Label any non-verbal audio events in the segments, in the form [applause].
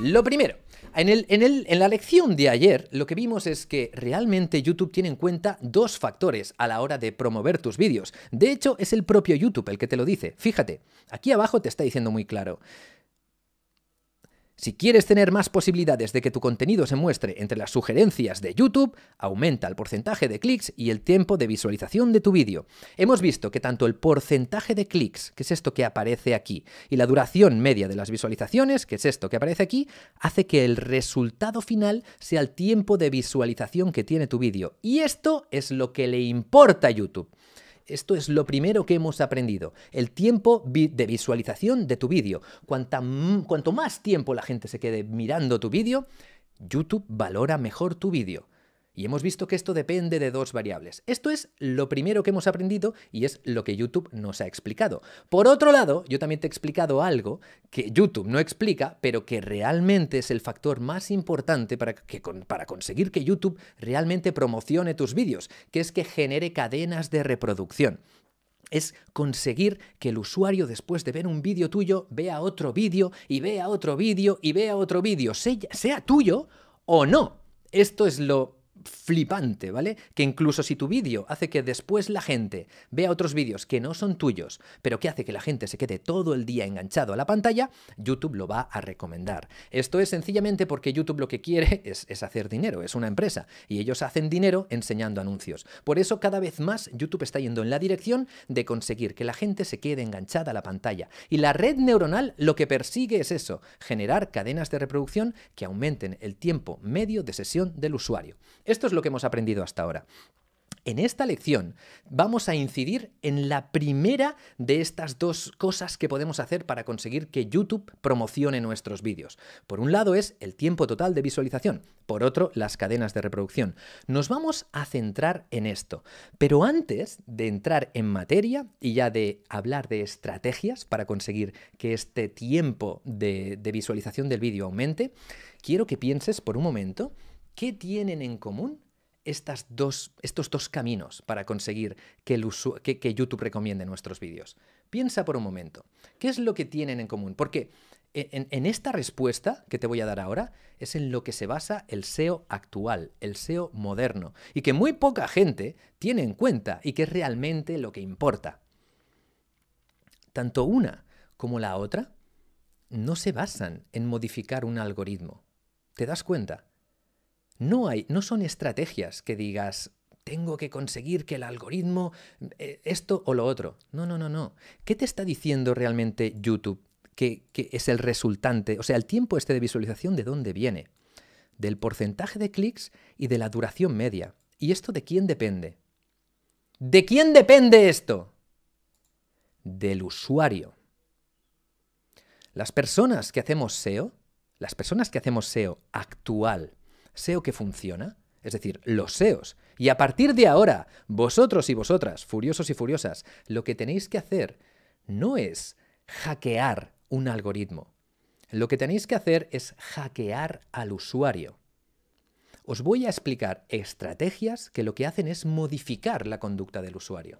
Lo primero, en, el, el, en, la lección de ayer lo que vimos es que realmente YouTube tiene en cuenta dos factores a la hora de promover tus vídeos. De hecho, es el propio YouTube el que te lo dice. Fíjate, aquí abajo te está diciendo muy claro. Si quieres tener más posibilidades de que tu contenido se muestre entre las sugerencias de YouTube, aumenta el porcentaje de clics y el tiempo de visualización de tu vídeo. Hemos visto que tanto el porcentaje de clics, que es esto que aparece aquí, y la duración media de las visualizaciones, que es esto que aparece aquí, hace que el resultado final sea el tiempo de visualización que tiene tu vídeo. Y esto es lo que le importa a YouTube. Esto es lo primero que hemos aprendido. El tiempo de visualización de tu vídeo. cuanto más tiempo la gente se quede mirando tu vídeo, YouTube valora mejor tu vídeo. Y hemos visto que esto depende de dos variables. Esto es lo primero que hemos aprendido y es lo que YouTube nos ha explicado. Por otro lado, yo también te he explicado algo que YouTube no explica, pero que realmente es el factor más importante para, que, para conseguir que YouTube realmente promocione tus vídeos, que es que genere cadenas de reproducción es conseguir que el usuario después de ver un vídeo tuyo vea otro vídeo y vea otro vídeo y vea otro vídeo, sea, sea tuyo o no. Esto es lo flipante, ¿vale? Que incluso si tu vídeo hace que después la gente vea otros vídeos que no son tuyos, pero que hace que la gente se quede todo el día enganchado a la pantalla, YouTube lo va a recomendar. Esto es sencillamente porque YouTube lo que quiere [laughs] es, es hacer dinero, es una empresa, y ellos hacen dinero enseñando anuncios. Por eso cada vez más YouTube está yendo en la dirección de conseguir que la gente se quede enganchada a la pantalla. Y la red neuronal lo que persigue es eso, generar cadenas de reproducción que aumenten el tiempo medio de sesión del usuario. Esto es lo que hemos aprendido hasta ahora. En esta lección vamos a incidir en la primera de estas dos cosas que podemos hacer para conseguir que YouTube promocione nuestros vídeos. Por un lado es el tiempo total de visualización, por otro las cadenas de reproducción. Nos vamos a centrar en esto, pero antes de entrar en materia y ya de hablar de estrategias para conseguir que este tiempo de, visualización del vídeo aumente, quiero que pienses por un momento ¿Qué tienen en común estos dos caminos para conseguir que, YouTube recomiende nuestros vídeos? Piensa por un momento, ¿qué es lo que tienen en común? Porque e-, en, en, esta respuesta que te voy a dar ahora es en lo que se basa el SEO actual, el SEO moderno, y que muy poca gente tiene en cuenta y que es realmente lo que importa. Tanto una como la otra no se basan en modificar un algoritmo. ¿Te das cuenta? No, hay, no son estrategias que digas, tengo que conseguir que el algoritmo, eh, esto o lo otro. No, no, no, no. ¿Qué te está diciendo realmente YouTube que, que es el resultante? O sea, el tiempo este de visualización, ¿de dónde viene? Del porcentaje de clics y de la duración media. ¿Y esto de quién depende? ¿De quién depende esto? Del usuario. Las personas que hacemos SEO, las personas que hacemos SEO actual, SEO que funciona, es decir, los SEOs. Y a partir de ahora, vosotros y vosotras, furiosos y furiosas, lo que tenéis que hacer no es hackear un algoritmo. Lo que tenéis que hacer es hackear al usuario. Os voy a explicar estrategias que lo que hacen es modificar la conducta del usuario.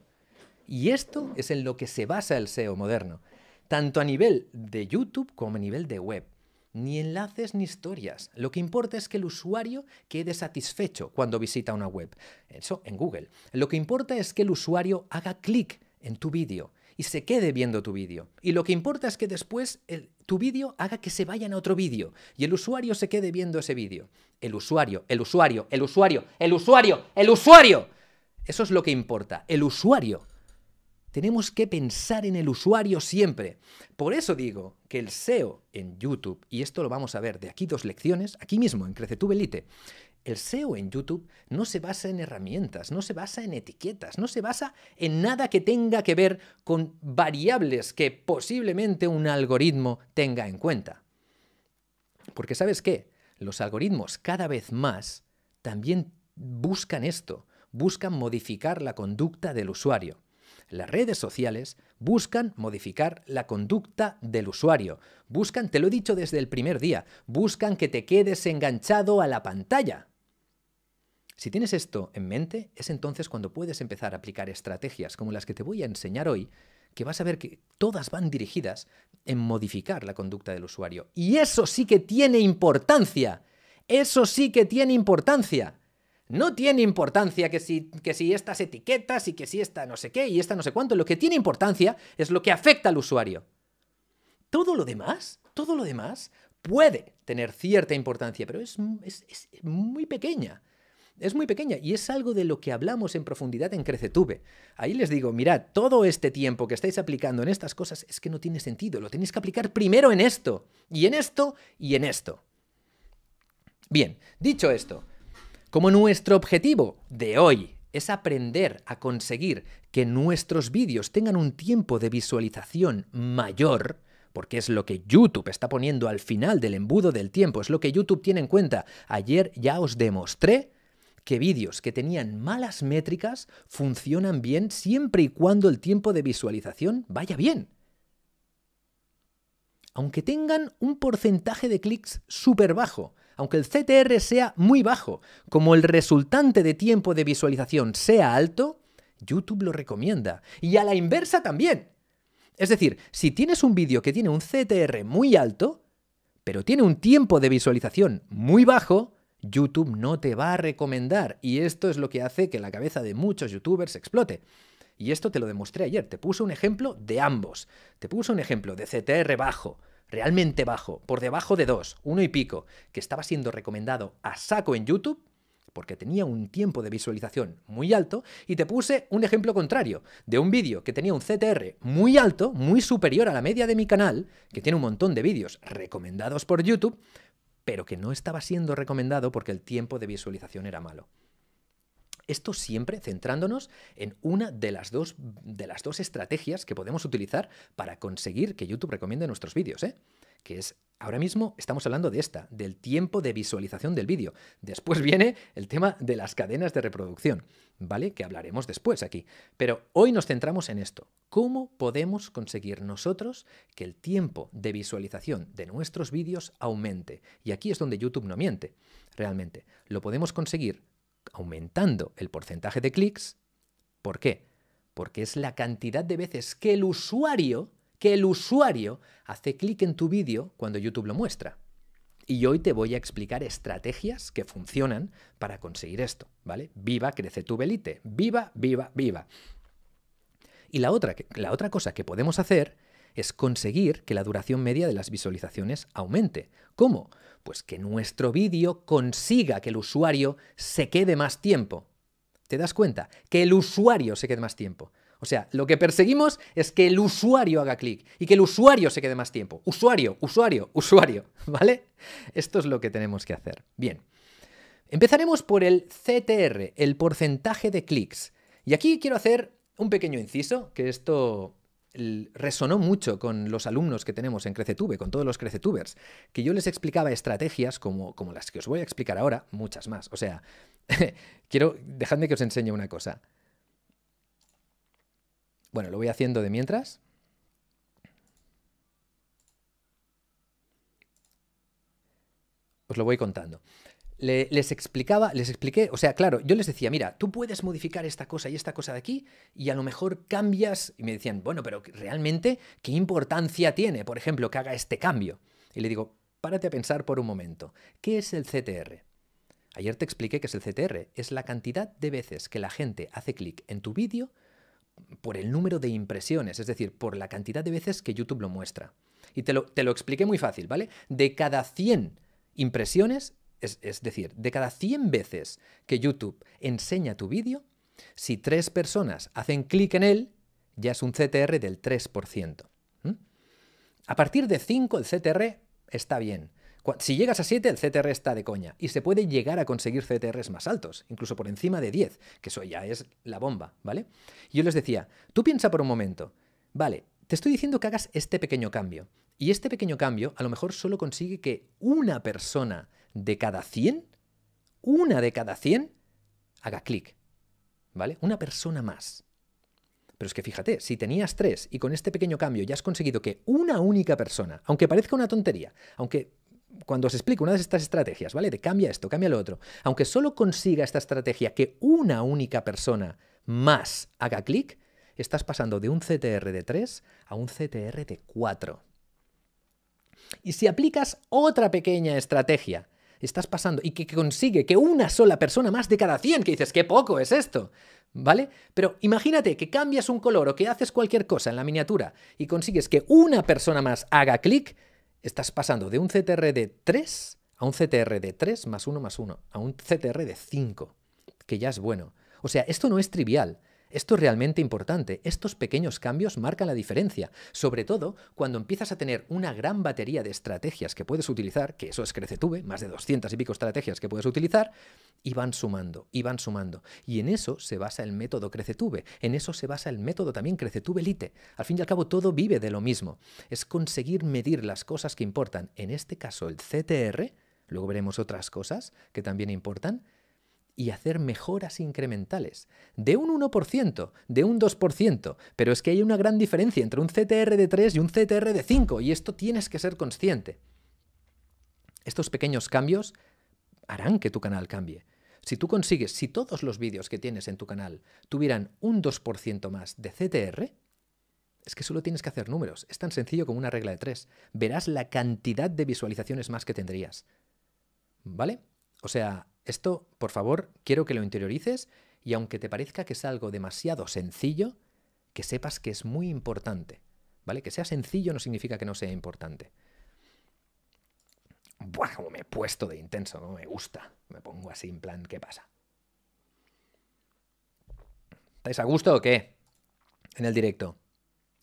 Y esto es en lo que se basa el SEO moderno, tanto a nivel de YouTube como a nivel de web ni enlaces ni historias. Lo que importa es que el usuario quede satisfecho cuando visita una web. Eso en Google. Lo que importa es que el usuario haga clic en tu vídeo y se quede viendo tu vídeo. Y lo que importa es que después tu vídeo haga que se vayan a otro vídeo y el usuario se quede viendo ese vídeo. El usuario, el usuario, el usuario, el usuario, el usuario. Eso es lo que importa, el usuario. Tenemos que pensar en el usuario siempre. Por eso digo que el SEO en YouTube, y esto lo vamos a ver de aquí dos lecciones, aquí mismo en Crecetube Elite, el SEO en YouTube no se basa en herramientas, no se basa en etiquetas, no se basa en nada que tenga que ver con variables que posiblemente un algoritmo tenga en cuenta. Porque sabes qué, los algoritmos cada vez más también buscan esto, buscan modificar la conducta del usuario. Las redes sociales buscan modificar la conducta del usuario. Buscan, te lo he dicho desde el primer día, buscan que te quedes enganchado a la pantalla. Si tienes esto en mente, es entonces cuando puedes empezar a aplicar estrategias como las que te voy a enseñar hoy, que vas a ver que todas van dirigidas en modificar la conducta del usuario. Y eso sí que tiene importancia. Eso sí que tiene importancia. No tiene importancia que si, que si estas etiquetas y que si esta no sé qué y esta no sé cuánto. Lo que tiene importancia es lo que afecta al usuario. Todo lo demás, todo lo demás puede tener cierta importancia, pero es, es muy pequeña. Es muy pequeña y es algo de lo que hablamos en profundidad en Crecetube. Ahí les digo, mirad, todo este tiempo que estáis aplicando en estas cosas es que no tiene sentido. Lo tenéis que aplicar primero en esto, y en esto, y en esto. Bien, dicho esto, como nuestro objetivo de hoy es aprender a conseguir que nuestros vídeos tengan un tiempo de visualización mayor, porque es lo que YouTube está poniendo al final del embudo del tiempo, es lo que YouTube tiene en cuenta. Ayer ya os demostré que vídeos que tenían malas métricas funcionan bien siempre y cuando el tiempo de visualización vaya bien. Aunque tengan un porcentaje de clics súper bajo, aunque el CTR sea muy bajo, como el resultante de tiempo de visualización sea alto, YouTube lo recomienda. Y a la inversa también. Es decir, si tienes un vídeo que tiene un CTR muy alto, pero tiene un tiempo de visualización muy bajo, YouTube no te va a recomendar. Y esto es lo que hace que la cabeza de muchos youtubers explote. Y esto te lo demostré ayer. Te puse un ejemplo de ambos. Te puse un ejemplo de CTR bajo realmente bajo, por debajo de 2, 1 y pico, que estaba siendo recomendado a saco en YouTube, porque tenía un tiempo de visualización muy alto, y te puse un ejemplo contrario, de un vídeo que tenía un CTR muy alto, muy superior a la media de mi canal, que tiene un montón de vídeos recomendados por YouTube, pero que no estaba siendo recomendado porque el tiempo de visualización era malo. Esto siempre centrándonos en una de las dos, de las dos estrategias que podemos utilizar para conseguir que YouTube recomiende nuestros vídeos, ¿eh? que es ahora mismo estamos hablando de esta, del tiempo de visualización del vídeo. Después [laughs] viene el tema de las cadenas de reproducción, ¿vale? Que hablaremos después aquí. Pero hoy nos centramos en esto. ¿Cómo podemos conseguir nosotros que el tiempo de visualización de nuestros vídeos aumente? Y aquí es donde YouTube no miente, realmente. Lo podemos conseguir aumentando el porcentaje de clics. ¿Por qué? Porque es la cantidad de veces que el usuario, que el usuario hace clic en tu vídeo cuando YouTube lo muestra. Y hoy te voy a explicar estrategias que funcionan para conseguir esto, ¿vale? Viva crece tu velite, viva, viva, viva. Y la otra, la otra cosa que podemos hacer es conseguir que la duración media de las visualizaciones aumente. ¿Cómo? Pues que nuestro vídeo consiga que el usuario se quede más tiempo. ¿Te das cuenta? Que el usuario se quede más tiempo. O sea, lo que perseguimos es que el usuario haga clic y que el usuario se quede más tiempo. Usuario, usuario, [laughs] usuario, ¿vale? Esto es lo que tenemos que hacer. Bien. Empezaremos por el CTR, el porcentaje de clics. Y aquí quiero hacer un pequeño inciso, que esto resonó mucho con los alumnos que tenemos en Crecetube, con todos los Crecetubers, que yo les explicaba estrategias como, las que os voy a explicar ahora, muchas más. O sea, [laughs] quiero, dejadme que os enseñe una cosa. Bueno, lo voy haciendo de mientras. Os lo voy contando les explicaba, les expliqué, o sea, claro, yo les decía, mira, tú puedes modificar esta cosa y esta cosa de aquí y a lo mejor cambias, y me decían, bueno, pero realmente, ¿qué importancia tiene, por ejemplo, que haga este cambio? Y le digo, párate a pensar por un momento, ¿qué es el CTR? Ayer te expliqué que es el CTR, es la cantidad de veces que la gente hace clic en tu vídeo por el número de impresiones, es decir, por la cantidad de veces que YouTube lo muestra. Y te lo, te lo expliqué muy fácil, ¿vale? De cada 100 impresiones, es, decir, de cada 100 veces que YouTube enseña tu vídeo, si tres personas hacen clic en él, ya es un CTR del 3%. A partir de 5 el CTR está bien. Si llegas a 7, el CTR está de coña. Y se puede llegar a conseguir CTRs más altos, incluso por encima de 10, que eso ya es la bomba, ¿vale? Yo les decía, tú piensa por un momento, vale, te estoy diciendo que hagas este pequeño cambio. Y este pequeño cambio a lo mejor solo consigue que una persona de cada 100, una de cada 100 haga clic. ¿Vale? Una persona más. Pero es que fíjate, si tenías tres y con este pequeño cambio ya has conseguido que una única persona, aunque parezca una tontería, aunque cuando os explico una de estas estrategias, ¿vale? De cambia esto, cambia lo otro, aunque solo consiga esta estrategia que una única persona más haga clic, estás pasando de un CTR de 3 a un CTR de 4. Y si aplicas otra pequeña estrategia estás pasando y que consigue que una sola persona más de cada 100, que dices, qué poco es esto, ¿vale? Pero imagínate que cambias un color o que haces cualquier cosa en la miniatura y consigues que una persona más haga clic, estás pasando de un CTR de 3 a un CTR de 3 más 1 más 1, a un CTR de 5, que ya es bueno. O sea, esto no es trivial. Esto es realmente importante, estos pequeños cambios marcan la diferencia, sobre todo cuando empiezas a tener una gran batería de estrategias que puedes utilizar, que eso es Crecetube, más de 200 y pico estrategias que puedes utilizar, y van sumando, y van sumando. Y en eso se basa el método Crecetube, en eso se basa el método también Crecetube Elite. Al fin y al cabo todo vive de lo mismo, es conseguir medir las cosas que importan, en este caso el CTR, luego veremos otras cosas que también importan, y hacer mejoras incrementales de un 1%, de un 2%, pero es que hay una gran diferencia entre un CTR de 3 y un CTR de 5 y esto tienes que ser consciente. Estos pequeños cambios harán que tu canal cambie. Si tú consigues, si todos los vídeos que tienes en tu canal tuvieran un 2% más de CTR, es que solo tienes que hacer números. Es tan sencillo como una regla de 3. Verás la cantidad de visualizaciones más que tendrías. ¿Vale? O sea, esto, por favor, quiero que lo interiorices y aunque te parezca que es algo demasiado sencillo, que sepas que es muy importante. ¿Vale? Que sea sencillo no significa que no sea importante. Buah, como me he puesto de intenso, no me gusta. Me pongo así en plan, ¿qué pasa? ¿Estáis a gusto o qué? En el directo.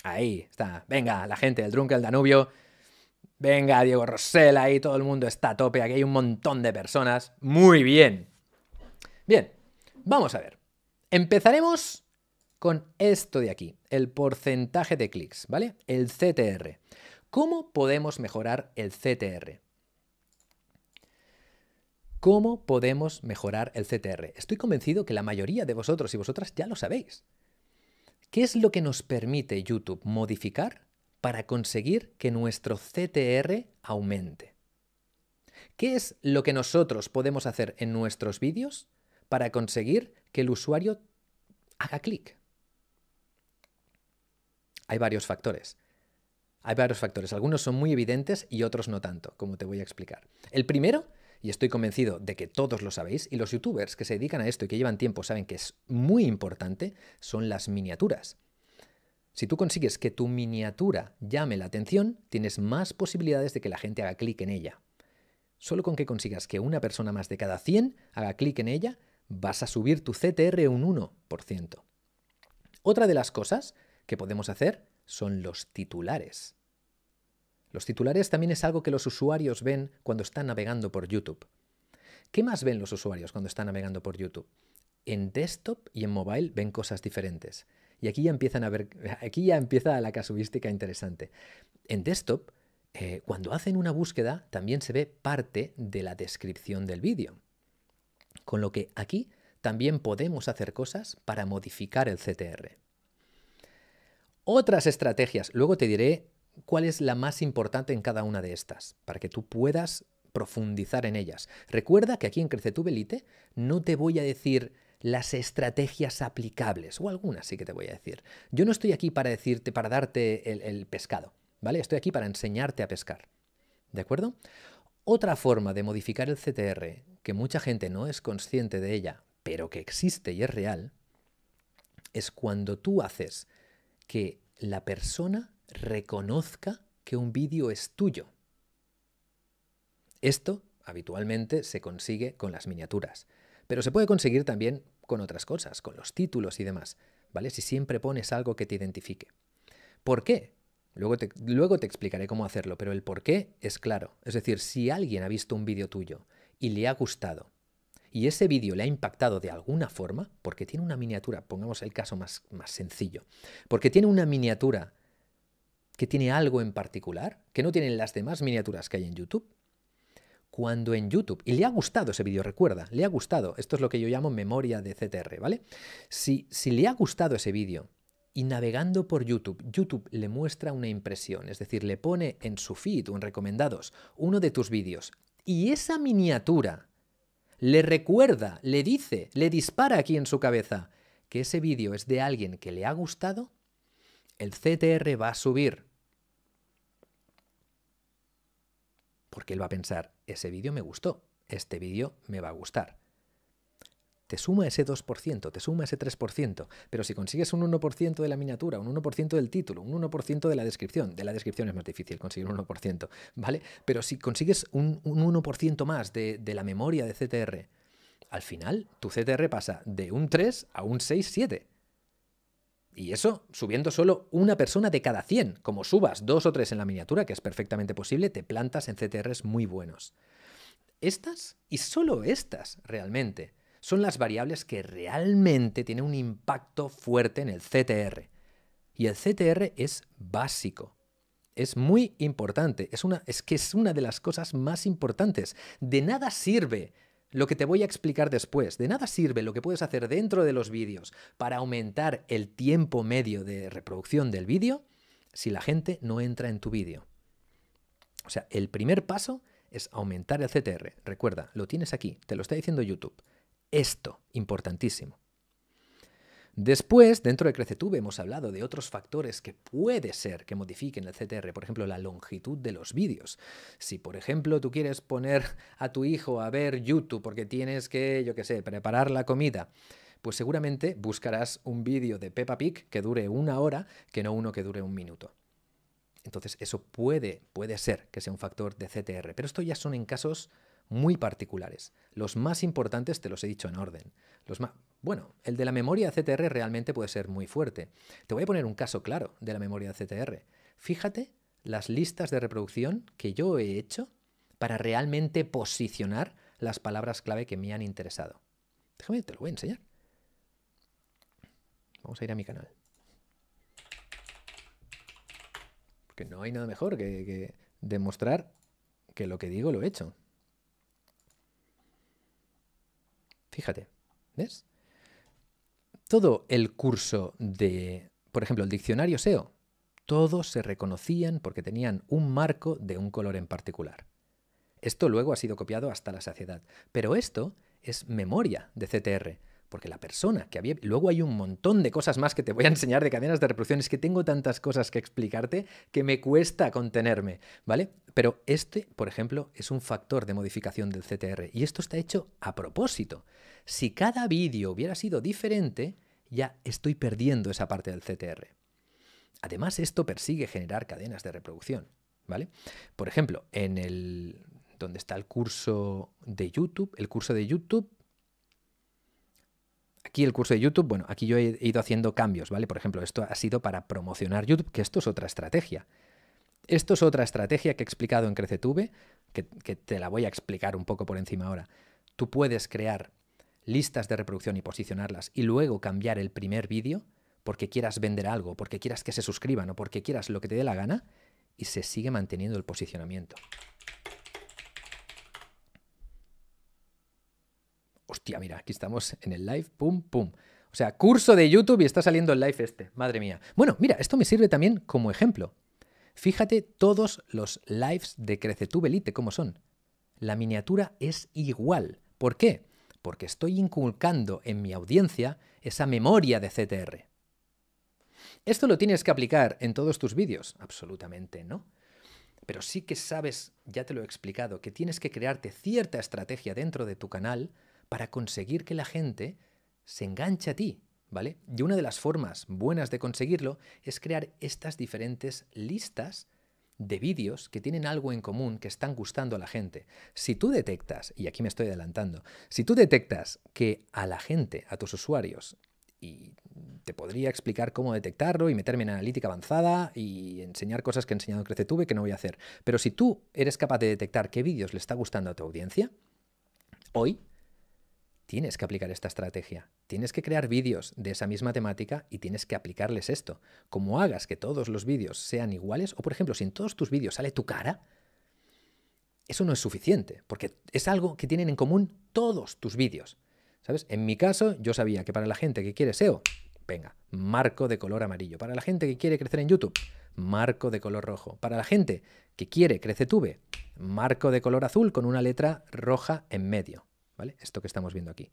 Ahí está. Venga, la gente del Drunk, el Danubio. Venga, Diego Rosell, ahí todo el mundo está a tope, aquí hay un montón de personas. Muy bien. Bien, vamos a ver. Empezaremos con esto de aquí, el porcentaje de clics, ¿vale? El CTR. ¿Cómo podemos mejorar el CTR? ¿Cómo podemos mejorar el CTR? Estoy convencido que la mayoría de vosotros y vosotras ya lo sabéis. ¿Qué es lo que nos permite YouTube modificar para conseguir que nuestro CTR aumente. ¿Qué es lo que nosotros podemos hacer en nuestros vídeos para conseguir que el usuario haga clic? Hay varios factores. Hay varios factores. Algunos son muy evidentes y otros no tanto, como te voy a explicar. El primero, y estoy convencido de que todos lo sabéis, y los youtubers que se dedican a esto y que llevan tiempo saben que es muy importante, son las miniaturas. Si tú consigues que tu miniatura llame la atención, tienes más posibilidades de que la gente haga clic en ella. Solo con que consigas que una persona más de cada 100 haga clic en ella, vas a subir tu CTR un 1%. Otra de las cosas que podemos hacer son los titulares. Los titulares también es algo que los usuarios ven cuando están navegando por YouTube. ¿Qué más ven los usuarios cuando están navegando por YouTube? En desktop y en mobile ven cosas diferentes. Y aquí ya, empiezan a ver, aquí ya empieza la casuística interesante. En desktop, eh, cuando hacen una búsqueda, también se ve parte de la descripción del vídeo. Con lo que aquí también podemos hacer cosas para modificar el CTR. Otras estrategias, luego te diré cuál es la más importante en cada una de estas, para que tú puedas profundizar en ellas. Recuerda que aquí en crece tu belite no te voy a decir las estrategias aplicables, o algunas sí que te voy a decir. Yo no estoy aquí para decirte, para darte el, el pescado, ¿vale? Estoy aquí para enseñarte a pescar, ¿de acuerdo? Otra forma de modificar el CTR, que mucha gente no es consciente de ella, pero que existe y es real, es cuando tú haces que la persona reconozca que un vídeo es tuyo. Esto habitualmente se consigue con las miniaturas. Pero se puede conseguir también con otras cosas, con los títulos y demás, ¿vale? Si siempre pones algo que te identifique. ¿Por qué? Luego te, luego te explicaré cómo hacerlo, pero el por qué es claro. Es decir, si alguien ha visto un vídeo tuyo y le ha gustado, y ese vídeo le ha impactado de alguna forma, porque tiene una miniatura, pongamos el caso más, más sencillo, porque tiene una miniatura que tiene algo en particular, que no tienen las demás miniaturas que hay en YouTube, cuando en YouTube, y le ha gustado ese vídeo, recuerda, le ha gustado, esto es lo que yo llamo memoria de CTR, ¿vale? Si, le ha gustado ese vídeo y navegando por YouTube, YouTube le muestra una impresión, es decir, le pone en su feed o en recomendados uno de tus vídeos, y esa miniatura le recuerda, le dice, le dispara aquí en su cabeza que ese vídeo es de alguien que le ha gustado, el CTR va a subir. Porque él va a pensar, ese vídeo me gustó, este vídeo me va a gustar. Te suma ese 2%, te suma ese 3%, pero si consigues un 1% de la miniatura, un 1% del título, un 1% de la descripción, de la descripción es más difícil conseguir un 1%, ¿vale? Pero si consigues un, 1% más de, de la memoria de CTR, al final tu CTR pasa de un 3 a un 6, 7. Y eso subiendo solo una persona de cada 100. Como subas dos o tres en la miniatura, que es perfectamente posible, te plantas en CTRs muy buenos. Estas, y solo estas realmente, son las variables que realmente tienen un impacto fuerte en el CTR. Y el CTR es básico. Es muy importante, es, una, es que es una de las cosas más importantes. De nada sirve lo que te voy a explicar después. De nada sirve lo que puedes hacer dentro de los vídeos para aumentar el tiempo medio de reproducción del vídeo si la gente no entra en tu vídeo. O sea, el primer paso es aumentar el CTR. Recuerda, lo tienes aquí, te lo está diciendo YouTube. Esto, importantísimo. Después, dentro de CreceTube hemos hablado de otros factores que puede ser que modifiquen el CTR, por ejemplo, la longitud de los vídeos. Si, por ejemplo, tú quieres poner a tu hijo a ver YouTube porque tienes que, yo qué sé, preparar la comida, pues seguramente buscarás un vídeo de Peppa Pig que dure una hora que no uno que dure un minuto. Entonces, eso puede, puede ser que sea un factor de CTR, pero esto ya son en casos muy particulares. Los más importantes te los he dicho en orden. Los Bueno, el de la memoria CTR realmente puede ser muy fuerte. Te voy a poner un caso claro de la memoria CTR. Fíjate las listas de reproducción que yo he hecho para realmente posicionar las palabras clave que me han interesado. Déjame, te lo voy a enseñar. Vamos a ir a mi canal. Porque no hay nada mejor que demostrar que lo que digo lo he hecho. Fíjate, ¿ves? Todo el curso de, por ejemplo, el diccionario SEO, todos se reconocían porque tenían un marco de un color en particular. Esto luego ha sido copiado hasta la saciedad, pero esto es memoria de CTR. Porque la persona que había... Luego hay un montón de cosas más que te voy a enseñar de cadenas de reproducción. Es que tengo tantas cosas que explicarte que me cuesta contenerme, ¿vale? Pero este, por ejemplo, es un factor de modificación del CTR. Y esto está hecho a propósito. Si cada vídeo hubiera sido diferente, ya estoy perdiendo esa parte del CTR. Además, esto persigue generar cadenas de reproducción, ¿vale? Por ejemplo, en el donde está el curso de YouTube, el curso de YouTube Aquí el curso de YouTube, bueno, aquí yo he ido haciendo cambios, ¿vale? Por ejemplo, esto ha sido para promocionar YouTube, que esto es otra estrategia. Esto es otra estrategia que he explicado en CreceTube, que, que te la voy a explicar un poco por encima ahora. Tú puedes crear listas de reproducción y posicionarlas y luego cambiar el primer vídeo porque quieras vender algo, porque quieras que se suscriban o porque quieras lo que te dé la gana y se sigue manteniendo el posicionamiento. Hostia, mira, aquí estamos en el live, pum, pum. O sea, curso de YouTube y está saliendo el live este, madre mía. Bueno, mira, esto me sirve también como ejemplo. Fíjate todos los lives de tu Elite, cómo son. La miniatura es igual. ¿Por qué? Porque estoy inculcando en mi audiencia esa memoria de CTR. ¿Esto lo tienes que aplicar en todos tus vídeos? Absolutamente no. Pero sí que sabes, ya te lo he explicado, que tienes que crearte cierta estrategia dentro de tu canal para conseguir que la gente se enganche a ti, ¿vale? Y una de las formas buenas de conseguirlo es crear estas diferentes listas de vídeos que tienen algo en común que están gustando a la gente. Si tú detectas, y aquí me estoy adelantando, si tú detectas que a la gente, a tus usuarios, y te podría explicar cómo detectarlo y meterme en analítica avanzada y enseñar cosas que he enseñado en CreceTube que no voy a hacer. Pero si tú eres capaz de detectar qué vídeos le está gustando a tu audiencia, hoy tienes que aplicar esta estrategia, tienes que crear vídeos de esa misma temática y tienes que aplicarles esto. Como hagas que todos los vídeos sean iguales, o por ejemplo, si en todos tus vídeos sale tu cara, eso no es suficiente, porque es algo que tienen en común todos tus vídeos. ¿Sabes? En mi caso, yo sabía que para la gente que quiere SEO, venga, marco de color amarillo. Para la gente que quiere crecer en YouTube, marco de color rojo. Para la gente que quiere Crecetube, marco de color azul con una letra roja en medio. Esto que estamos viendo aquí.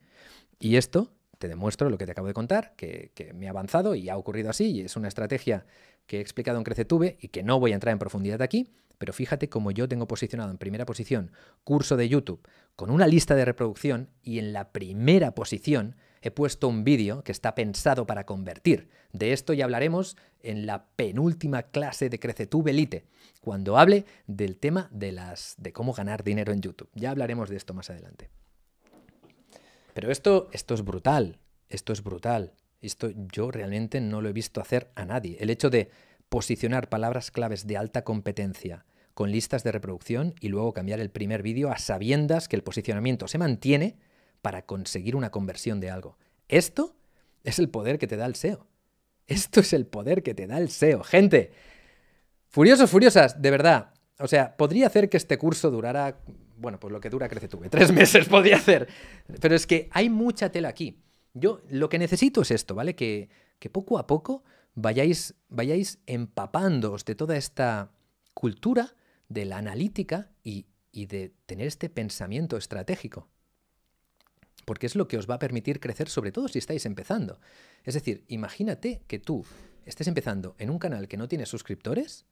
Y esto te demuestro lo que te acabo de contar, que, me ha avanzado y ha ocurrido así, y es una estrategia que he explicado en CreceTube y que no voy a entrar en profundidad aquí, pero fíjate cómo yo tengo posicionado en primera posición curso de YouTube con una lista de reproducción y en la primera posición he puesto un vídeo que está pensado para convertir. De esto ya hablaremos en la penúltima clase de CreceTube Elite, cuando hable del tema de, las, de cómo ganar dinero en YouTube. Ya hablaremos de esto más adelante. Pero esto, esto es brutal, esto es brutal. Esto yo realmente no lo he visto hacer a nadie. El hecho de posicionar palabras claves de alta competencia con listas de reproducción y luego cambiar el primer vídeo a sabiendas que el posicionamiento se mantiene para conseguir una conversión de algo. Esto es el poder que te da el SEO. Esto es el poder que te da el SEO. Gente, furiosos, furiosas, de verdad. O sea, podría hacer que este curso durara bueno, pues lo que dura crece tuve, [laughs] tres meses podía hacer. Pero es que hay mucha tela aquí. Yo lo que necesito es esto, ¿vale? Que, poco a poco vayáis, vayáis empapándoos de toda esta cultura de la analítica y, y de tener este pensamiento estratégico. Porque es lo que os va a permitir crecer, sobre todo si estáis empezando. Es decir, imagínate que tú estés empezando en un canal que no tiene suscriptores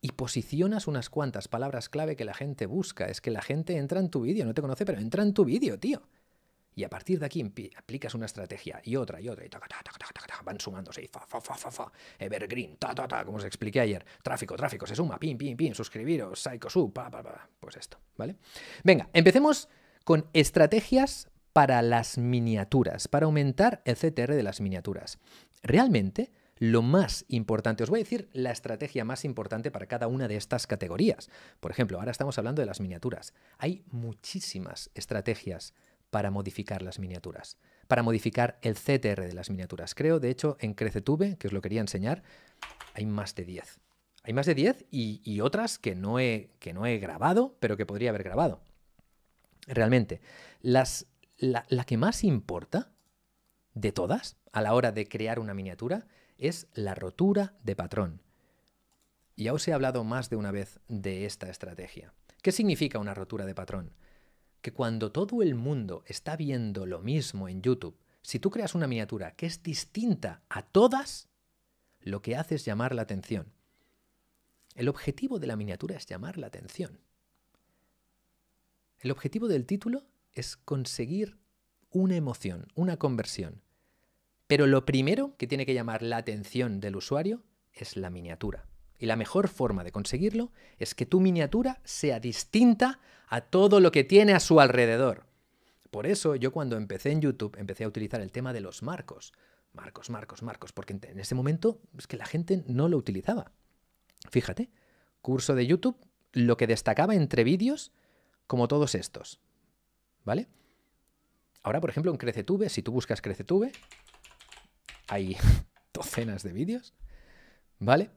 y posicionas unas cuantas palabras clave que la gente busca. Es que la gente entra en tu vídeo, no te conoce, pero entra en tu vídeo, tío. Y a partir de aquí aplicas una estrategia y otra y otra van sumándose fa, fa, fa, fa, evergreen, ta, ta, ta, como os expliqué ayer. Tráfico, tráfico, se suma, pin pin pin suscribiros, psycho, sub, pues esto, ¿vale? Venga, empecemos con estrategias para las miniaturas, para aumentar el CTR de las miniaturas. Realmente, lo más importante. Os voy a decir la estrategia más importante para cada una de estas categorías. Por ejemplo, ahora estamos hablando de las miniaturas. Hay muchísimas estrategias para modificar las miniaturas, para modificar el CTR de las miniaturas. Creo, de hecho, en Crecetube, que os lo quería enseñar, hay más de 10. Hay más de 10 y, otras que no, he, que no he grabado, pero que podría haber grabado. Realmente, las, la que más importa de todas a la hora de crear una miniatura es la rotura de patrón. Ya os he hablado más de una vez de esta estrategia. ¿Qué significa una rotura de patrón? Que cuando todo el mundo está viendo lo mismo en YouTube, si tú creas una miniatura que es distinta a todas, lo que hace es llamar la atención. El objetivo de la miniatura es llamar la atención. El objetivo del título es conseguir una emoción, una conversión. Pero lo primero que tiene que llamar la atención del usuario es la miniatura. Y la mejor forma de conseguirlo es que tu miniatura sea distinta a todo lo que tiene a su alrededor. Por eso yo cuando empecé en YouTube empecé a utilizar el tema de los marcos. Marcos, marcos, marcos, porque en ese momento es que la gente no lo utilizaba. Fíjate, curso de YouTube, lo que destacaba entre vídeos como todos estos. ¿Vale? Ahora, por ejemplo, en CreceTube, si tú buscas CreceTube, hay [laughs] docenas de vídeos, ¿vale?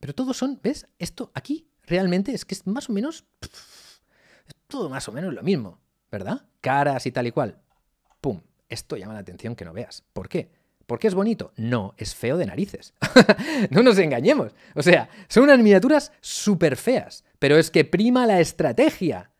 Pero todos son, ¿ves? Esto aquí realmente es que es más o menos... es todo más o menos lo mismo, ¿verdad? Caras y tal y cual. ¡Pum! Esto llama la atención que no veas. ¿Por qué? Porque es bonito. No, es feo de narices. [laughs] no nos engañemos. O sea, son unas miniaturas súper feas, pero es que prima la estrategia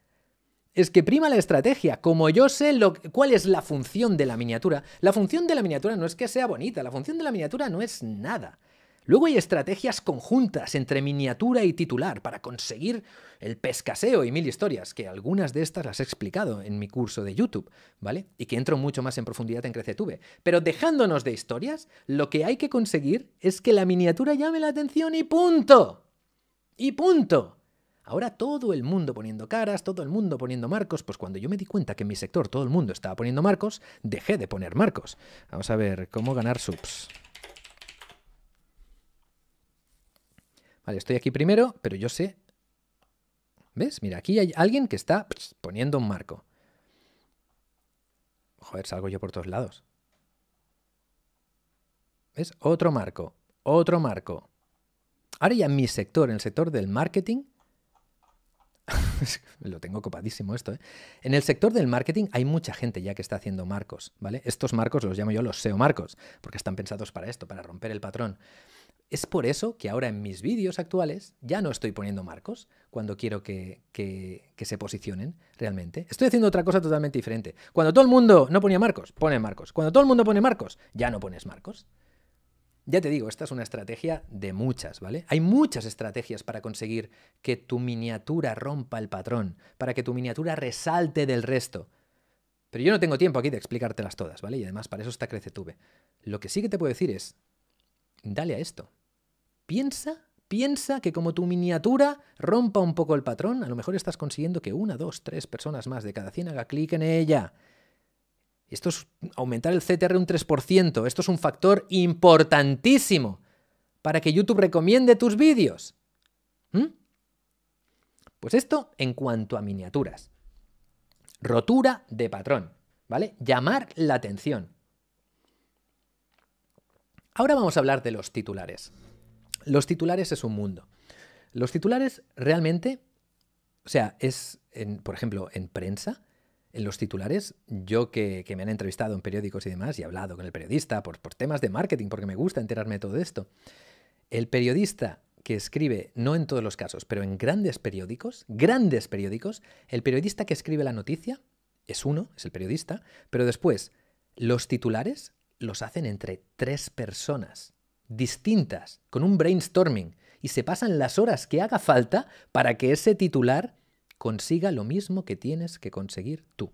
es que prima la estrategia. Como yo sé cuál es la función de la miniatura, la función de la miniatura no es que sea bonita, la función de la miniatura no es nada. Luego hay estrategias conjuntas entre miniatura y titular para conseguir el pescaseo y mil historias, que algunas de estas las he explicado en mi curso de YouTube, ¿vale? Y que entro mucho más en profundidad en CreceTube. Pero dejándonos de historias, lo que hay que conseguir es que la miniatura llame la atención y punto. Y punto. Ahora todo el mundo poniendo caras, todo el mundo poniendo marcos, pues cuando yo me di cuenta que en mi sector todo el mundo estaba poniendo marcos, dejé de poner marcos. Vamos a ver cómo ganar subs. Vale, estoy aquí primero, pero yo sé... ¿Ves? Mira, aquí hay alguien que está poniendo un marco. Joder, salgo yo por todos lados. ¿Ves? Otro marco, otro marco. Ahora ya en mi sector, en el sector del marketing, [laughs] lo tengo copadísimo esto, ¿eh? En el sector del marketing hay mucha gente ya que está haciendo marcos, ¿vale? Estos marcos los llamo yo los SEO marcos, porque están pensados para esto, para romper el patrón. Es por eso que ahora en mis vídeos actuales ya no estoy poniendo marcos cuando quiero que, que, que, se posicionen realmente. Estoy haciendo otra cosa totalmente diferente. Cuando todo el mundo no ponía marcos, pone marcos. Cuando todo el mundo pone marcos, ya no pones marcos. Ya te digo, esta es una estrategia de muchas, ¿vale? Hay muchas estrategias para conseguir que tu miniatura rompa el patrón, para que tu miniatura resalte del resto. Pero yo no tengo tiempo aquí de explicártelas todas, ¿vale? Y además para eso está Crecetube. Lo que sí que te puedo decir es, dale a esto. Piensa, piensa que como tu miniatura rompa un poco el patrón, a lo mejor estás consiguiendo que una, dos, tres personas más de cada 100 haga clic en ella. Esto es aumentar el CTR un 3%. Esto es un factor importantísimo para que YouTube recomiende tus vídeos. ¿Mm? Pues esto en cuanto a miniaturas. Rotura de patrón, ¿vale? Llamar la atención. Ahora vamos a hablar de los titulares. Los titulares es un mundo. Los titulares realmente, o sea, es, por ejemplo, en prensa, en los titulares, yo que, me han entrevistado en periódicos y demás, y he hablado con el periodista por, por temas de marketing, porque me gusta enterarme de todo esto, el periodista que escribe, no en todos los casos, pero en grandes periódicos, grandes periódicos, el periodista que escribe la noticia es uno, es el periodista, pero después los titulares los hacen entre tres personas distintas, con un brainstorming, y se pasan las horas que haga falta para que ese titular consiga lo mismo que tienes que conseguir tú.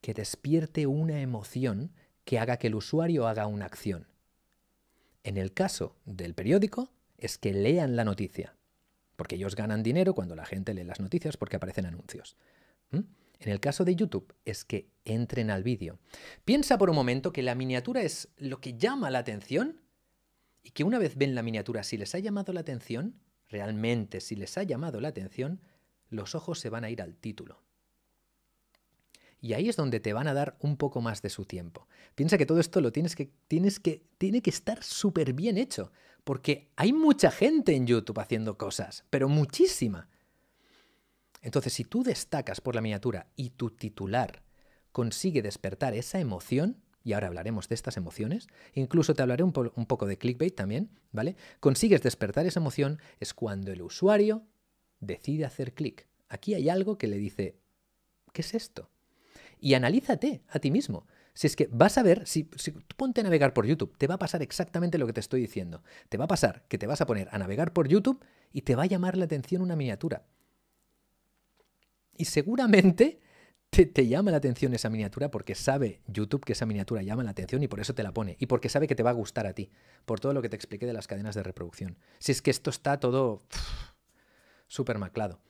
Que despierte una emoción que haga que el usuario haga una acción. En el caso del periódico, es que lean la noticia, porque ellos ganan dinero cuando la gente lee las noticias porque aparecen anuncios. ¿Mm? En el caso de YouTube, es que entren al vídeo. Piensa por un momento que la miniatura es lo que llama la atención y que una vez ven la miniatura, si les ha llamado la atención, Realmente, si les ha llamado la atención, los ojos se van a ir al título. Y ahí es donde te van a dar un poco más de su tiempo. Piensa que todo esto lo tienes que, tienes que, tiene que estar súper bien hecho, porque hay mucha gente en YouTube haciendo cosas, pero muchísima. Entonces, si tú destacas por la miniatura y tu titular consigue despertar esa emoción, y ahora hablaremos de estas emociones, incluso te hablaré un, poco de clickbait también, ¿vale? Consigues despertar esa emoción es cuando el usuario decide hacer clic. Aquí hay algo que le dice, ¿qué es esto? Y analízate a ti mismo. Si es que vas a ver, si, si, ponte a navegar por YouTube, te va a pasar exactamente lo que te estoy diciendo. Te va a pasar que te vas a poner a navegar por YouTube y te va a llamar la atención una miniatura. Y seguramente te, llama la atención esa miniatura porque sabe YouTube que esa miniatura llama la atención y por eso te la pone. Y porque sabe que te va a gustar a ti, por todo lo que te expliqué de las cadenas de reproducción. Si es que esto está todo súper maclado.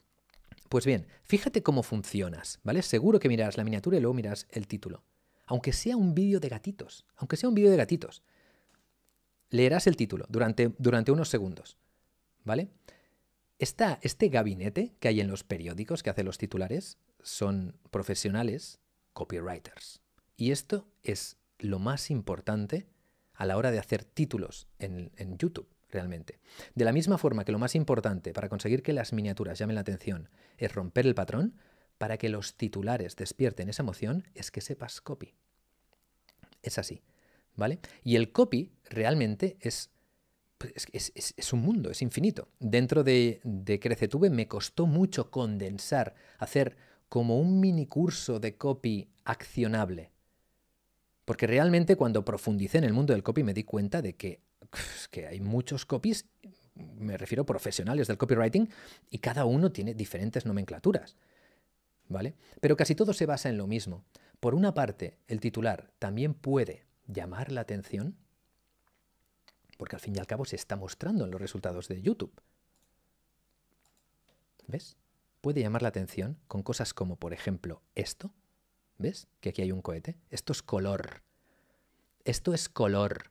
Pues bien, fíjate cómo funcionas, ¿vale? Seguro que mirarás la miniatura y luego mirarás el título. Aunque sea un vídeo de gatitos, aunque sea un vídeo de gatitos, leerás el título durante, durante unos segundos, ¿vale? Está este gabinete que hay en los periódicos que hace los titulares, son profesionales copywriters. Y esto es lo más importante a la hora de hacer títulos en, YouTube, realmente. De la misma forma que lo más importante para conseguir que las miniaturas llamen la atención es romper el patrón, para que los titulares despierten esa emoción es que sepas copy. Es así, ¿vale? Y el copy realmente es, es, un mundo, es infinito. Dentro de, de Crecetube me costó mucho condensar, hacer como un mini curso de copy accionable. Porque realmente cuando profundicé en el mundo del copy me di cuenta de que, que hay muchos copies, me refiero a profesionales del copywriting, y cada uno tiene diferentes nomenclaturas. ¿Vale? Pero casi todo se basa en lo mismo. Por una parte, el titular también puede llamar la atención, porque al fin y al cabo se está mostrando en los resultados de YouTube. ¿Ves? puede llamar la atención con cosas como, por ejemplo, esto. ¿Ves? Que aquí hay un cohete. Esto es color. Esto es color.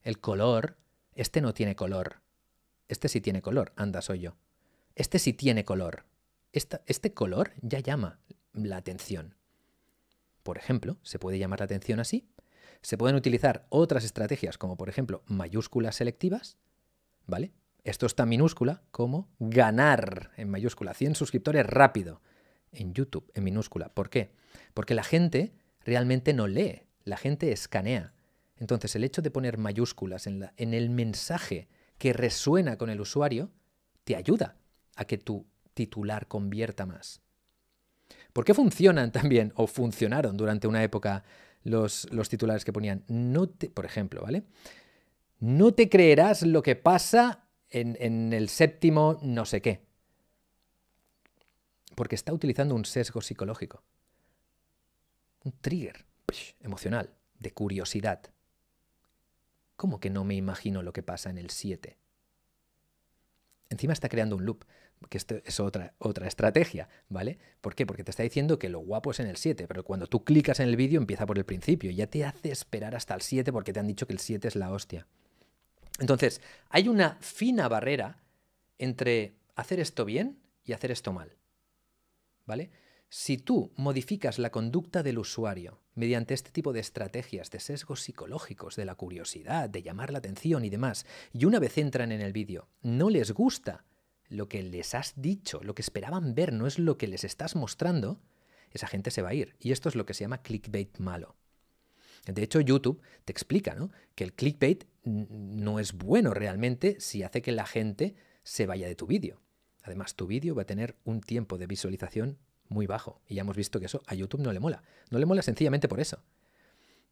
El color, este no tiene color. Este sí tiene color. Anda, soy yo. Este sí tiene color. este color ya llama la atención. Por ejemplo, se puede llamar la atención así. Se pueden utilizar otras estrategias como por ejemplo mayúsculas selectivas, ¿vale? Esto está minúscula como ganar en mayúscula. 100 suscriptores rápido en YouTube en minúscula. ¿Por qué? Porque la gente realmente no lee, la gente escanea. Entonces el hecho de poner mayúsculas en, la, en el mensaje que resuena con el usuario te ayuda a que tu titular convierta más. ¿Por qué funcionan [laughs] también o funcionaron durante una época los, los titulares que ponían? No te, por ejemplo, ¿vale? No te creerás lo que pasa en, el séptimo no sé qué. Porque está utilizando un sesgo psicológico. Un trigger emocional, de curiosidad. ¿Cómo que no me imagino lo que pasa en el 7? Encima está creando un loop, que es otra, otra estrategia, ¿vale? ¿Por qué? Porque te está diciendo que lo guapo es en el 7, pero cuando tú clicas en el vídeo empieza por el principio, ya te hace esperar hasta el 7 porque te han dicho que el 7 es la hostia. Entonces, hay una fina barrera entre hacer esto bien y hacer esto mal. ¿Vale? Si tú modificas la conducta del usuario mediante este tipo de estrategias de sesgos psicológicos, de la curiosidad, de llamar la atención y demás, y una vez entran en el vídeo, no les gusta lo que les has dicho, lo que esperaban ver no es lo que les estás mostrando, esa gente se va a ir. Y esto es lo que se llama clickbait malo. De hecho, YouTube te explica ¿no? que el clickbait no es bueno realmente si hace que la gente se vaya de tu vídeo. Además, tu vídeo va a tener un tiempo de visualización muy bajo. Y ya hemos visto que eso a YouTube no le mola. No le mola sencillamente por eso.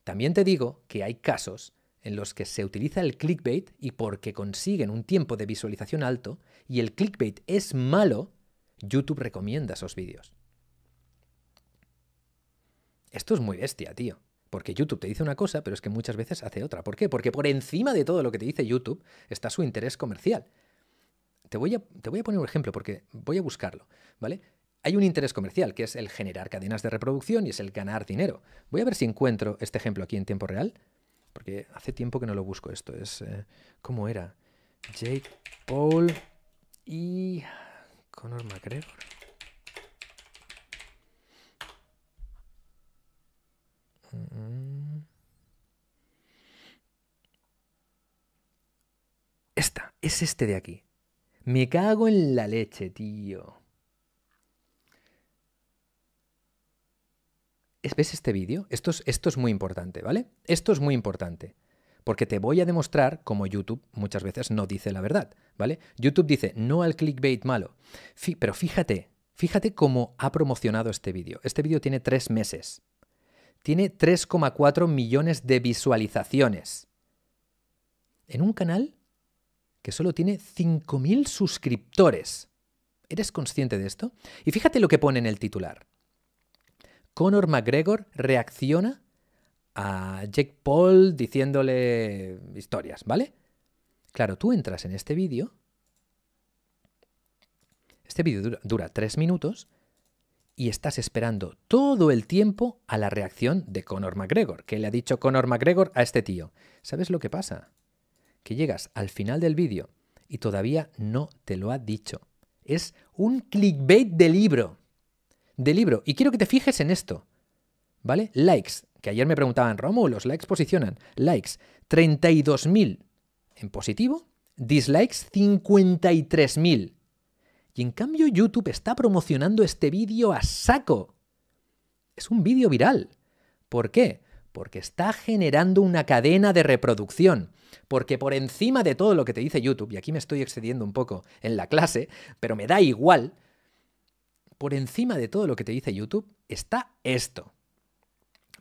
También te digo que hay casos en los que se utiliza el clickbait y porque consiguen un tiempo de visualización alto y el clickbait es malo, YouTube recomienda esos vídeos. Esto es muy bestia, tío. Porque YouTube te dice una cosa, pero es que muchas veces hace otra. ¿Por qué? Porque por encima de todo lo que te dice YouTube está su interés comercial. Te voy a, te voy a poner un ejemplo porque voy a buscarlo, ¿vale? Hay un interés comercial, que es el generar cadenas de reproducción y es el ganar dinero. Voy a ver si encuentro este ejemplo aquí en tiempo real, porque hace tiempo que no lo busco esto. Es, eh, ¿Cómo era? Jake Paul y Conor McGregor. Esta, es este de aquí. Me cago en la leche, tío. ¿Ves este vídeo? Esto es, esto es muy importante, ¿vale? Esto es muy importante. Porque te voy a demostrar cómo YouTube muchas veces no dice la verdad, ¿vale? YouTube dice no al clickbait malo. pero fíjate, fíjate cómo ha promocionado este vídeo. Este vídeo tiene tres meses tiene 3,4 millones de visualizaciones. En un canal que solo tiene 5.000 suscriptores. ¿Eres consciente de esto? Y fíjate lo que pone en el titular. Conor McGregor reacciona a Jake Paul diciéndole historias, ¿vale? Claro, tú entras en este vídeo. Este vídeo dura, dura, tres minutos y estás esperando todo el tiempo a la reacción de Conor McGregor. que le ha dicho Conor McGregor a este tío? ¿Sabes lo que pasa? Que llegas al final del vídeo y todavía no te lo ha dicho. Es un clickbait de libro. De libro. Y quiero que te fijes en esto. ¿Vale? Likes. Que ayer me preguntaban, Romo, los likes posicionan. Likes, 32.000 en positivo. Dislikes, 53.000. Y en cambio YouTube está promocionando este vídeo a saco. Es un vídeo viral. ¿Por qué? Porque está generando una cadena de reproducción. Porque por encima de todo lo que te dice YouTube, y aquí me estoy excediendo un poco en la clase, pero me da igual, por encima de todo lo que te dice YouTube está esto.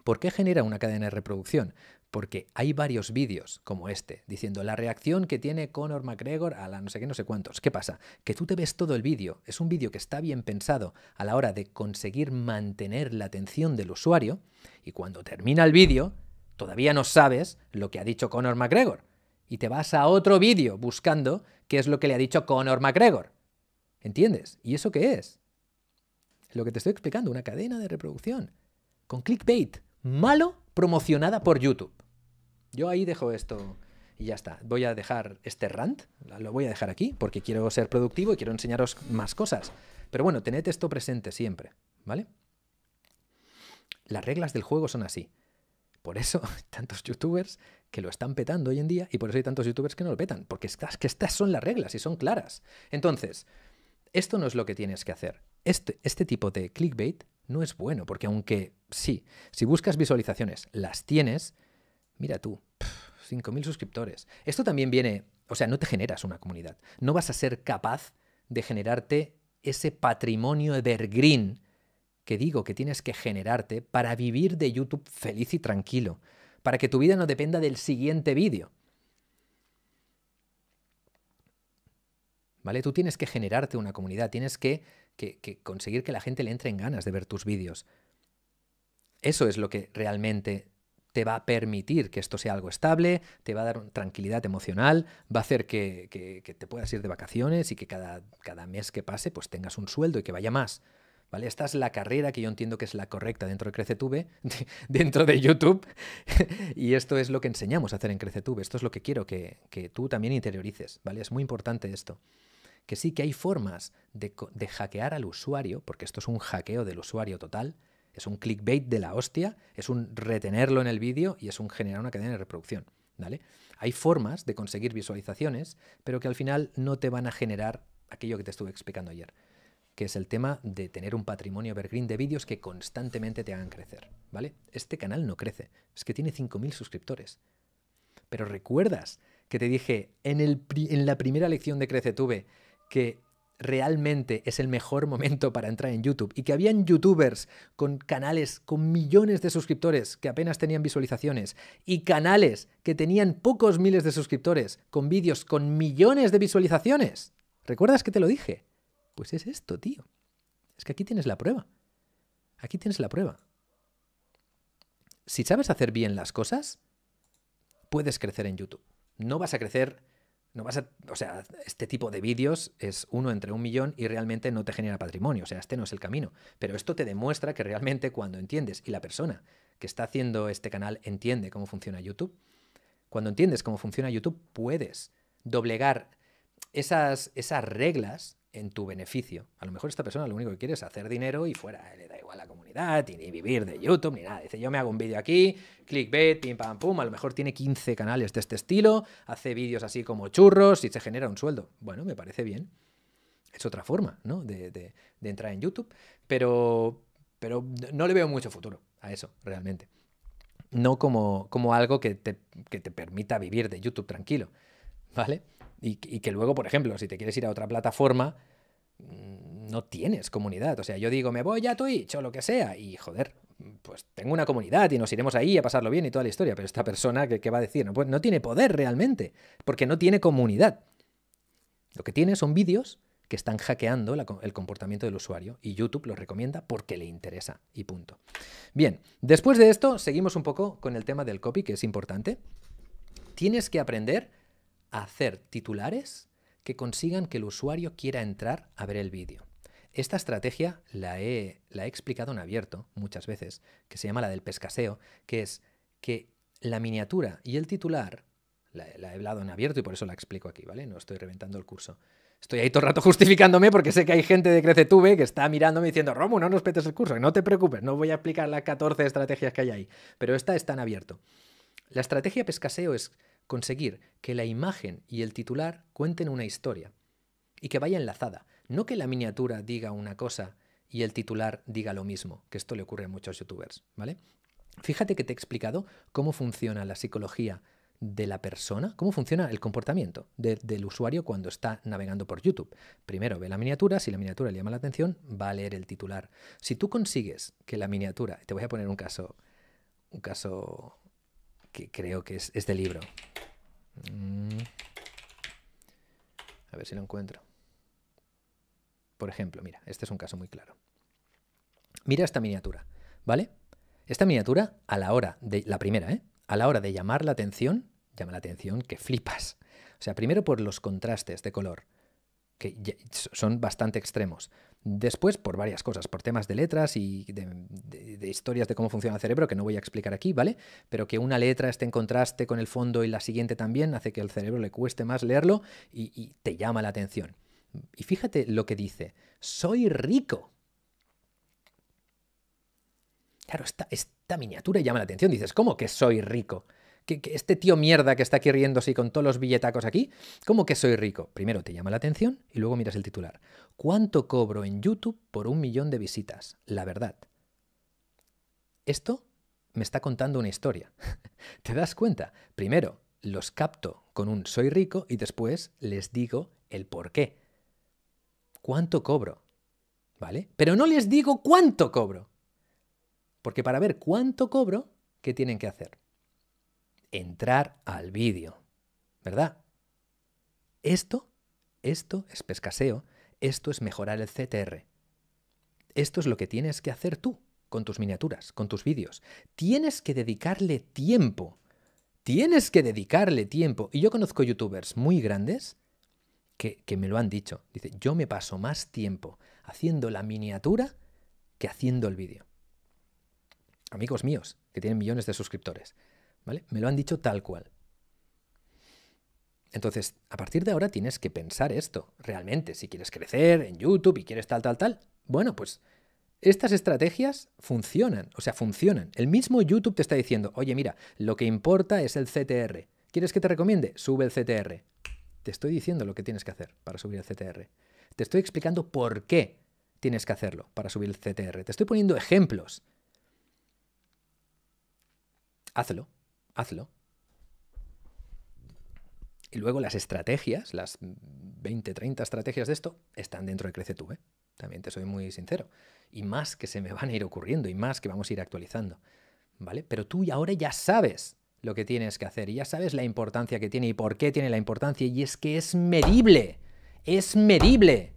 ¿Por qué genera una cadena de reproducción? porque hay varios vídeos como este, diciendo la reacción que tiene Conor McGregor a la no sé qué, no sé cuántos. ¿Qué pasa? Que tú te ves todo el vídeo, es un vídeo que está bien pensado a la hora de conseguir mantener la atención del usuario, y cuando termina el vídeo, todavía no sabes lo que ha dicho Conor McGregor, y te vas a otro vídeo buscando qué es lo que le ha dicho Conor McGregor. ¿Entiendes? ¿Y eso qué es? Lo que te estoy explicando, una cadena de reproducción, con clickbait, malo promocionada por YouTube. Yo ahí dejo esto y ya está. Voy a dejar este rant, lo voy a dejar aquí, porque quiero ser productivo y quiero enseñaros más cosas. Pero bueno, tened esto presente siempre, ¿vale? Las reglas del juego son así. Por eso [laughs] hay tantos youtubers que lo están petando hoy en día y por eso hay tantos youtubers que no lo petan, porque estas, que estas son las reglas y son claras. Entonces, esto no es lo que tienes que hacer. Este, este tipo de clickbait no es bueno, porque aunque sí, si buscas visualizaciones, las tienes, Mira tú, 5.000 suscriptores. Esto también viene, o sea, no te generas una comunidad. No vas a ser capaz de generarte ese patrimonio evergreen que digo que tienes que generarte para vivir de YouTube feliz y tranquilo, para que tu vida no dependa del siguiente vídeo. ¿Vale? Tú tienes que generarte una comunidad, tienes que, que conseguir que la gente le entre en ganas de ver tus vídeos. Eso es lo que realmente te va a permitir que esto sea algo estable, te va a dar tranquilidad emocional, va a hacer que, te puedas ir de vacaciones y que cada, cada mes que pase pues tengas un sueldo y que vaya más. ¿Vale? Esta es la carrera que yo entiendo que es la correcta dentro de CreceTube, [laughs] dentro de YouTube, [laughs] y esto es lo que enseñamos a hacer en CreceTube, esto es lo que quiero que, tú también interiorices, ¿vale? Es muy importante esto. Que sí que hay formas de, de hackear al usuario, porque esto es un hackeo del usuario total, es un clickbait de la hostia, es un retenerlo en el vídeo y es un generar una cadena de reproducción. ¿vale? Hay formas de conseguir visualizaciones, pero que al final no te van a generar aquello que te estuve explicando ayer, que es el tema de tener un patrimonio evergreen de vídeos que constantemente te hagan crecer. ¿vale? Este canal no crece, es que tiene 5.000 suscriptores. Pero recuerdas que te dije en, el, en la primera lección de Crece Tuve que realmente es el mejor momento para entrar en YouTube y que habían youtubers con canales con millones de suscriptores que apenas tenían visualizaciones y canales que tenían pocos miles de suscriptores con vídeos con millones de visualizaciones. ¿Recuerdas que te lo dije? Pues es esto, tío. Es que aquí tienes la prueba. Aquí tienes la prueba. Si sabes hacer bien las cosas, puedes crecer en YouTube. No vas a crecer no vas a, o sea, este tipo de vídeos es uno entre un millón y realmente no te genera patrimonio, o sea, este no es el camino. Pero esto te demuestra que realmente cuando entiendes, y la persona que está haciendo este canal entiende cómo funciona YouTube, cuando entiendes cómo funciona YouTube, puedes doblegar esas, esas reglas en tu beneficio. A lo mejor esta persona lo único que quiere es hacer dinero y fuera, eh, le da igual la comunidad tiene ni vivir de YouTube, ni nada. Dice, yo me hago un vídeo aquí, clickbait, pim pam pum, a lo mejor tiene 15 canales de este estilo, hace vídeos así como churros y se genera un sueldo. Bueno, me parece bien. Es otra forma, ¿no? De, entrar en YouTube. Pero, pero no le veo mucho futuro a eso, realmente. No como, como algo que te, permita vivir de YouTube tranquilo, ¿vale? y que luego, por ejemplo, si te quieres ir a otra plataforma, Mm, no tienes comunidad. O sea, yo digo, me voy a Twitch o lo que sea, y joder, pues tengo una comunidad y nos iremos ahí a pasarlo bien y toda la historia, pero esta persona, ¿qué, va a decir? No, pues no tiene poder realmente, porque no tiene comunidad. Lo que tiene son vídeos que están hackeando el comportamiento del usuario y YouTube lo recomienda porque le interesa y punto. Bien, después de esto seguimos un poco con el tema del copy, que es importante. Tienes que aprender a hacer titulares que consigan que el usuario quiera entrar a ver el vídeo. Esta estrategia la he, la he explicado en abierto muchas veces, que se llama la del pescaseo, que es que la miniatura y el titular, la, he hablado en abierto y por eso la explico aquí, ¿vale? No estoy reventando el curso. Estoy ahí todo el rato [laughs] justificándome porque sé que hay gente de CreceTube que está mirándome diciendo, Romu, no nos petes el curso, no te preocupes, no voy a explicar las 14 estrategias que hay ahí, pero esta está en abierto. La estrategia pescaseo es conseguir que la imagen y el titular cuenten una historia y que vaya enlazada, no que la miniatura diga una cosa y el titular diga lo mismo, que esto le ocurre a muchos youtubers, ¿vale? Fíjate que te he explicado cómo funciona la psicología de la persona, cómo funciona el comportamiento del usuario cuando está navegando por YouTube. Primero ve la miniatura, si la miniatura le llama la atención, va a leer el titular. Si tú consigues que la miniatura, te voy a poner un caso, un caso que creo que es, es de libro, Mm. A ver si lo encuentro. Por ejemplo, mira, este es un caso muy claro. Mira esta miniatura, ¿vale? Esta miniatura, a la hora de. La primera, ¿eh? A la hora de llamar la atención, llama la atención que flipas. O sea, primero por los contrastes de color, que son bastante extremos. Después, por varias cosas, por temas de letras y de, historias de cómo funciona el cerebro, que no voy a explicar aquí, ¿vale? Pero que una letra esté en contraste con el fondo y la siguiente también hace que al cerebro le cueste más leerlo y, te llama la atención. Y fíjate lo que dice, soy rico. Claro, esta, esta miniatura llama la atención, dices, ¿cómo que soy rico? este tío mierda que está aquí riéndose y con todos los billetacos aquí, ¿cómo que soy rico? Primero te llama la atención y luego miras el titular. ¿Cuánto cobro en YouTube por un millón de visitas? La verdad. Esto me está contando una historia. [laughs] ¿Te das cuenta? Primero, los capto con un soy rico y después les digo el por qué. ¿Cuánto cobro? ¿Vale? Pero no les digo cuánto cobro. Porque para ver cuánto cobro, ¿qué tienen que hacer? entrar al vídeo, ¿verdad? Esto, esto es pescaseo, esto es mejorar el CTR. Esto es lo que tienes que hacer tú con tus miniaturas, con tus vídeos. Tienes que dedicarle tiempo. Tienes que dedicarle tiempo. Y yo conozco youtubers muy grandes que, que, me lo han dicho. Dice, yo me paso más tiempo haciendo la miniatura que haciendo el vídeo. Amigos míos, que tienen millones de suscriptores. ¿vale? Me lo han dicho tal cual. Entonces, a partir de ahora tienes que pensar esto, realmente, si quieres crecer en YouTube y quieres tal, tal, tal. Bueno, pues estas estrategias funcionan, o sea, funcionan. El mismo YouTube te está diciendo, oye, mira, lo que importa es el CTR. ¿Quieres que te recomiende? Sube el CTR. Te estoy diciendo lo que tienes que hacer para subir el CTR. Te estoy explicando por qué tienes que hacerlo para subir el CTR. Te estoy poniendo ejemplos. Hazlo hazlo. Y luego las estrategias, las 20, 30 estrategias de esto, están dentro de CreceTube. ¿eh? También te soy muy sincero. Y más que se me van a ir ocurriendo y más que vamos a ir actualizando. ¿Vale? Pero tú y ahora ya sabes lo que tienes que hacer y ya sabes la importancia que tiene y por qué tiene la importancia. Y es que es medible. Es medible.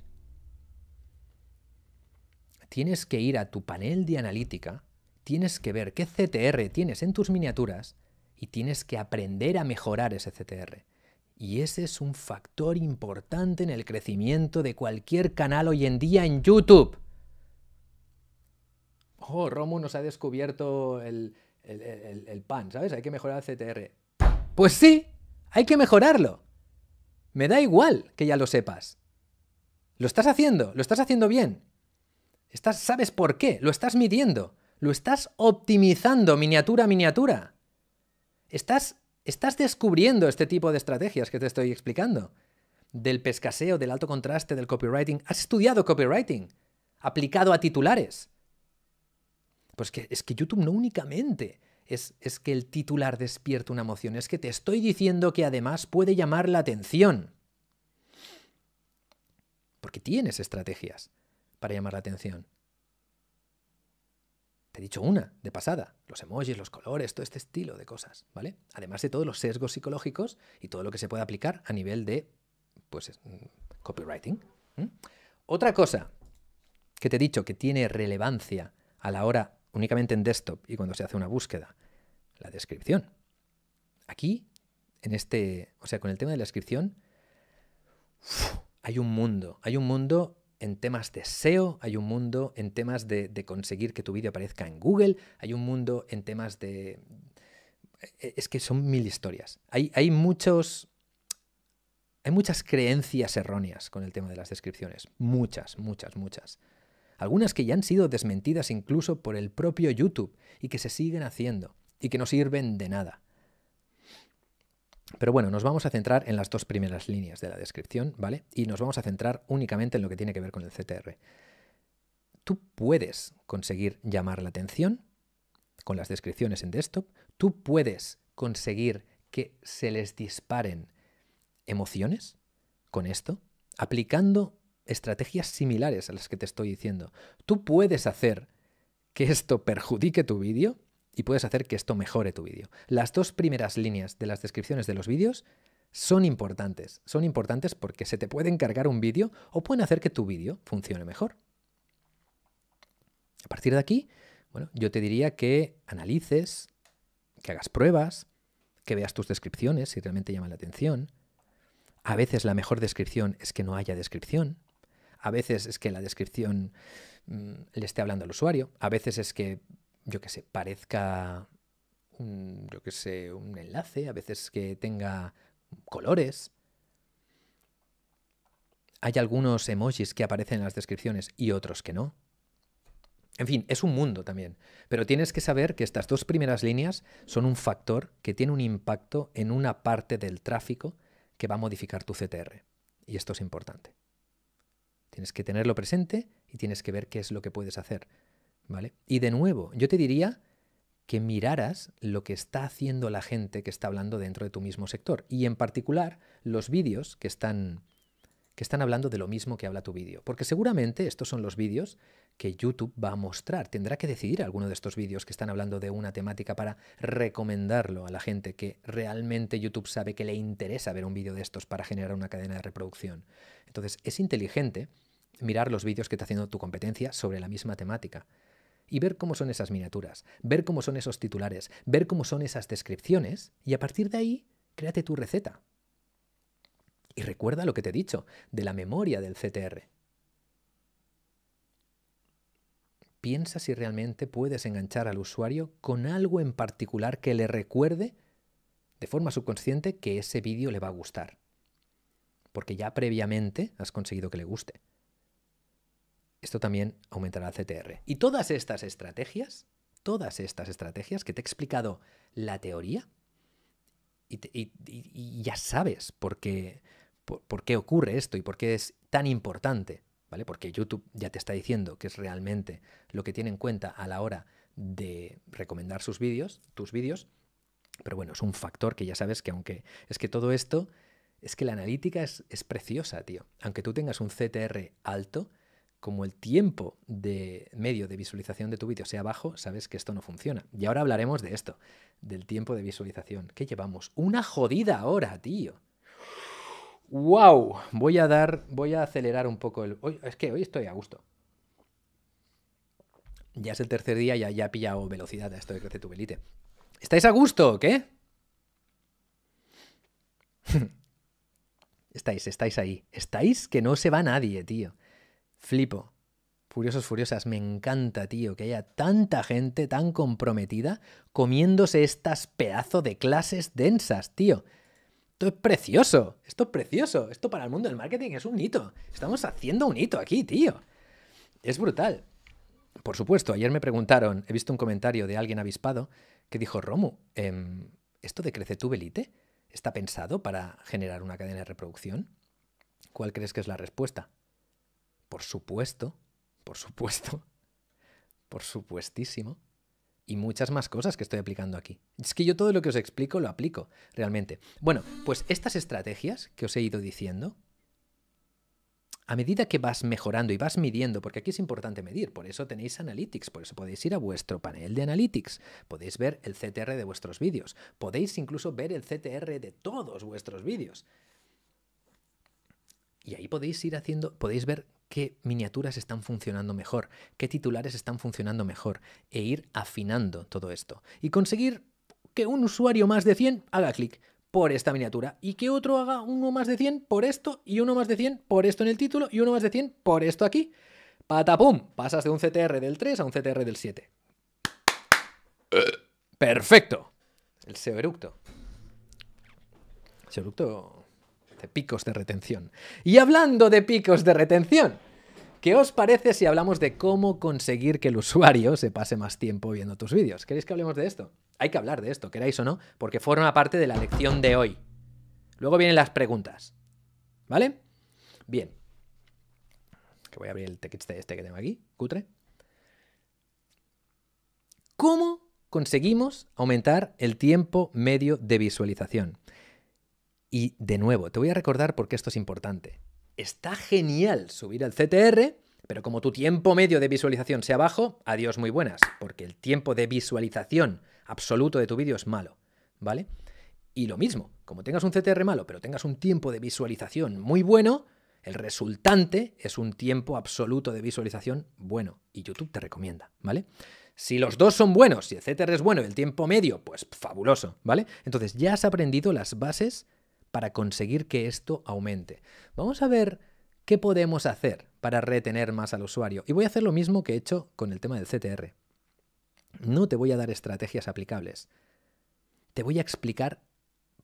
Tienes que ir a tu panel de analítica, tienes que ver qué CTR tienes en tus miniaturas y tienes que aprender a mejorar ese CTR. Y ese es un factor importante en el crecimiento de cualquier canal hoy en día en YouTube. Oh, Romo nos ha descubierto el, pan, ¿sabes? Hay que mejorar el CTR. Pues sí, hay que mejorarlo. Me da igual que ya lo sepas. Lo estás haciendo, lo estás haciendo bien. Estás, ¿Sabes por qué? Lo estás midiendo. Lo estás optimizando miniatura a miniatura. Estás, descubriendo este tipo de estrategias que te estoy explicando. Del pescaseo, del alto contraste, del copywriting. Has estudiado copywriting, aplicado a titulares. Pues que, es que YouTube no únicamente es, que el titular despierta una emoción, es que te estoy diciendo que además puede llamar la atención. Porque tienes estrategias para llamar la atención. Te he dicho una, de pasada. Los emojis, los colores, todo este estilo de cosas, ¿vale? Además de todos los sesgos psicológicos y todo lo que se puede aplicar a nivel de, pues, mm, copywriting. Otra cosa que te he dicho que tiene relevancia a la hora únicamente en desktop y cuando se hace una búsqueda, la descripción. Aquí, en este, o sea, con el tema de la descripción, hay un mundo, hay un mundo en temas de SEO, hay un mundo en temas de, conseguir que tu vídeo aparezca en Google, hay un mundo en temas de... E, es que son mil historias. hay muchos... Hay muchas creencias erróneas con el tema de las descripciones. Muchas, muchas, muchas. Algunas que ya han sido desmentidas incluso por el propio YouTube y que se siguen haciendo y que no sirven de nada. Pero bueno, nos vamos a centrar en las dos primeras líneas de la descripción, ¿vale? Y nos vamos a centrar únicamente en lo que tiene que ver con el CTR. Tú puedes conseguir llamar la atención con las descripciones en desktop, tú puedes conseguir que se les disparen emociones con esto, aplicando estrategias similares a las que te estoy diciendo. Tú puedes hacer que esto perjudique tu vídeo y puedes hacer que esto mejore tu vídeo. Las dos primeras líneas de las descripciones de los vídeos son importantes. Son importantes porque se te puede encargar un vídeo o pueden hacer que tu vídeo funcione mejor. A partir de aquí, bueno, yo te diría que analices, que hagas pruebas, que veas tus descripciones si realmente llaman la atención. A veces la mejor descripción es que no haya descripción. A veces es que la descripción mm, le esté hablando al usuario. A veces es que yo que sé, parezca un, que un enlace, a veces que tenga colores. Hay algunos emojis que aparecen en las descripciones y otros que no. En fin, es un mundo también. Pero tienes que saber que estas dos primeras líneas son un factor que tiene un impacto en una parte del tráfico que va a modificar tu CTR. Y esto es importante. Tienes que tenerlo presente y tienes que ver qué es lo que puedes hacer. Y de nuevo, yo te diría que miraras lo que está haciendo la gente que está hablando dentro de tu mismo sector y en particular los vídeos que están que están hablando de lo mismo que habla tu vídeo, porque seguramente estos son los vídeos que YouTube va a mostrar, tendrá que decidir alguno de estos vídeos que están hablando de una temática para recomendarlo a la gente que realmente YouTube sabe que le interesa ver un vídeo de estos para generar una cadena de reproducción. Entonces, es inteligente mirar los vídeos que está haciendo tu competencia sobre la misma temática y ver cómo son esas miniaturas, ver cómo son esos titulares, ver cómo son esas descripciones y a partir de ahí, créate tu receta. Y recuerda lo que te he dicho de la memoria del CTR. Piensa si realmente puedes enganchar al usuario con algo en particular que le recuerde de forma subconsciente que ese vídeo le va a gustar. Porque ya previamente has conseguido que le guste esto también aumentará el CTR. Y todas estas estrategias, todas estas estrategias que te he explicado la teoría, y, ya sabes por qué, qué ocurre esto y por qué es tan importante, ¿vale? Porque YouTube ya te está diciendo que es realmente lo que tiene en cuenta a la hora de recomendar sus vídeos, tus vídeos, pero bueno, es un factor que ya sabes que aunque es que todo esto, es que la analítica es, es, preciosa, tío. Aunque tú tengas un CTR alto, como el tiempo de medio de visualización de tu vídeo sea bajo, sabes que esto no funciona. Y ahora hablaremos de esto, del tiempo de visualización. ¿Qué llevamos? Una jodida hora, tío. ¡Wow! Voy a dar, voy a acelerar un poco el... es que hoy estoy a gusto. Ya es el tercer día y ya, ya pillado velocidad a esto de crece tu velite. ¿Estáis a gusto qué? [laughs] estáis, estáis ahí. Estáis que no se va nadie, tío. Flipo. Furiosos, furiosas, me encanta, tío, que haya tanta gente tan comprometida comiéndose estas pedazo de clases densas, tío. Esto es precioso, esto es precioso, esto para el mundo del marketing es un hito. Estamos haciendo un hito aquí, tío. Es brutal. Por supuesto, ayer me preguntaron, he visto un comentario de alguien avispado que dijo, Romu, em, ¿esto de Crece tu Belite está pensado para generar una cadena de reproducción? ¿Cuál crees que es la respuesta? por supuesto, por supuesto, [laughs] por supuestísimo, y muchas más cosas que estoy aplicando aquí. Es que yo todo lo que os explico lo aplico, realmente. Bueno, pues estas estrategias que os he ido diciendo, a medida que vas mejorando y vas midiendo, porque aquí es importante medir, por eso tenéis Analytics, por eso podéis ir a vuestro panel de Analytics, podéis ver el CTR de vuestros vídeos, podéis incluso ver el CTR de todos vuestros vídeos. Y ahí podéis ir haciendo, podéis ver qué miniaturas están funcionando mejor, qué titulares están funcionando mejor, e ir afinando todo esto. Y conseguir que un usuario más de 100 haga clic por esta miniatura y que otro haga uno más de 100 por esto y uno más de 100 por esto en el título y uno más de 100 por esto aquí. Patapum, pasas de un CTR del 3 a un CTR del 7. Eh. Perfecto. El severucto eructo picos de retención. Y hablando de picos de retención, ¿Qué os parece si hablamos de cómo conseguir que el usuario se pase más tiempo viendo tus vídeos? ¿Queréis que hablemos de esto? Hay que hablar de esto, queráis o no, porque forma parte de la lección de hoy. Luego vienen las preguntas. ¿Vale? Bien. Que voy a abrir el texto este que tengo aquí, cutre. ¿Cómo conseguimos aumentar el tiempo medio de visualización? Y de nuevo, te voy a recordar por qué esto es importante. Está genial subir al CTR, pero como tu tiempo medio de visualización sea bajo, adiós muy buenas, porque el tiempo de visualización absoluto de tu vídeo es malo, ¿vale? Y lo mismo, como tengas un CTR malo, pero tengas un tiempo de visualización muy bueno, el resultante es un tiempo absoluto de visualización bueno y YouTube te recomienda, ¿vale? Si los dos son buenos, si el CTR es bueno y el tiempo medio, pues fabuloso, ¿vale? Entonces ya has aprendido las bases para conseguir que esto aumente. Vamos a ver qué podemos hacer para retener más al usuario. Y voy a hacer lo mismo que he hecho con el tema del CTR. No te voy a dar estrategias aplicables. Te voy a explicar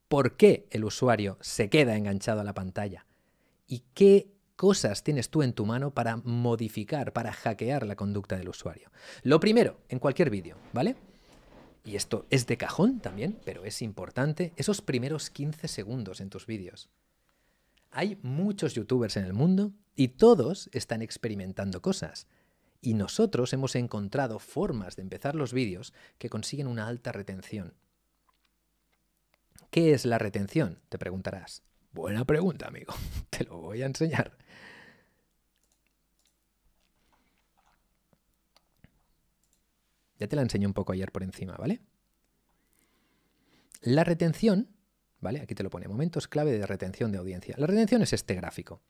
por qué el usuario se queda enganchado a la pantalla y qué cosas tienes tú en tu mano para modificar, para hackear la conducta del usuario. Lo primero, en cualquier vídeo, ¿vale? y esto es de cajón también, pero es importante, esos primeros 15 segundos en tus vídeos. Hay muchos youtubers en el mundo y todos están experimentando cosas. Y nosotros hemos encontrado formas de empezar los vídeos que consiguen una alta retención. ¿Qué es la retención? Te preguntarás. Buena pregunta, amigo. [laughs] Te lo voy a enseñar. Ya te la enseño un poco ayer por encima, ¿vale? La retención, ¿vale? Aquí te lo pone, momentos clave de retención de audiencia. La retención es este gráfico.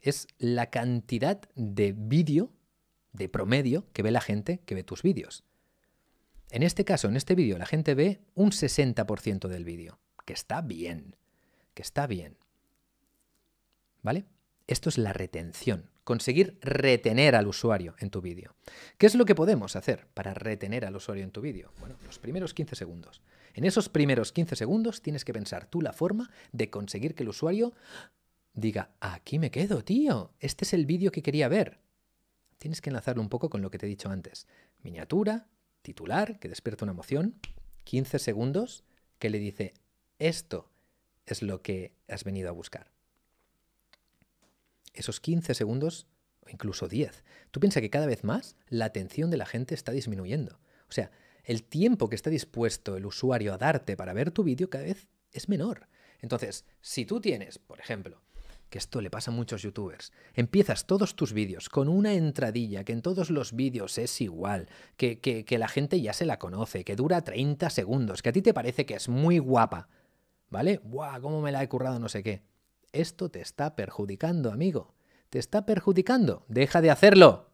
Es la cantidad de vídeo, de promedio, que ve la gente que ve tus vídeos. En este caso, en este vídeo, la gente ve un 60% del vídeo, que está bien, que está bien. ¿Vale? Esto es la retención conseguir retener al usuario en tu vídeo. ¿Qué es lo que podemos hacer para retener al usuario en tu vídeo? Bueno, los primeros 15 segundos. En esos primeros 15 segundos tienes que pensar tú la forma de conseguir que el usuario diga, aquí me quedo, tío, este es el vídeo que quería ver. Tienes que enlazarlo un poco con lo que te he dicho antes. Miniatura, titular, que despierta una emoción, 15 segundos, que le dice, esto es lo que has venido a buscar esos 15 segundos o incluso 10. Tú piensas que cada vez más la atención de la gente está disminuyendo. O sea, el tiempo que está dispuesto el usuario a darte para ver tu vídeo cada vez es menor. Entonces, si tú tienes, por ejemplo, que esto le pasa a muchos youtubers, empiezas todos tus vídeos con una entradilla que en todos los vídeos es igual, que, que, que la gente ya se la conoce, que dura 30 segundos, que a ti te parece que es muy guapa, ¿vale? ¡Guau! ¿Cómo me la he currado? No sé qué. Esto te está perjudicando, amigo. Te está perjudicando. Deja de hacerlo.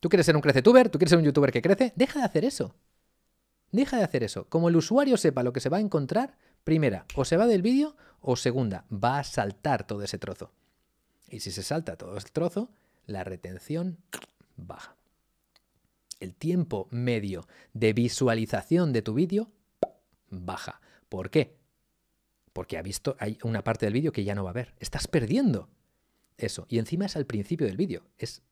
¿Tú quieres ser un crecetuber? ¿Tú quieres ser un youtuber que crece? Deja de hacer eso. Deja de hacer eso. Como el usuario sepa lo que se va a encontrar, primera, o se va del vídeo, o segunda, va a saltar todo ese trozo. Y si se salta todo el trozo, la retención baja. El tiempo medio de visualización de tu vídeo baja. ¿Por qué? porque ha visto, hay una parte del vídeo que ya no va a ver. Estás perdiendo eso. Y encima es al principio del vídeo. Es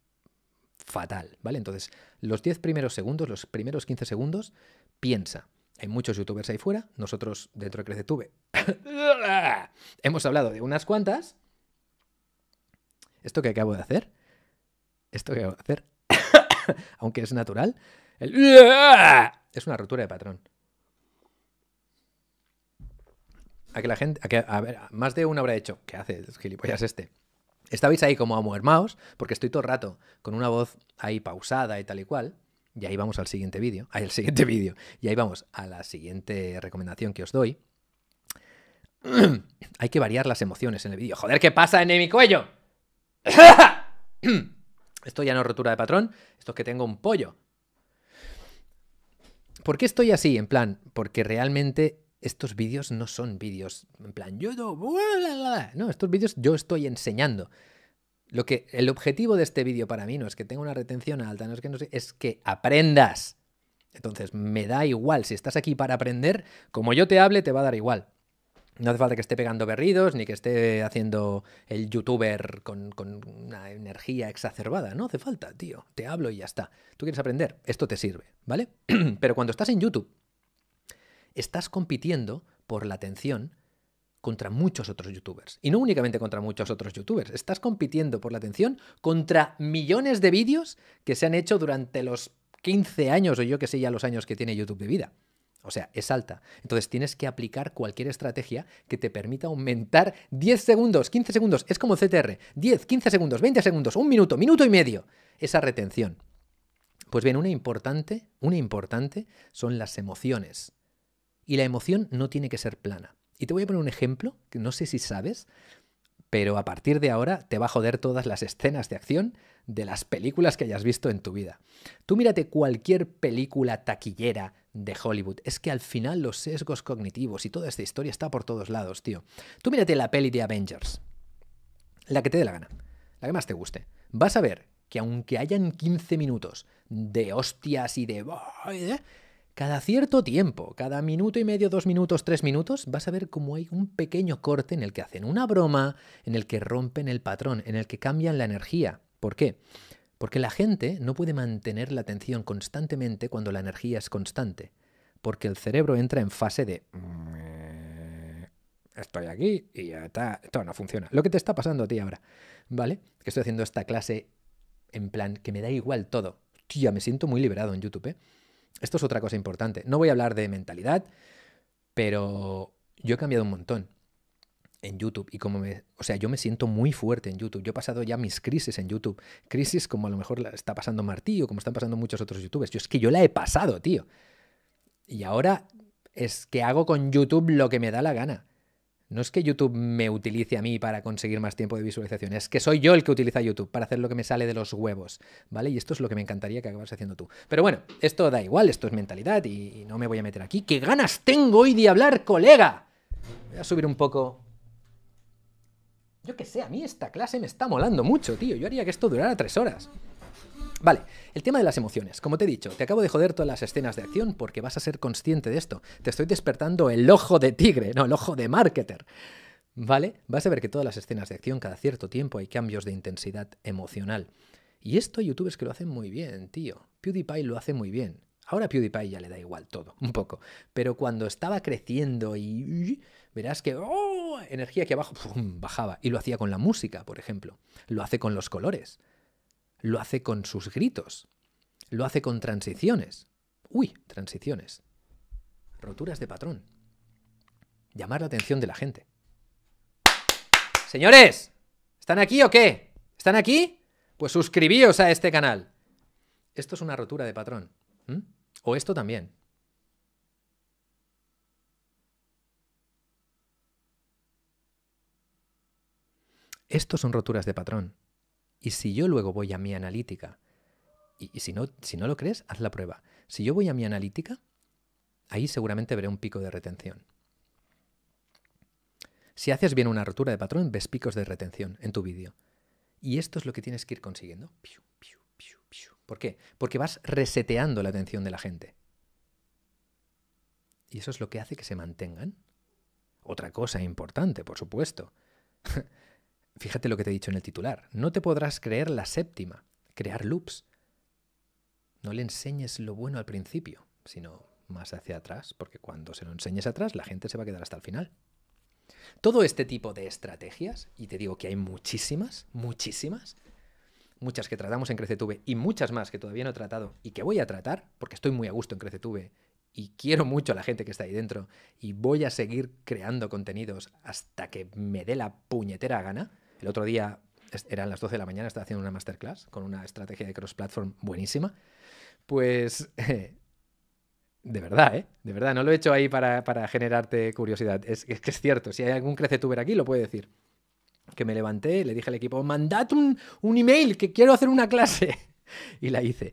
fatal, ¿vale? Entonces, los 10 primeros segundos, los primeros 15 segundos, piensa. Hay muchos youtubers ahí fuera, nosotros dentro de CreceTube [laughs] hemos hablado de unas cuantas. Esto que acabo de hacer, esto que acabo de hacer, [coughs] aunque es natural, [coughs] es una rotura de patrón. a que la gente, a ver, más de uno habrá hecho, ¿qué hace gilipollas este? Estabais ahí como a porque estoy todo el rato con una voz ahí pausada y tal y cual. Y ahí vamos al siguiente vídeo, el [laughs] siguiente vídeo. Y ahí vamos a la siguiente recomendación que os doy. [clears throat] Hay que variar las emociones en el vídeo. Joder, ¿qué pasa en mi cuello? [clears throat] esto ya no es rotura de patrón, esto es que tengo un pollo. ¿Por qué estoy así? En plan, porque realmente estos vídeos no son vídeos en plan, yo no, no, estos vídeos yo estoy enseñando. Lo que, el objetivo de este vídeo para mí no es que tenga una retención alta, no es que no sé, es que aprendas. Entonces, me da igual, si estás aquí para aprender, como yo te hable, te va a dar igual. No hace falta que esté pegando berridos ni que esté haciendo el youtuber con, una energía exacerbada. No hace falta, tío. Te hablo y ya está. Tú quieres aprender, esto te sirve, ¿vale? [clears throat] Pero cuando estás en YouTube estás compitiendo por la atención contra muchos otros youtubers. Y no únicamente contra muchos otros youtubers, estás compitiendo por la atención contra millones de vídeos que se han hecho durante los 15 años o yo que sé ya los años que tiene YouTube de vida. O sea, es alta. Entonces tienes que aplicar cualquier estrategia que te permita aumentar 10 segundos, 15 segundos, es como CTR, 10, 15 segundos, 20 segundos, un minuto, minuto y medio, esa retención. Pues bien, una importante, una importante son las emociones. Y la emoción no tiene que ser plana. Y te voy a poner un ejemplo que no sé si sabes, pero a partir de ahora te va a joder todas las escenas de acción de las películas que hayas visto en tu vida. Tú mírate cualquier película taquillera de Hollywood. Es que al final los sesgos cognitivos y toda esta historia está por todos lados, tío. Tú mírate la peli de Avengers. La que te dé la gana. La que más te guste. Vas a ver que aunque hayan 15 minutos de hostias y de cada cierto tiempo, cada minuto y medio, dos minutos, tres minutos, vas a ver cómo hay un pequeño corte en el que hacen una broma, en el que rompen el patrón, en el que cambian la energía. ¿Por qué? Porque la gente no puede mantener la atención constantemente cuando la energía es constante. Porque el cerebro entra en fase de... Mm, estoy aquí y ya está. Esto no funciona. Lo que te está pasando a ti ahora. ¿Vale? Que estoy haciendo esta clase en plan que me da igual todo. Tía, me siento muy liberado en YouTube, ¿eh? Esto es otra cosa importante. No voy a hablar de mentalidad, pero yo he cambiado un montón en YouTube y como me, o sea, yo me siento muy fuerte en YouTube. Yo he pasado ya mis crisis en YouTube, crisis como a lo mejor la está pasando Martí o como están pasando muchos otros youtubers. Yo es que yo la he pasado, tío. Y ahora es que hago con YouTube lo que me da la gana. No es que YouTube me utilice a mí para conseguir más tiempo de visualización, es que soy yo el que utiliza YouTube para hacer lo que me sale de los huevos, ¿vale? Y esto es lo que me encantaría que acabas haciendo tú. Pero bueno, esto da igual, esto es mentalidad y, no me voy a meter aquí. ¡Qué ganas tengo hoy de hablar, colega! Voy a subir un poco yo que sé, a mí esta clase me está molando mucho, tío. Yo haría que esto durara tres horas. Vale, el tema de las emociones. Como te he dicho, te acabo de joder todas las escenas de acción porque vas a ser consciente de esto. Te estoy despertando el ojo de tigre, no, el ojo de marketer. ¿Vale? Vas a ver que todas las escenas de acción, cada cierto tiempo, hay cambios de intensidad emocional. Y esto hay youtubers que lo hacen muy bien, tío. PewDiePie lo hace muy bien. Ahora PewDiePie ya le da igual todo, [laughs] un poco. Pero cuando estaba creciendo y verás que oh, energía aquí abajo bajaba. Y lo hacía con la música, por ejemplo. Lo hace con los colores lo hace con sus gritos, lo hace con transiciones. Uy, transiciones. Roturas de patrón. Llamar la atención de la gente. Señores, ¿están aquí o qué? ¿Están aquí? Pues suscribíos a este canal. Esto es una rotura de patrón. O esto también. Estos son roturas de patrón. Y si yo luego voy a mi analítica, y, si, no, si no lo crees, haz la prueba. Si yo voy a mi analítica, ahí seguramente veré un pico de retención. Si haces bien una rotura de patrón, ves picos de retención en tu vídeo. Y esto es lo que tienes que ir consiguiendo. ¿Por qué? Porque vas reseteando la atención de la gente. Y eso es lo que hace que se mantengan. Otra cosa importante, por supuesto. [laughs] Fíjate lo que te he dicho en el titular. No te podrás creer la séptima, crear loops. No le enseñes lo bueno al principio, sino más hacia atrás, porque cuando se lo enseñes atrás, la gente se va a quedar hasta el final. Todo este tipo de estrategias, y te digo que hay muchísimas, muchísimas, muchas que tratamos en Crecetube y muchas más que todavía no he tratado y que voy a tratar, porque estoy muy a gusto en Crecetube y quiero mucho a la gente que está ahí dentro y voy a seguir creando contenidos hasta que me dé la puñetera gana. El otro día, eran las 12 de la mañana, estaba haciendo una masterclass con una estrategia de cross-platform buenísima. Pues, [laughs] de verdad, ¿eh? De verdad, no lo he hecho ahí para, generarte curiosidad. Es, que es cierto, si hay algún crecetuber aquí, lo puede decir. Que me levanté, le dije al equipo, mandad un, un email, que quiero hacer una clase. [laughs] Y la hice.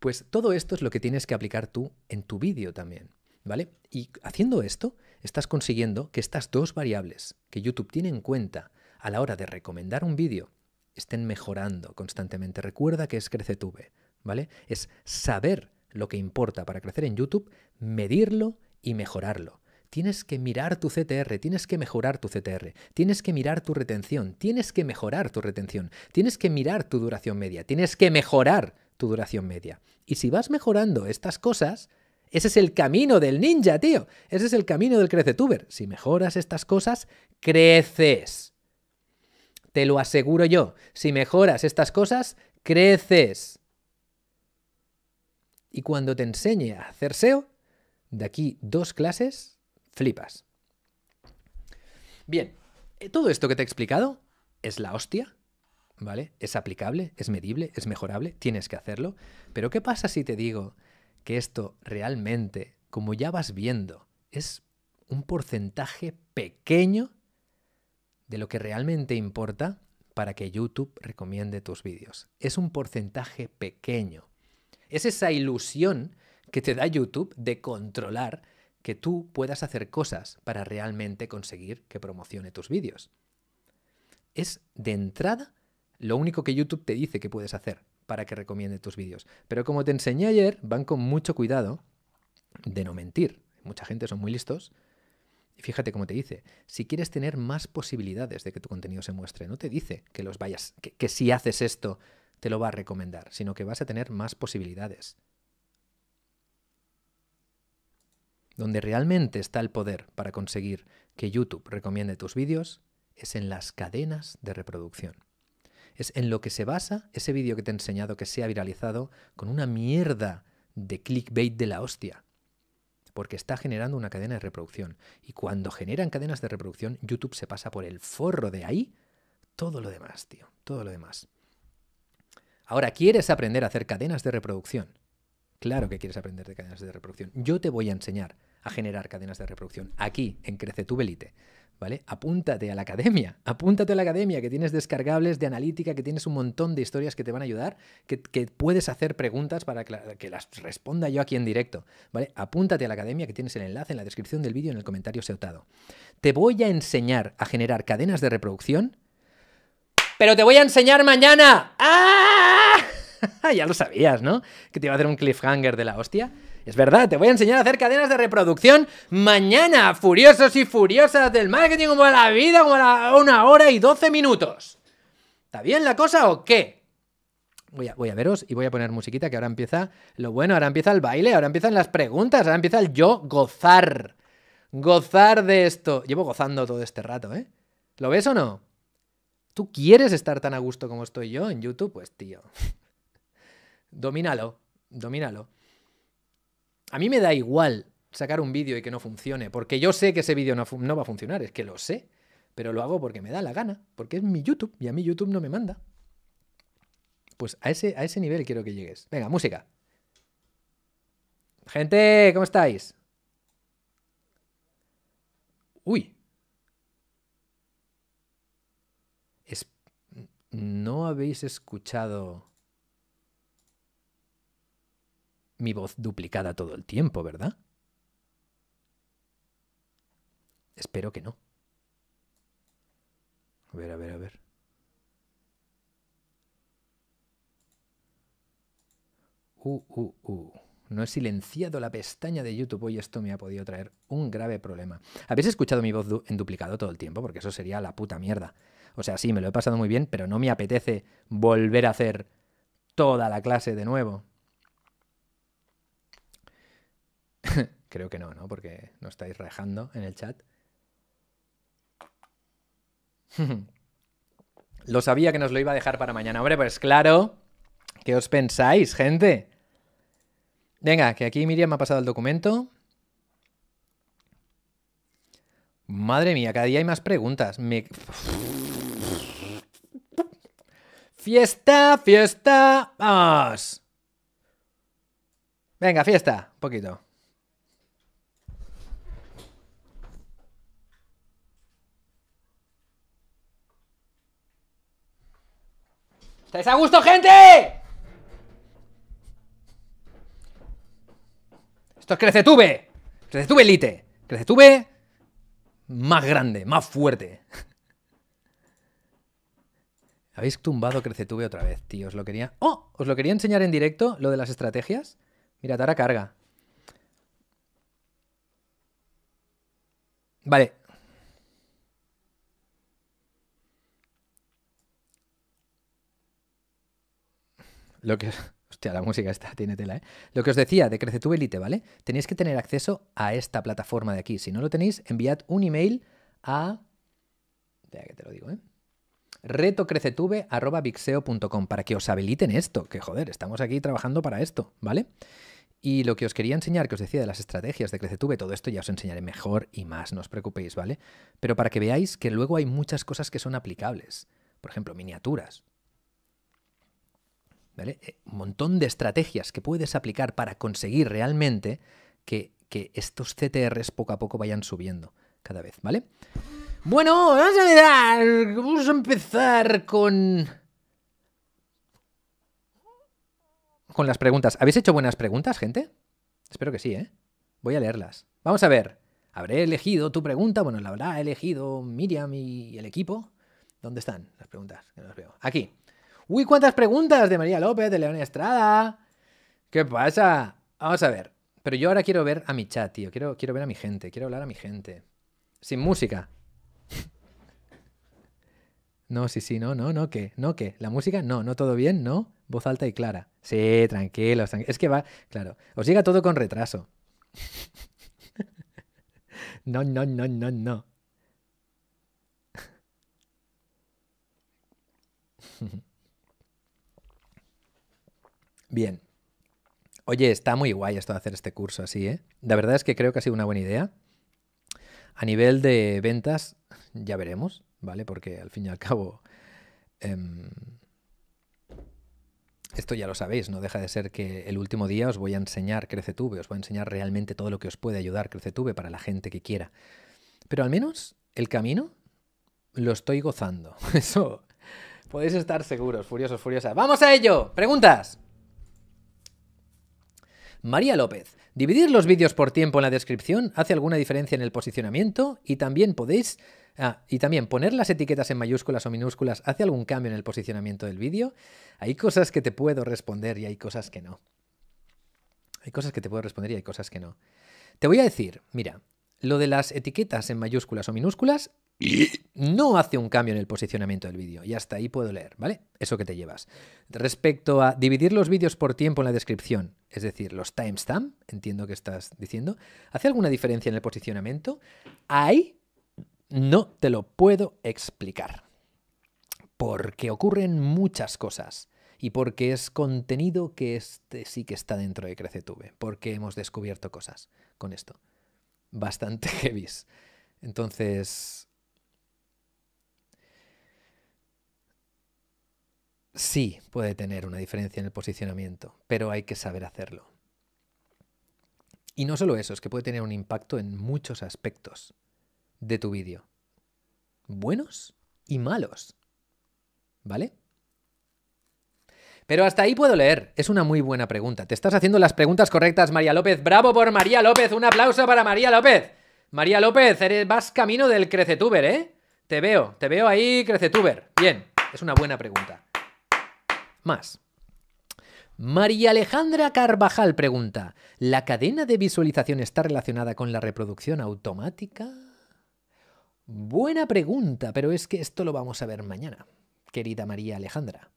Pues todo esto es lo que tienes que aplicar tú en tu vídeo también, ¿vale? Y haciendo esto, estás consiguiendo que estas dos variables que YouTube tiene en cuenta a la hora de recomendar un vídeo estén mejorando constantemente. Recuerda que es CreceTube, ¿vale? Es saber lo que importa para crecer en YouTube, medirlo y mejorarlo. Tienes que mirar tu CTR, tienes que mejorar tu CTR, tienes que mirar tu retención, tienes que mejorar tu retención, tienes que mirar tu duración media, tienes que mejorar tu duración media. Y si vas mejorando estas cosas, ese es el camino del ninja, tío. Ese es el camino del crecetuber. Si mejoras estas cosas, creces. Te lo aseguro yo. Si mejoras estas cosas, creces. Y cuando te enseñe a hacer SEO, de aquí dos clases, flipas. Bien, eh, todo esto que te he explicado es la hostia, ¿vale? Es aplicable, es medible, es mejorable, tienes que hacerlo. Pero ¿qué pasa si te digo que esto realmente, como ya vas viendo, es un porcentaje pequeño de lo que realmente importa para que YouTube recomiende tus vídeos. Es un porcentaje pequeño. Es esa ilusión que te da YouTube de controlar que tú puedas hacer cosas para realmente conseguir que promocione tus vídeos. Es de entrada lo único que YouTube te dice que puedes hacer para que recomiende tus vídeos. Pero como te enseñé ayer, van con mucho cuidado de no mentir. Mucha gente son muy listos y Fíjate cómo te dice, si quieres tener más posibilidades de que tu contenido se muestre, no te dice que los vayas, que, que si haces esto te lo va a recomendar, sino que vas a tener más posibilidades. Donde realmente está el poder para conseguir que YouTube recomiende tus vídeos es en las cadenas de reproducción. Es en lo que se basa ese vídeo que te he enseñado que se ha viralizado con una mierda de clickbait de la hostia porque está generando una cadena de reproducción. Y cuando generan cadenas de reproducción, YouTube se pasa por el forro de ahí todo lo demás, tío, todo lo demás. Ahora, ¿quieres aprender a hacer cadenas de reproducción? Claro que quieres aprender de cadenas de reproducción. Yo te voy a enseñar a generar cadenas de reproducción aquí, en Crece tu Belite. ¿vale? Apúntate a la academia, apúntate a la academia, que tienes descargables de analítica, que tienes un montón de historias que te van a ayudar, que, puedes hacer preguntas para que, las responda yo aquí en directo, ¿vale? Apúntate a la academia, que tienes el enlace en la descripción del vídeo en el comentario seutado. Te voy a enseñar a generar cadenas de reproducción, pero te voy a enseñar mañana. ¡Ah! [laughs] ya lo sabías, ¿no? Que te iba a hacer un cliffhanger de la hostia. Es verdad, te voy a enseñar a hacer cadenas de reproducción mañana, furiosos y furiosas del marketing como la vida, como una hora y doce minutos. ¿Está bien la cosa o qué? Voy a, voy a, veros y voy a poner musiquita que ahora empieza lo bueno, ahora empieza el baile, ahora empiezan las preguntas, ahora empieza el yo gozar. Gozar de esto. Llevo gozando todo este rato, ¿eh? ¿Lo ves o no? ¿Tú quieres estar tan a gusto como estoy yo en YouTube? Pues tío, [laughs] domínalo, domínalo. A mí me da igual sacar un vídeo y que no funcione, porque yo sé que ese vídeo no, va a funcionar, es que lo sé, pero lo hago porque me da la gana, porque es mi YouTube y a mí YouTube no me manda. Pues a ese, a ese nivel quiero que llegues. Venga, música. Gente, ¿cómo estáis? Uy. No habéis escuchado mi voz duplicada todo el tiempo, ¿verdad? Espero que no. A ver, a ver, a ver. Uh, uh, uh. No he silenciado la pestaña de YouTube y esto me ha podido traer un grave problema. ¿Habéis escuchado mi voz en duplicado todo el tiempo? Porque eso sería la puta mierda. O sea, sí, me lo he pasado muy bien, pero no me apetece volver a hacer toda la clase de nuevo. [laughs] Creo que no, ¿no? Porque no estáis rajando en el chat. [laughs] lo sabía que nos lo iba a dejar para mañana. Hombre, pues claro. ¿Qué os pensáis, gente? Venga, que aquí Miriam ha pasado el documento. Madre mía, cada día hay más preguntas. [laughs] Fiesta, fiesta, vamos. Venga, fiesta, un poquito. ¿Estáis a gusto, gente? Esto es Crecetube. Crecetube Elite. Crecetube más grande, más fuerte. [laughs] Habéis tumbado Crecetube otra vez, tío. Os lo quería... ¡Oh! Os lo quería enseñar en directo, lo de las estrategias. Mira, tara carga. Vale, Lo que. [laughs] Hostia, la música tiene tela, ¿eh? Lo que os decía de Crecetube Elite, ¿vale? Tenéis que tener acceso a esta plataforma de aquí. Si no lo tenéis, enviad un email a. Ya que te lo digo, ¿eh? para que os habiliten esto, que joder, estamos aquí trabajando para esto, ¿vale? Y lo que os quería enseñar, que os decía de las estrategias de Crecetube, todo esto ya os enseñaré mejor y más, no os preocupéis, ¿vale? Pero para que veáis que luego hay muchas cosas que son aplicables. Por ejemplo, miniaturas. ¿vale? Eh, un montón de estrategias que puedes aplicar para conseguir realmente que, estos CTRs poco a poco vayan subiendo cada vez, ¿vale? Bueno, vamos a vamos a empezar con... Con las preguntas. ¿Habéis hecho buenas preguntas, gente? Espero que sí, ¿eh? Voy a leerlas. Vamos a ver. Habré elegido tu pregunta. Bueno, la habrá elegido Miriam y el equipo. ¿Dónde están las preguntas? Que no veo. Aquí. Uy, cuántas preguntas de María López, de León Estrada. ¿Qué pasa? Vamos a ver. Pero yo ahora quiero ver a mi chat, tío. Quiero, quiero ver a mi gente. Quiero hablar a mi gente. Sin música. [laughs] No, sí, sí, no, no, no, ¿qué? ¿No qué? ¿La música? No, no todo bien, ¿no? Voz alta y clara. Sí, tranquilo es que va, claro, os llega todo con retraso. [laughs] no, no, no, no, no. [laughs] Bien. Oye, está muy guay esto de hacer este curso así, ¿eh? La verdad es que creo que ha sido una buena idea. A nivel de ventas, ya veremos, ¿vale? Porque al fin y al cabo, em, esto ya lo sabéis, no deja de ser que el último día os voy a enseñar CreceTube, os voy a enseñar realmente todo lo que os puede ayudar CreceTube para la gente que quiera. Pero al menos el camino lo estoy gozando. [laughs] Eso podéis estar seguros, furiosos, furiosas. ¡Vamos a ello! ¡Preguntas! María López, dividir los vídeos por tiempo en la descripción hace alguna diferencia en el posicionamiento y también podéis... Ah, y también poner las etiquetas en mayúsculas o minúsculas hace algún cambio en el posicionamiento del vídeo. Hay cosas que te puedo responder y hay cosas que no. Hay cosas que te puedo responder y hay cosas que no. Te voy a decir, mira, lo de las etiquetas en mayúsculas o minúsculas no hace un cambio en el posicionamiento del vídeo. Y hasta ahí puedo leer, ¿vale? Eso que te llevas. Respecto a dividir los vídeos por tiempo en la descripción, es decir, los timestamp, entiendo que estás diciendo, ¿hace alguna diferencia en el posicionamiento? Ahí no te lo puedo explicar. Porque ocurren muchas cosas. Y porque es contenido que este sí que está dentro de CreceTube. Porque hemos descubierto cosas con esto. Bastante [laughs] heavy. Entonces, sí puede tener una diferencia en el posicionamiento, pero hay que saber hacerlo. Y no solo eso, es que puede tener un impacto en muchos aspectos de tu vídeo. Buenos y malos. ¿Vale? Pero hasta ahí puedo leer. Es una muy buena pregunta. Te estás haciendo las preguntas correctas, María López. Bravo por María López. Un aplauso para María López. María López, eres, vas camino del crecetuber, ¿eh? Te veo, te veo ahí, crecetuber. Bien, es una buena pregunta más. María Alejandra Carvajal pregunta, ¿la cadena de visualización está relacionada con la reproducción automática? Buena pregunta, pero es que esto lo vamos a ver mañana, querida María Alejandra.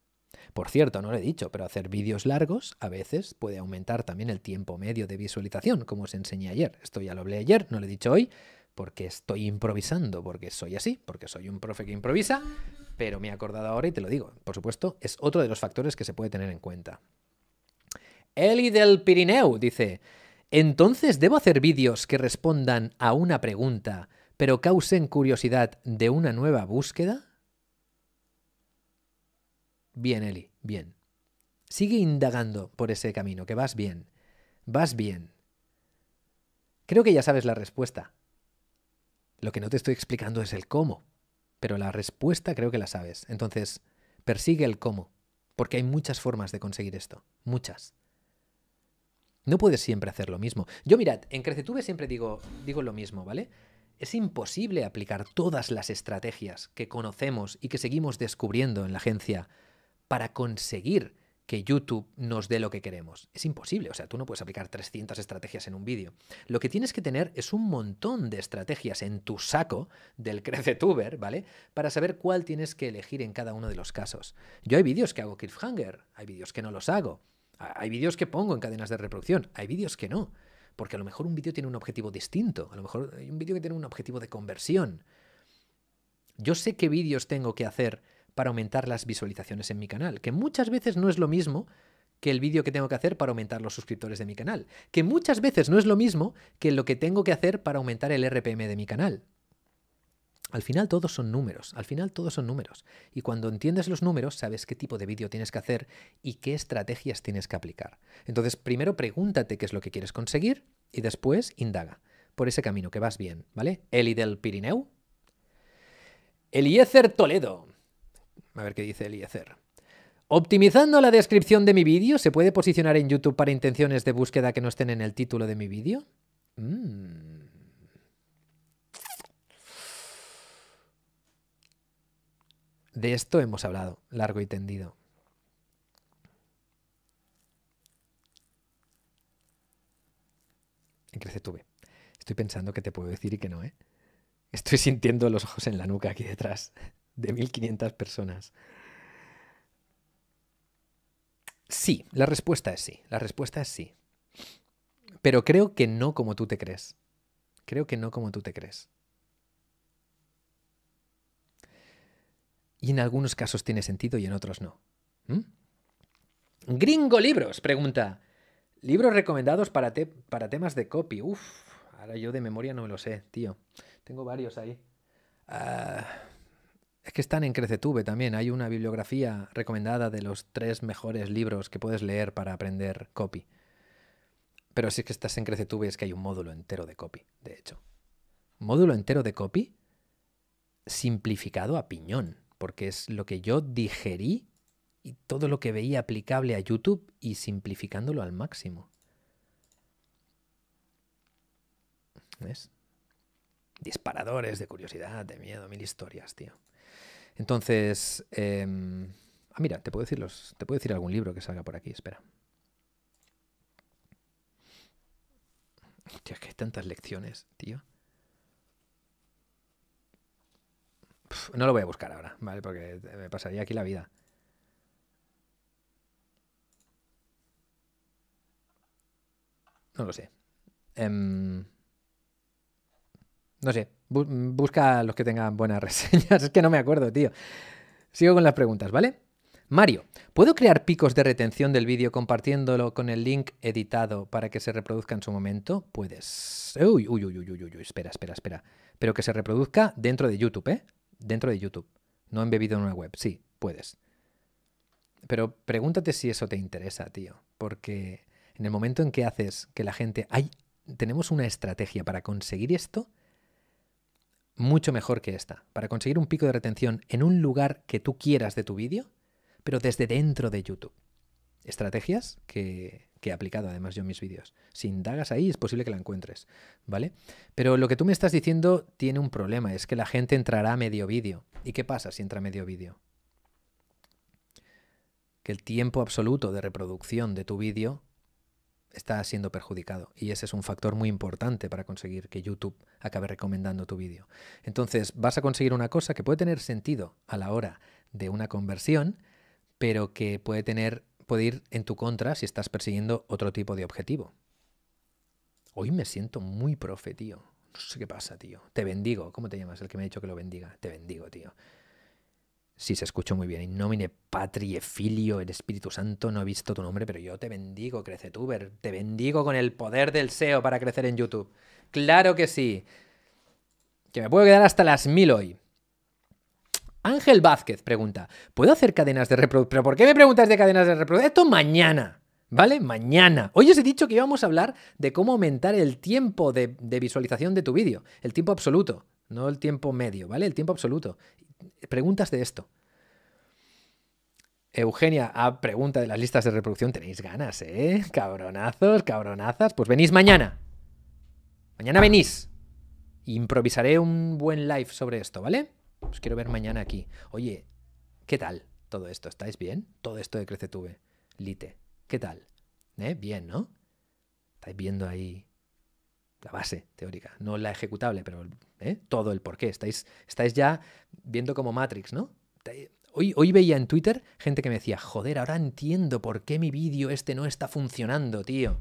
Por cierto, no lo he dicho, pero hacer vídeos largos a veces puede aumentar también el tiempo medio de visualización, como os enseñé ayer. Esto ya lo hablé ayer, no lo he dicho hoy, porque estoy improvisando, porque soy así, porque soy un profe que improvisa, pero me he acordado ahora y te lo digo. Por supuesto, es otro de los factores que se puede tener en cuenta. Eli del Pirineo dice, entonces debo hacer vídeos que respondan a una pregunta, pero causen curiosidad de una nueva búsqueda? Bien, Eli, bien. Sigue indagando por ese camino, que vas bien. Vas bien. Creo que ya sabes la respuesta. Lo que no te estoy explicando es el cómo pero la respuesta creo que la sabes. Entonces, persigue el cómo, porque hay muchas formas de conseguir esto, muchas. No puedes siempre hacer lo mismo. Yo mirad, en Crecetube siempre digo, digo lo mismo, ¿vale? Es imposible aplicar todas las estrategias que conocemos y que seguimos descubriendo en la agencia para conseguir que YouTube nos dé lo que queremos. Es imposible, o sea, tú no puedes aplicar 300 estrategias en un vídeo. Lo que tienes que tener es un montón de estrategias en tu saco del crecetuber, ¿vale? Para saber cuál tienes que elegir en cada uno de los casos. Yo hay vídeos que hago cliffhanger, hay vídeos que no los hago, hay vídeos que pongo en cadenas de reproducción, hay vídeos que no, porque a lo mejor un vídeo tiene un objetivo distinto, a lo mejor hay un vídeo que tiene un objetivo de conversión. Yo sé qué vídeos tengo que hacer para aumentar las visualizaciones en mi canal, que muchas veces no es lo mismo que el vídeo que tengo que hacer para aumentar los suscriptores de mi canal, que muchas veces no es lo mismo que lo que tengo que hacer para aumentar el RPM de mi canal. Al final todos son números, al final todos son números. Y cuando entiendes los números, sabes qué tipo de vídeo tienes que hacer y qué estrategias tienes que aplicar. Entonces, primero pregúntate qué es lo que quieres conseguir y después indaga por ese camino que vas bien, ¿vale? Eli del Pirineu. Eliezer Toledo. A ver qué dice el IECR. Optimizando la descripción de mi vídeo, ¿se puede posicionar en YouTube para intenciones de búsqueda que no estén en el título de mi vídeo? Mm. De esto hemos hablado largo y tendido. En tuve? Estoy pensando que te puedo decir y que no, ¿eh? Estoy sintiendo los ojos en la nuca aquí detrás de 1.500 personas. Sí, la respuesta es sí, la respuesta es sí. Pero creo que no como tú te crees. Creo que no como tú te crees. Y en algunos casos tiene sentido y en otros no. ¿Mm? Gringo Libros pregunta. Libros recomendados para, para temas de copy. Uf, ahora yo de memoria no me lo sé, tío. Tengo varios ahí. Ah, es que están en Crecetube también. Hay una bibliografía recomendada de los tres mejores libros que puedes leer para aprender copy. Pero si es que estás en Crecetube es que hay un módulo entero de copy, de hecho. Módulo entero de copy simplificado a piñón, porque es lo que yo digerí y todo lo que veía aplicable a YouTube y simplificándolo al máximo. ¿Ves? Disparadores de curiosidad, de miedo, mil historias, tío. Entonces, em, ah, mira, te puedo, decir los, te puedo decir algún libro que salga por aquí, espera. Hostia, es que hay tantas lecciones, tío. no lo voy a buscar ahora, ¿vale? Porque me pasaría aquí la vida. No lo sé. Eh... No sé, busca los que tengan buenas [laughs] reseñas. Es que no me acuerdo, tío. Sigo con las preguntas, ¿vale? Mario, ¿puedo crear picos de retención del vídeo compartiéndolo con el link editado para que se reproduzca en su momento? Puedes. Uy, uy, uy, uy, uy, uy, espera, espera, espera. Pero que se reproduzca dentro de YouTube, ¿eh? Dentro de YouTube. No embebido en una web. Sí, puedes. Pero pregúntate si eso te interesa, tío. Porque en el momento en que haces que la gente. Hay, tenemos una estrategia para conseguir esto mucho mejor que esta, para conseguir un pico de retención en un lugar que tú quieras de tu vídeo, pero desde dentro de YouTube. Estrategias que, he aplicado además yo en mis vídeos. Si indagas ahí es posible que la encuentres, ¿vale? Pero lo que tú me estás diciendo tiene un problema, es que la gente entrará a medio vídeo. ¿Y qué pasa si entra a medio vídeo? Que el tiempo absoluto de reproducción de tu vídeo está siendo perjudicado. Y ese es un factor muy importante para conseguir que YouTube acabe recomendando tu vídeo. Entonces, vas a conseguir una cosa que puede tener sentido a la hora de una conversión, pero que puede tener puede ir en tu contra si estás persiguiendo otro tipo de objetivo. Hoy me siento muy profe, tío. No sé qué pasa, tío. Te bendigo. ¿Cómo te llamas? El que me ha dicho que lo bendiga. Te bendigo, tío. Sí, se escucha muy bien. In nomine patrie filio, el Espíritu Santo, no he visto tu nombre, pero yo te bendigo, crece Crecetuber. Te bendigo con el poder del SEO para crecer en YouTube. Claro que sí. Que me puedo quedar hasta las mil hoy. Ángel Vázquez pregunta, ¿puedo hacer cadenas de reproducción? ¿Pero por qué me preguntas de cadenas de reproducción? Esto mañana, ¿vale? Mañana. Hoy os he dicho que íbamos a hablar de cómo aumentar el tiempo de, de visualización de tu vídeo, el tiempo absoluto, no el tiempo medio, ¿vale? El tiempo absoluto preguntas de esto. Eugenia, a pregunta de las listas de reproducción, tenéis ganas, ¿eh? Cabronazos, cabronazas. Pues venís mañana. Mañana venís. Improvisaré un buen live sobre esto, ¿vale? Os quiero ver mañana aquí. Oye, ¿qué tal todo esto? ¿Estáis bien? Todo esto de CreceTube. Lite, ¿qué tal? ¿Eh? Bien, ¿no? Estáis viendo ahí la base teórica, no la ejecutable, pero ¿eh? todo el porqué. Estáis, estáis ya viendo como Matrix, ¿no? Hoy, hoy veía en Twitter gente que me decía, joder, ahora entiendo por qué mi vídeo este no está funcionando, tío.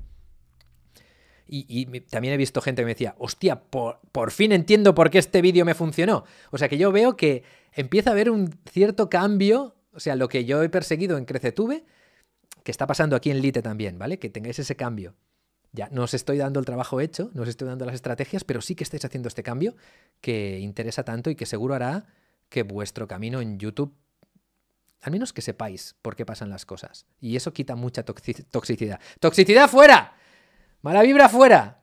Y, también he visto gente que me decía, hostia, por, por, fin entiendo por qué este vídeo me funcionó. O sea que yo veo que empieza a haber un cierto cambio, o sea, lo que yo he perseguido en CreceTube, que está pasando aquí en Lite también, ¿vale? Que tengáis ese cambio. Ya, no os estoy dando el trabajo hecho, no os estoy dando las estrategias, pero sí que estáis haciendo este cambio que interesa tanto y que seguro hará que vuestro camino en YouTube, al menos que sepáis por qué pasan las cosas. Y eso quita mucha toxicidad. ¡Toxicidad fuera! ¡Mala vibra fuera!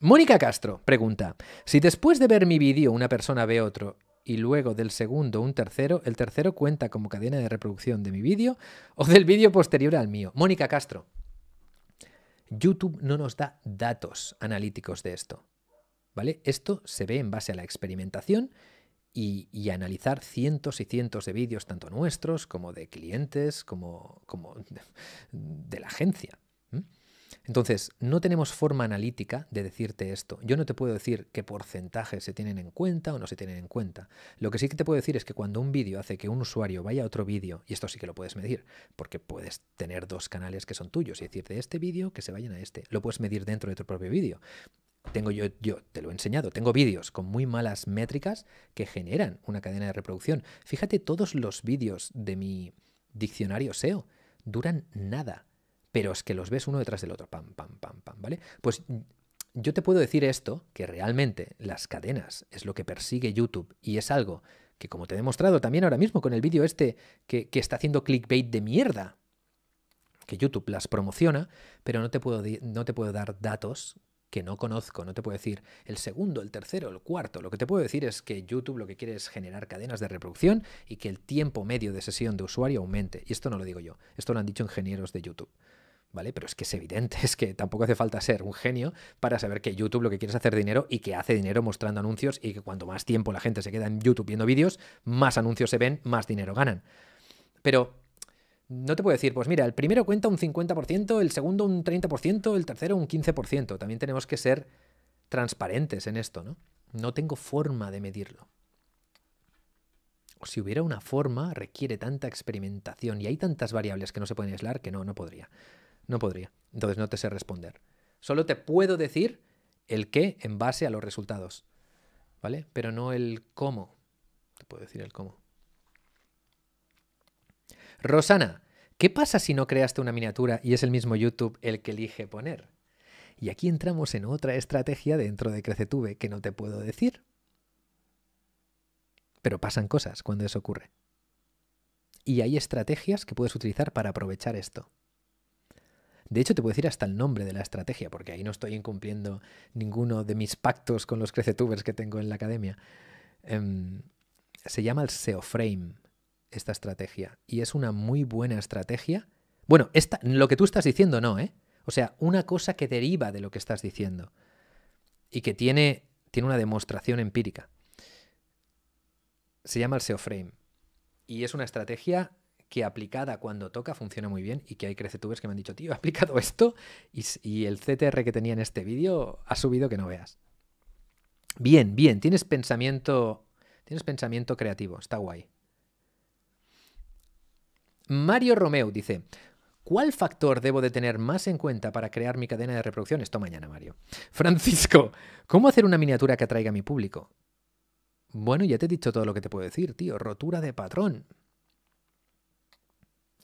Mónica Castro pregunta, si después de ver mi vídeo una persona ve otro y luego del segundo un tercero, ¿el tercero cuenta como cadena de reproducción de mi vídeo o del vídeo posterior al mío? Mónica Castro, YouTube no nos da datos analíticos de esto. ¿Vale? Esto se ve en base a la experimentación y, analizar cientos y cientos de vídeos, tanto nuestros como de clientes, como, [laughs] de la agencia. Entonces, no tenemos forma analítica de decirte esto. Yo no te puedo decir qué porcentaje se tienen en cuenta o no se tienen en cuenta. Lo que sí que te puedo decir es que cuando un vídeo hace que un usuario vaya a otro vídeo, y esto sí que lo puedes medir, porque puedes tener dos canales que son tuyos y decir de este vídeo que se vayan a este. Lo puedes medir dentro de tu propio vídeo. Tengo yo, yo te lo he enseñado, tengo vídeos con muy malas métricas que generan una cadena de reproducción. Fíjate, todos los vídeos de mi diccionario SEO duran nada pero es que los ves uno detrás del otro, pam, pam, pam, pam, ¿vale? Pues mm, yo te puedo decir esto, que realmente las cadenas es lo que persigue YouTube y es algo que como te he demostrado también ahora mismo con el vídeo este que, está haciendo clickbait de mierda, que YouTube las promociona, pero no te, puedo, no te puedo dar datos que no conozco, no te puedo decir el segundo, el tercero, el cuarto. Lo que te puedo decir es que YouTube lo que quiere es generar cadenas de reproducción y que el tiempo medio de sesión de usuario aumente. Y esto no lo digo yo, esto lo han dicho ingenieros de YouTube. Pero es que es evidente, [laughs] es que tampoco hace falta ser un genio para saber que YouTube lo que quiere es hacer dinero y que hace dinero mostrando anuncios y que cuanto más tiempo la gente se queda en YouTube viendo vídeos, más anuncios se ven, más dinero ganan. Pero no te puedo decir, pues mira, el primero cuenta un 50%, el segundo un 30%, el tercero un 15%. También tenemos que ser transparentes en esto, ¿no? No tengo forma de medirlo. si hubiera una forma, requiere tanta experimentación y hay tantas variables que no se pueden aislar que no, no podría. No podría. Entonces no te sé responder. Solo te puedo decir el qué en base a los resultados. ¿Vale? Pero no el cómo. Te puedo decir el cómo. Rosana, ¿qué pasa si no creaste una miniatura y es el mismo YouTube el que elige poner? Y aquí entramos en otra estrategia dentro de Crecetube que no te puedo decir. Pero pasan cosas cuando eso ocurre. Y hay estrategias que puedes utilizar para aprovechar esto. De hecho, te puedo decir hasta el nombre de la estrategia, porque ahí no estoy incumpliendo ninguno de mis pactos con los crecetubers que tengo en la academia. Em, se llama el SEO Frame, esta estrategia, y es una muy buena estrategia. Bueno, esta, lo que tú estás diciendo no, ¿eh? O sea, una cosa que deriva de lo que estás diciendo y que tiene, tiene una demostración empírica. Se llama el SEO Frame y es una estrategia que aplicada cuando toca funciona muy bien y que hay crecetubers que me han dicho, tío, he aplicado esto y, el CTR que tenía en este vídeo ha subido que no veas. Bien, bien, tienes pensamiento, tienes pensamiento creativo, está guay. Mario Romeo dice, ¿Cuál factor debo de tener más en cuenta para crear mi cadena de reproducción? Esto mañana, Mario. Francisco, ¿cómo hacer una miniatura que atraiga a mi público? Bueno, ya te he dicho todo lo que te puedo decir, tío. Rotura de patrón.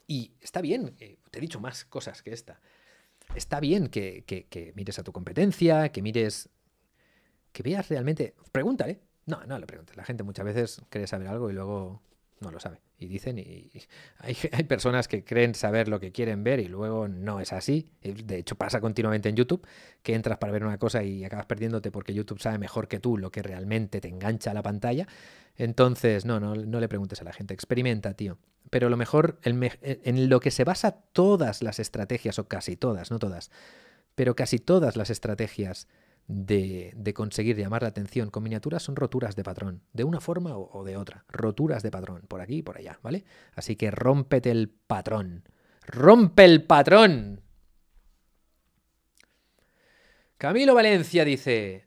Y está bien, eh, te he dicho más cosas que esta. Está bien que, mires a tu competencia, que mires, que veas realmente, pregúntale. No, no le preguntes. La gente muchas veces quiere saber algo y luego no lo sabe. Y dicen, y, hay, [laughs] hay, personas que creen saber lo que quieren ver y luego no es así. De hecho, pasa continuamente en YouTube, que entras para ver una cosa y acabas perdiéndote porque YouTube sabe mejor que tú lo que realmente te engancha a la pantalla. Entonces, no, no, no le preguntes a la gente. Experimenta, tío. Pero lo mejor, eh, en lo que se basa todas las estrategias, o casi todas, no todas, pero casi todas las estrategias de, de, conseguir llamar la atención con miniaturas son roturas de patrón, de una forma o, o de otra, roturas de patrón, por aquí y por allá, ¿vale? Así que rómpete el patrón, rompe el patrón. Camilo Valencia dice,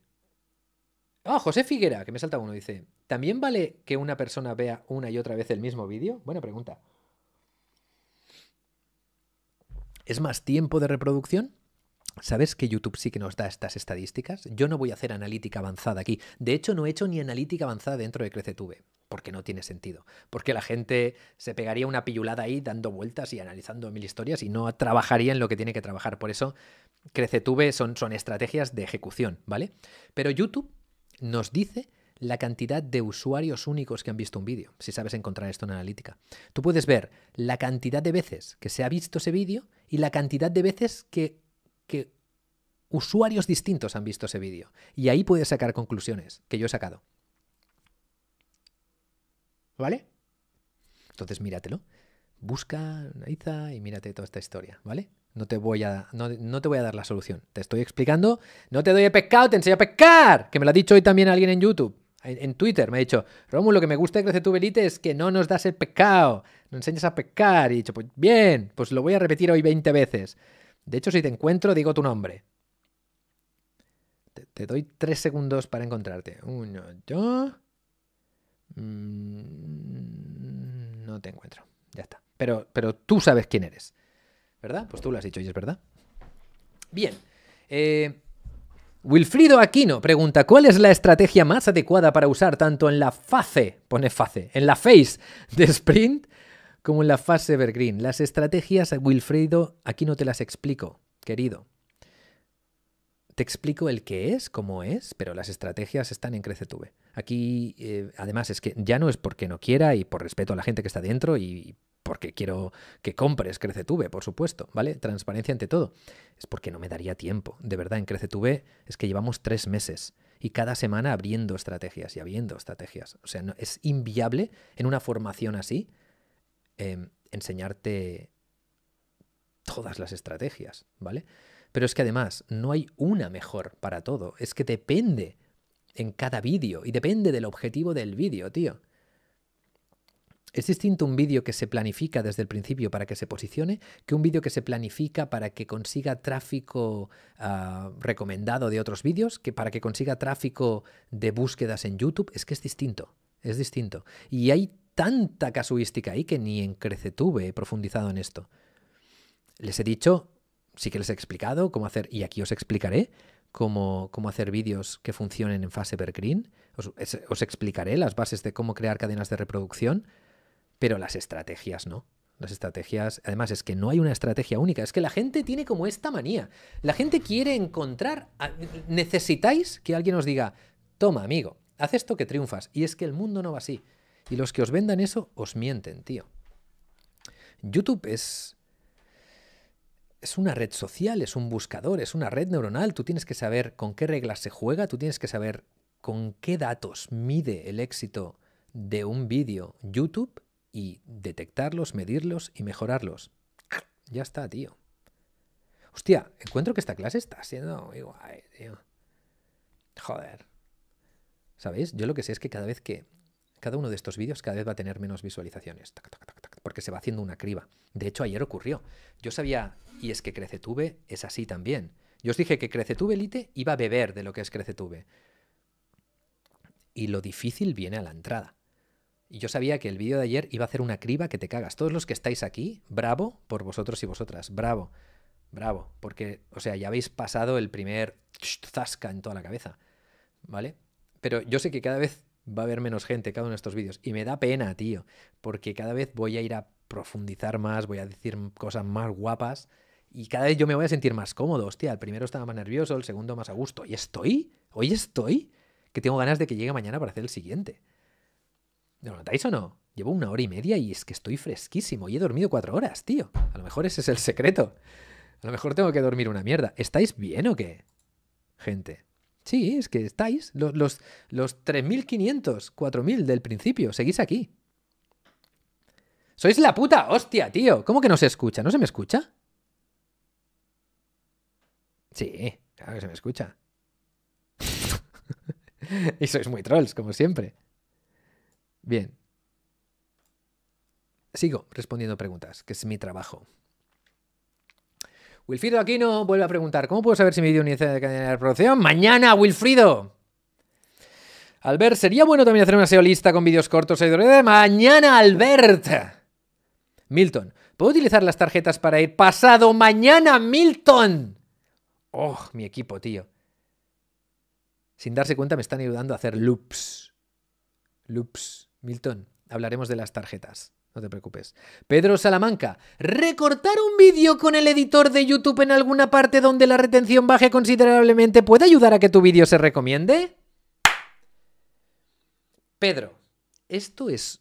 Ah, José Figuera, que me salta uno, dice, ¿también vale que una persona vea una y otra vez el mismo vídeo? Buena pregunta. ¿Es más tiempo de reproducción? ¿Sabes que YouTube sí que nos da estas estadísticas? Yo no voy a hacer analítica avanzada aquí. De hecho, no he hecho ni analítica avanzada dentro de CreceTube, porque no tiene sentido. Porque la gente se pegaría una pillulada ahí dando vueltas y analizando mil historias y no trabajaría en lo que tiene que trabajar. Por eso, CreceTube son, son estrategias de ejecución, ¿vale? Pero YouTube nos dice la cantidad de usuarios únicos que han visto un vídeo, si sabes encontrar esto en analítica. Tú puedes ver la cantidad de veces que se ha visto ese vídeo y la cantidad de veces que, que usuarios distintos han visto ese vídeo. Y ahí puedes sacar conclusiones, que yo he sacado. ¿Vale? Entonces míratelo. Busca, analiza y mírate toda esta historia, ¿vale? No te voy a, te voy a dar la solución. Te estoy explicando. No te doy el pecado te enseño a pescar. Que me lo ha dicho hoy también alguien en YouTube. En, Twitter me ha dicho, Romulo, lo que me gusta de Crece tu Belite es que no nos das el pecado, No enseñas a pescar. Y he dicho, pues bien, pues lo voy a repetir hoy 20 veces. De hecho, si te encuentro, digo tu nombre. Te, doy 3 segundos para encontrarte. Uno, yo. Mm, no te encuentro. Ya está. Pero, pero tú sabes quién eres. ¿Verdad? Pues tú lo has dicho y es verdad. Bien. Eh, Wilfrido Aquino pregunta, ¿cuál es la estrategia más adecuada para usar tanto en la fase, pone fase, en la phase de sprint como en la fase evergreen? Las estrategias, Wilfrido, aquí no te las explico, querido. Te explico el qué es, cómo es, pero las estrategias están en Crecetube. Aquí, eh, además, es que ya no es porque no quiera y por respeto a la gente que está dentro y porque quiero que compres CreceTube, por supuesto, ¿vale? Transparencia ante todo. Es porque no me daría tiempo. De verdad, en CreceTube es que llevamos tres meses y cada semana abriendo estrategias y abriendo estrategias. O sea, es inviable en una formación así em, enseñarte todas las estrategias, ¿vale? Pero es que además no hay una mejor para todo. Es que depende en cada vídeo y depende del objetivo del vídeo, tío. Es distinto un vídeo que se planifica desde el principio para que se posicione que un vídeo que se planifica para que consiga tráfico ah, recomendado de otros vídeos, que para que consiga tráfico de búsquedas en YouTube. Es que es distinto, es distinto. Y hay tanta casuística ahí que ni en Crecetube he profundizado en esto. Les he dicho, sí que les he explicado cómo hacer, y aquí os explicaré Cómo, hacer vídeos que funcionen en fase evergreen. os, explicaré las bases de cómo crear cadenas de reproducción pero las estrategias no. Las estrategias, además es que no hay una estrategia única, es que la gente tiene como esta manía. La gente quiere encontrar, necesitáis que alguien os diga, toma amigo, haz esto que triunfas. Y es que el mundo no va así. Y los que os vendan eso os mienten, tío. YouTube es, es una red social, es un buscador, es una red neuronal. Tú tienes que saber con qué reglas se juega, tú tienes que saber con qué datos mide el éxito de un vídeo YouTube y detectarlos, medirlos y mejorarlos. Ya está, tío. Hostia, encuentro que esta clase está siendo igual, tío. Joder. ¿Sabéis? Yo lo que sé es que cada vez que. Cada uno de estos vídeos cada vez va a tener menos visualizaciones. porque se va haciendo una criba. De hecho, ayer ocurrió. Yo sabía, y es que Crecetube es así también. Yo os dije que Crecetube Elite iba a beber de lo que es Crecetube. Y lo difícil viene a la entrada. Y yo sabía que el vídeo de ayer iba a hacer una criba que te cagas. Todos los que estáis aquí, bravo por vosotros y vosotras, bravo, bravo, porque, o sea, ya habéis pasado el primer zasca en toda la cabeza, ¿vale? Pero yo sé que cada vez va a haber menos gente cada uno de estos vídeos y me da pena, tío, porque cada vez voy a ir a profundizar más, voy a decir cosas más guapas y cada vez yo me voy a sentir más cómodo, hostia, el primero estaba más nervioso, el segundo más a gusto, y estoy, hoy estoy, que tengo ganas de que llegue mañana para hacer el siguiente. ¿Lo notáis o no? Llevo una hora y media y es que estoy fresquísimo y he dormido cuatro horas, tío. A lo mejor ese es el secreto. A lo mejor tengo que dormir una mierda. ¿Estáis bien o qué? Gente. Sí, es que estáis. Los, los, los 3.500, 4.000 del principio. Seguís aquí. Sois la puta hostia, tío. ¿Cómo que no se escucha? ¿No se me escucha? Sí, claro que se me escucha. [laughs] y sois muy trolls, como siempre. Bien. Sigo respondiendo preguntas, que es mi trabajo. Wilfrido Aquino vuelve a preguntar, ¿cómo puedo saber si mi video inicia de cadena de producción? Mañana, Wilfrido. Albert, sería bueno también hacer una SEO lista con vídeos cortos. De mañana, Albert. Milton, ¿puedo utilizar las tarjetas para ir pasado mañana, Milton? Oh, mi equipo, tío. Sin darse cuenta me están ayudando a hacer loops. Loops. Milton, hablaremos de las tarjetas. No te preocupes. Pedro Salamanca. Recortar un vídeo con el editor de YouTube en alguna parte donde la retención baje considerablemente puede ayudar a que tu vídeo se recomiende. Pedro, esto es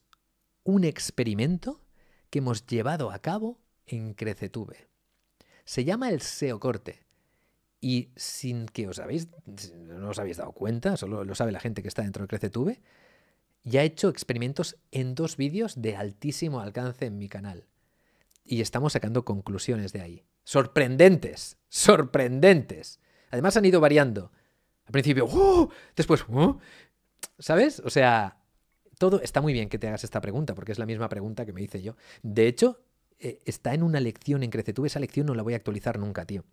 un experimento que hemos llevado a cabo en Crecetube. Se llama el SEO corte. Y sin que os habéis, no os habéis dado cuenta, solo lo sabe la gente que está dentro de Crecetube, ya he hecho experimentos en dos vídeos de altísimo alcance en mi canal. Y estamos sacando conclusiones de ahí. Sorprendentes, sorprendentes. Además han ido variando. Al principio, ¡oh! después, ¡oh! ¿sabes? O sea, todo está muy bien que te hagas esta pregunta, porque es la misma pregunta que me hice yo. De hecho, eh, está en una lección en Crecetube. Esa lección no la voy a actualizar nunca, tío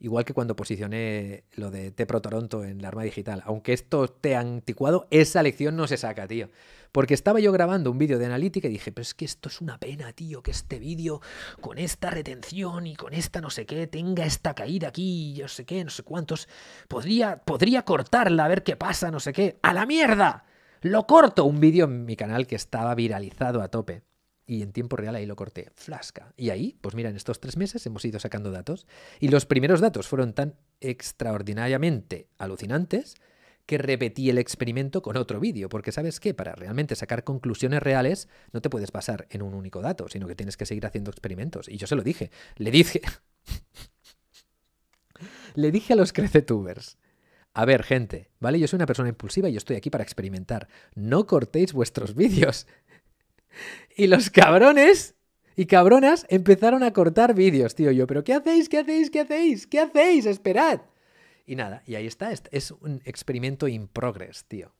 igual que cuando posicioné lo de T Pro Toronto en la arma digital. Aunque esto esté anticuado, esa lección no se saca, tío. Porque estaba yo grabando un vídeo de analítica y dije, pero es que esto es una pena, tío, que este vídeo con esta retención y con esta no sé qué tenga esta caída aquí, yo sé qué, no sé cuántos. Podría, podría cortarla, a ver qué pasa, no sé qué. ¡A la mierda! Lo corto un vídeo en mi canal que estaba viralizado a tope y en tiempo real ahí lo corté, flasca. Y ahí, pues mira, en estos tres meses hemos ido sacando datos y los primeros datos fueron tan extraordinariamente alucinantes que repetí el experimento con otro vídeo, porque sabes qué, para realmente sacar conclusiones reales no te puedes basar en un único dato, sino que tienes que seguir haciendo experimentos. Y yo se lo dije, le dije, [laughs] le dije a los crecetubers, a ver gente, ¿vale? Yo soy una persona impulsiva y yo estoy aquí para experimentar, no cortéis vuestros vídeos. Y los cabrones y cabronas empezaron a cortar vídeos, tío. Yo, pero ¿qué hacéis? ¿Qué hacéis? ¿Qué hacéis? ¿Qué hacéis? Esperad. Y nada, y ahí está. Es un experimento in progress, tío.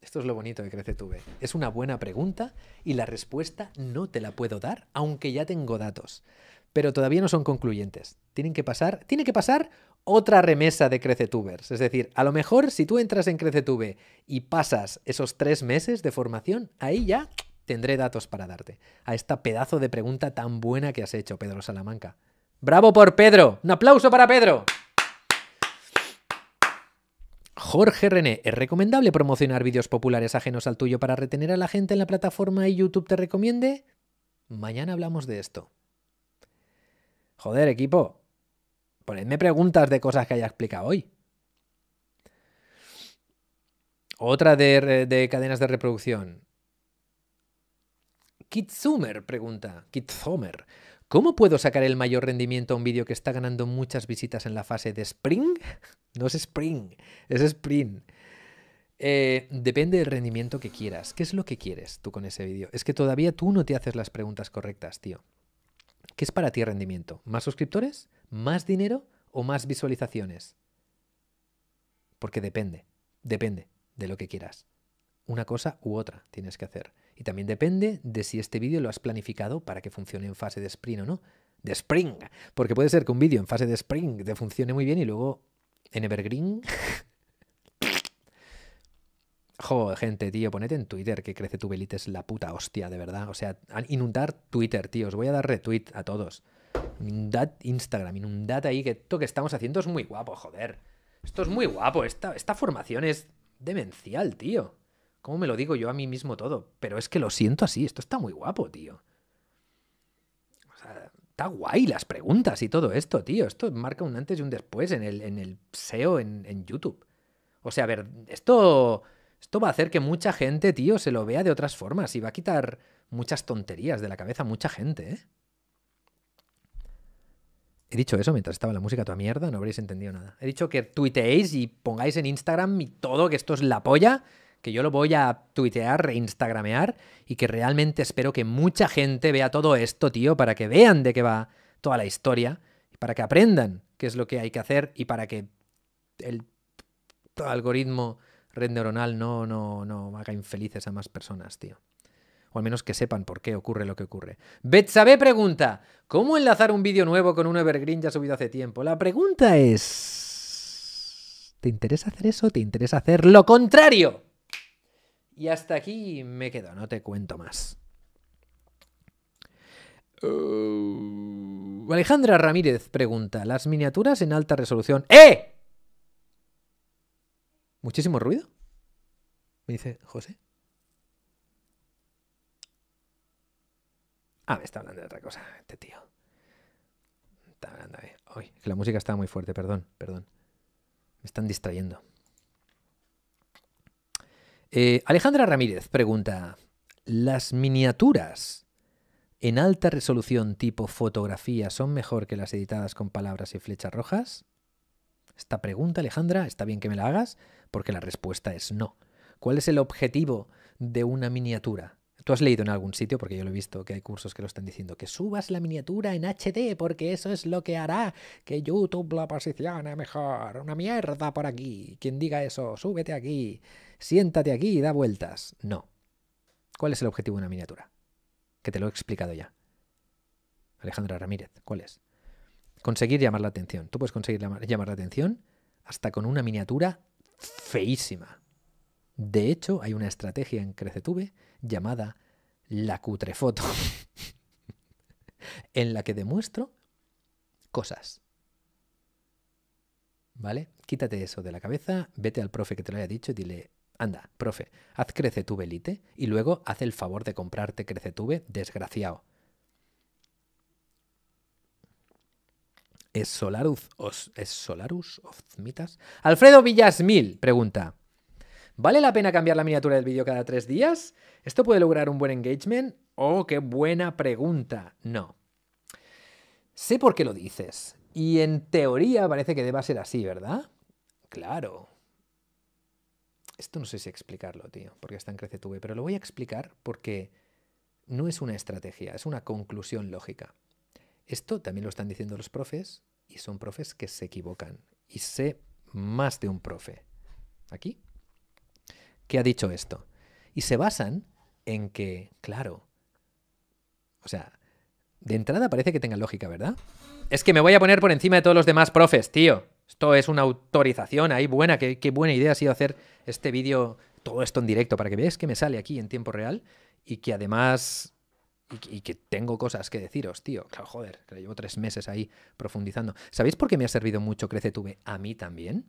Esto es lo bonito de CreceTube. Es una buena pregunta y la respuesta no te la puedo dar, aunque ya tengo datos. Pero todavía no son concluyentes. Tienen que pasar, tiene que pasar otra remesa de CreceTubers. Es decir, a lo mejor si tú entras en CreceTube y pasas esos tres meses de formación, ahí ya Tendré datos para darte a esta pedazo de pregunta tan buena que has hecho, Pedro Salamanca. ¡Bravo por Pedro! ¡Un aplauso para Pedro! Jorge René, ¿es recomendable promocionar vídeos populares ajenos al tuyo para retener a la gente en la plataforma y YouTube te recomiende? Mañana hablamos de esto. Joder, equipo. Ponedme preguntas de cosas que haya explicado hoy. Otra de, de, cadenas de reproducción. Kitzumer pregunta, Kitzomer, ¿cómo puedo sacar el mayor rendimiento a un vídeo que está ganando muchas visitas en la fase de Spring? [laughs] No es Spring, es Sprint. Eh, depende del rendimiento que quieras. ¿Qué es lo que quieres tú con ese vídeo? Es que todavía tú no te haces las preguntas correctas, tío. ¿Qué es para ti rendimiento? ¿Más suscriptores? ¿Más dinero? ¿O más visualizaciones? Porque depende, depende de lo que quieras. Una cosa u otra tienes que hacer. Y también depende de si este vídeo lo has planificado para que funcione en fase de sprint o no. De spring. Porque puede ser que un vídeo en fase de spring te funcione muy bien y luego en evergreen... [laughs] Joder, gente, tío, ponete en Twitter que crece tu velita es la puta hostia, de verdad. O sea, inundar Twitter, tío. Os voy a dar retweet a todos. Inundad Instagram, inundad ahí, que esto que estamos haciendo es muy guapo, joder. Esto es muy guapo. esta formación es demencial, tío. ¿Cómo me lo digo yo a mí mismo todo? Pero es que lo siento así, esto está muy guapo, tío. O sea, está guay las preguntas y todo esto, tío. Esto marca un antes y un después en el, en SEO en, YouTube. O sea, a ver, esto, esto va a hacer que mucha gente, tío, se lo vea de otras formas y va a quitar muchas tonterías de la cabeza a mucha gente, ¿eh? He dicho eso mientras estaba la música toda mierda, no habréis entendido nada. He dicho que tuiteéis y pongáis en Instagram y todo, que esto es la polla que yo lo voy a tuitear, reinstagramear y que realmente espero que mucha gente vea todo esto, tío, para que vean de qué va toda la historia y para que aprendan qué es lo que hay que hacer y para que el algoritmo red neuronal no, no, no haga infelices a más personas, tío. O al menos que sepan por qué ocurre lo que ocurre. Betsabe pregunta, ¿cómo enlazar un vídeo nuevo con un Evergreen ya subido hace tiempo? La pregunta es... ¿Te interesa hacer eso? ¿Te interesa hacer lo contrario? Y hasta aquí me quedo, no te cuento más. Uh, Alejandra Ramírez pregunta, ¿las miniaturas en alta resolución? ¡Eh! ¿Muchísimo ruido? Me dice José. Ah, me está hablando de otra cosa, este tío. Está hablando la música está muy fuerte, perdón, perdón. Me están distrayendo. Eh, Alejandra Ramírez pregunta, ¿las miniaturas en alta resolución tipo fotografía son mejor que las editadas con palabras y flechas rojas? Esta pregunta, Alejandra, está bien que me la hagas, porque la respuesta es no. ¿Cuál es el objetivo de una miniatura? Tú has leído en algún sitio, porque yo lo he visto, que hay cursos que lo están diciendo, que subas la miniatura en HD, porque eso es lo que hará que YouTube la posicione mejor. Una mierda por aquí. Quien diga eso, súbete aquí, siéntate aquí y da vueltas. No. ¿Cuál es el objetivo de una miniatura? Que te lo he explicado ya. Alejandra Ramírez, ¿cuál es? Conseguir llamar la atención. Tú puedes conseguir llamar la atención hasta con una miniatura feísima. De hecho, hay una estrategia en CreceTube llamada La Cutrefoto, [laughs] en la que demuestro cosas. ¿Vale? Quítate eso de la cabeza, vete al profe que te lo haya dicho y dile, anda, profe, haz crece tu velite y luego haz el favor de comprarte tuve desgraciado. ¿Es Solarus, os, es Solarus of Mitas? Alfredo Villasmil pregunta. ¿Vale la pena cambiar la miniatura del vídeo cada tres días? ¿Esto puede lograr un buen engagement? ¡Oh, qué buena pregunta! No. Sé por qué lo dices. Y en teoría parece que deba ser así, ¿verdad? Claro. Esto no sé si explicarlo, tío, porque está en Tuve. pero lo voy a explicar porque no es una estrategia, es una conclusión lógica. Esto también lo están diciendo los profes y son profes que se equivocan. Y sé más de un profe. Aquí que ha dicho esto. Y se basan en que, claro, o sea, de entrada parece que tenga lógica, ¿verdad? Es que me voy a poner por encima de todos los demás profes, tío. Esto es una autorización ahí buena, qué, buena idea ha sido hacer este vídeo, todo esto en directo, para que veáis que me sale aquí en tiempo real y que además y, que tengo cosas que deciros, tío. Claro, joder, que llevo tres meses ahí profundizando. ¿Sabéis por qué me ha servido mucho CreceTube a mí también?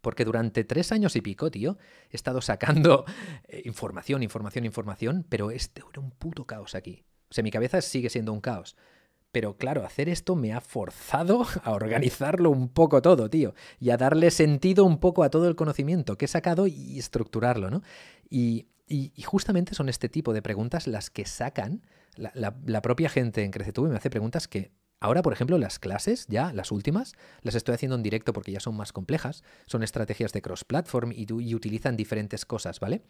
Porque durante tres años y pico, tío, he estado sacando eh, información, información, información, pero este era un puto caos aquí. O sea, mi cabeza sigue siendo un caos. Pero claro, hacer esto me ha forzado [laughs] a organizarlo un poco todo, tío, y a darle sentido un poco a todo el conocimiento que he sacado y estructurarlo, ¿no? Y, justamente son este tipo de preguntas las que sacan la, la propia gente en CreceTube me hace preguntas que Ahora, por ejemplo, las clases, ya las últimas, las estoy haciendo en directo porque ya son más complejas, son estrategias de cross-platform y, utilizan diferentes cosas, ¿vale?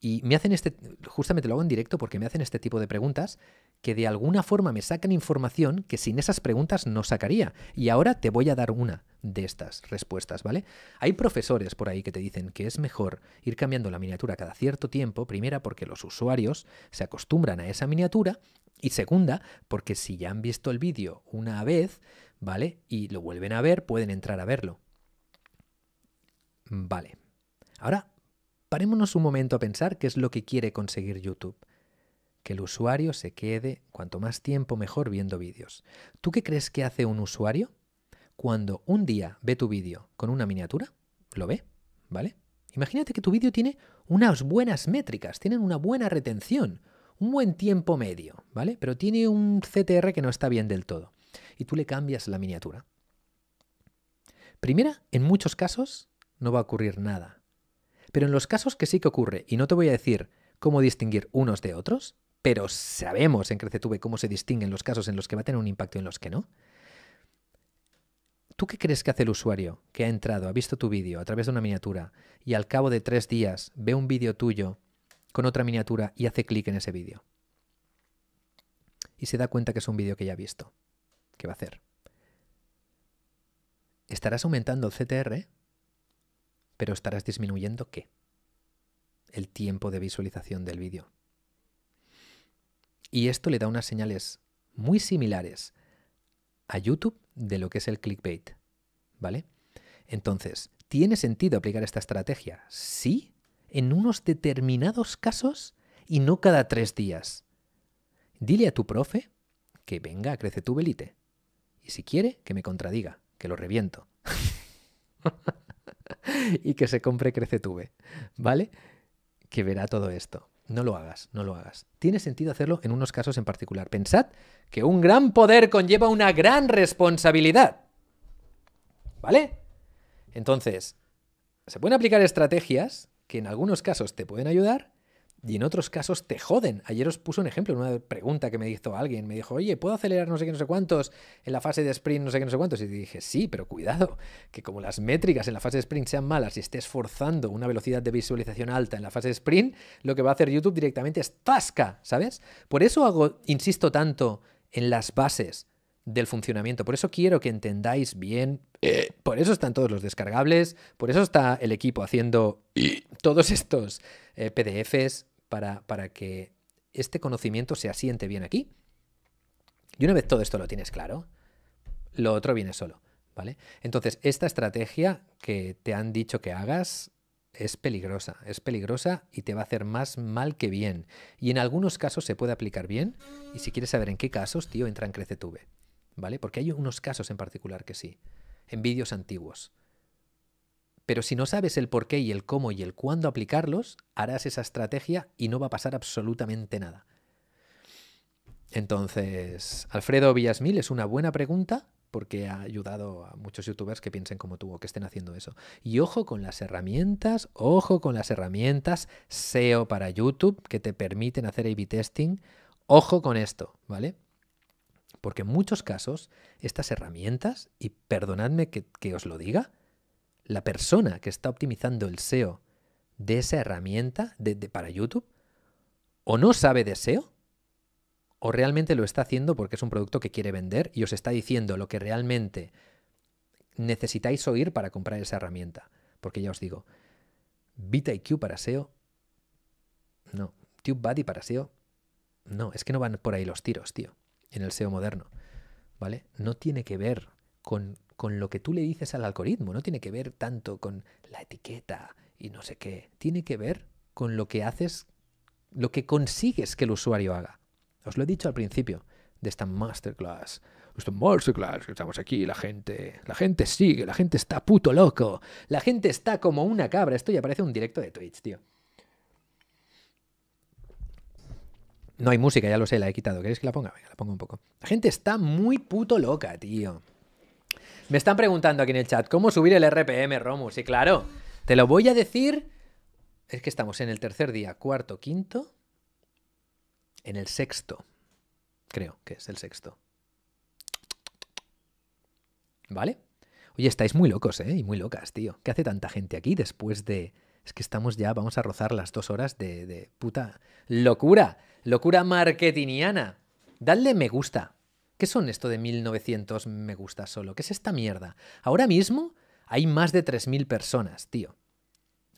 Y me hacen este, justamente lo hago en directo porque me hacen este tipo de preguntas que de alguna forma me sacan información que sin esas preguntas no sacaría. Y ahora te voy a dar una de estas respuestas, ¿vale? Hay profesores por ahí que te dicen que es mejor ir cambiando la miniatura cada cierto tiempo, primera porque los usuarios se acostumbran a esa miniatura y segunda, porque si ya han visto el vídeo una vez, ¿vale? Y lo vuelven a ver, pueden entrar a verlo. Mm, vale. Ahora, parémonos un momento a pensar qué es lo que quiere conseguir YouTube. Que el usuario se quede cuanto más tiempo mejor viendo vídeos. ¿Tú qué crees que hace un usuario cuando un día ve tu vídeo con una miniatura? Lo ve, ¿vale? Imagínate que tu vídeo tiene unas buenas métricas, tienen una buena retención, un buen tiempo medio, ¿vale? Pero tiene un CTR que no está bien del todo. Y tú le cambias la miniatura. Primera, en muchos casos no va a ocurrir nada. Pero en los casos que sí que ocurre, y no te voy a decir cómo distinguir unos de otros, pero sabemos en Crecetube cómo se distinguen los casos en los que va a tener un impacto y en los que no. ¿Tú qué crees que hace el usuario que ha entrado, ha visto tu vídeo a través de una miniatura y al cabo de tres días ve un vídeo tuyo con otra miniatura y hace clic en ese vídeo. Y se da cuenta que es un vídeo que ya ha visto. ¿Qué va a hacer? Estarás aumentando el CTR, pero estarás disminuyendo qué? El tiempo de visualización del vídeo. Y esto le da unas señales muy similares a YouTube de lo que es el clickbait. ¿Vale? Entonces, ¿tiene sentido aplicar esta estrategia? Sí, en unos determinados casos y no cada tres días. Dile a tu profe que venga a Crece tu Belite. Y si quiere, que me contradiga, que lo reviento. [laughs] y que se compre crece Crecetube, ¿vale? Que verá todo esto. No lo hagas, no lo hagas. Tiene sentido hacerlo en unos casos en particular. Pensad que un gran poder conlleva una gran responsabilidad. ¿Vale? Entonces, se pueden aplicar estrategias que en algunos casos te pueden ayudar y en otros casos te joden. Ayer os puse un ejemplo, en una pregunta que me hizo alguien. Me dijo, oye, ¿puedo acelerar no sé qué, no sé cuántos en la fase de sprint, no sé qué, no sé cuántos? Y dije, sí, pero cuidado, que como las métricas en la fase de sprint sean malas y estés forzando una velocidad de visualización alta en la fase de sprint, lo que va a hacer YouTube directamente es tasca, ¿sabes? Por eso hago, insisto tanto en las bases, del funcionamiento. Por eso quiero que entendáis bien. Eh. por eso están todos los descargables, por eso está el equipo haciendo todos estos eh, PDFs para, que este conocimiento se asiente bien aquí. Y una vez todo esto lo tienes claro, lo otro viene solo. ¿Vale? Entonces, esta estrategia que te han dicho que hagas es peligrosa, es peligrosa y te va a hacer más mal que bien. Y en algunos casos se puede aplicar bien. Y si quieres saber en qué casos, tío, entra en CreceTube. ¿vale? Porque hay unos casos en particular que sí, en vídeos antiguos. Pero si no sabes el por qué y el cómo y el cuándo aplicarlos, harás esa estrategia y no va a pasar absolutamente nada. Entonces, Alfredo Villasmil es una buena pregunta porque ha ayudado a muchos youtubers que piensen como tú o que estén haciendo eso. Y ojo con las herramientas, ojo con las herramientas SEO para YouTube que te permiten hacer A-B testing. Ojo con esto, ¿vale? Porque en muchos casos, estas herramientas, y perdonadme que, os lo diga, la persona que está optimizando el SEO de esa herramienta para YouTube, o no sabe de SEO, o realmente lo está haciendo porque es un producto que quiere vender y os está diciendo lo que realmente necesitáis oír para comprar esa herramienta. Porque ya os digo, BitaIQ para SEO, no. TubeBuddy para SEO, no. Es que no van por ahí los tiros, tío en el SEO moderno, ¿vale? No tiene que ver con, lo que tú le dices al algoritmo, no tiene que ver tanto con la etiqueta y no sé qué, tiene que ver con lo que haces, lo que consigues que el usuario haga. Os lo he dicho al principio de esta masterclass. Esta masterclass que estamos aquí, la gente, la gente sigue, la gente está puto loco, la gente está como una cabra. Esto ya parece un directo de Twitch, tío. No hay música, ya lo sé, la he quitado. ¿Queréis que la ponga? Venga, la pongo un poco. La gente está muy puto loca, tío. Me están preguntando aquí en el chat, ¿cómo subir el RPM, Romus? Y claro, te lo voy a decir. Es que estamos en el tercer día, cuarto, quinto. En el sexto. Creo que es el sexto. ¿Vale? Oye, estáis muy locos, ¿eh? Y muy locas, tío. ¿Qué hace tanta gente aquí después de es que estamos ya, vamos a rozar las dos horas de, puta locura, locura marketingiana. Dadle me gusta. ¿Qué son esto de 1900 me gusta solo? ¿Qué es esta mierda? Ahora mismo hay más de 3.000 personas, tío.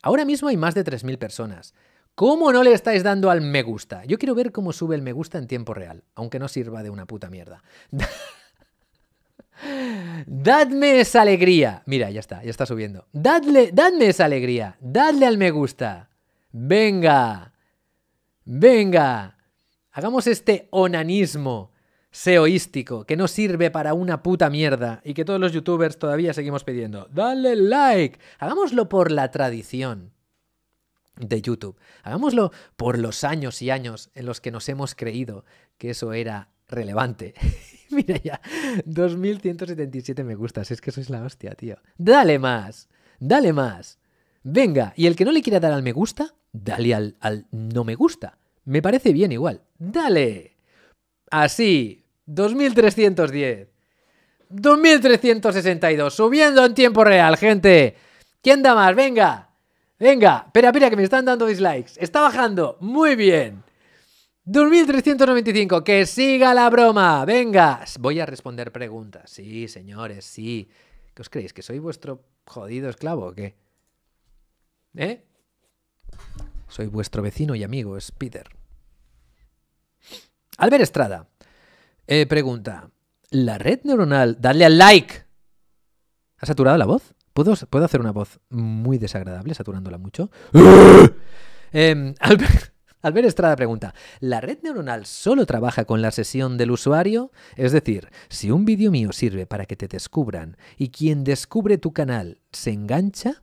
Ahora mismo hay más de 3.000 personas. ¿Cómo no le estáis dando al me gusta? Yo quiero ver cómo sube el me gusta en tiempo real, aunque no sirva de una puta mierda. [laughs] Dadme esa alegría. Mira, ya está, ya está subiendo. dadme esa alegría. Dadle al me gusta. Venga. Venga. Hagamos este onanismo seoístico que no sirve para una puta mierda y que todos los youtubers todavía seguimos pidiendo. dadle like. Hagámoslo por la tradición de YouTube. Hagámoslo por los años y años en los que nos hemos creído que eso era relevante. [laughs] [laughs] Mira ya, 2177 me gustas, es que sois la hostia, tío. Dale más, dale más. Venga, y el que no le quiera dar al me gusta, dale al, al no me gusta. Me parece bien igual. Dale. Así, 2310. 2362, subiendo en tiempo real, gente. ¿Quién da más? Venga. Venga, espera, espera, que me están dando dislikes. Está bajando. Muy bien. 2395, que siga la broma. Vengas, voy a responder preguntas. Sí, señores, sí. ¿Qué os creéis? ¿Que soy vuestro jodido esclavo o qué? ¿Eh? Soy vuestro vecino y amigo, es Peter. Albert Estrada eh, pregunta: ¿La red neuronal. Dadle al like! ¿Ha saturado la voz? ¿Puedo, puedo hacer una voz muy desagradable saturándola mucho? ¡Eh! Em, Albert ver Estrada pregunta, ¿la red neuronal solo trabaja con la sesión del usuario? Es decir, si un vídeo mío sirve para que te descubran y quien descubre tu canal se engancha,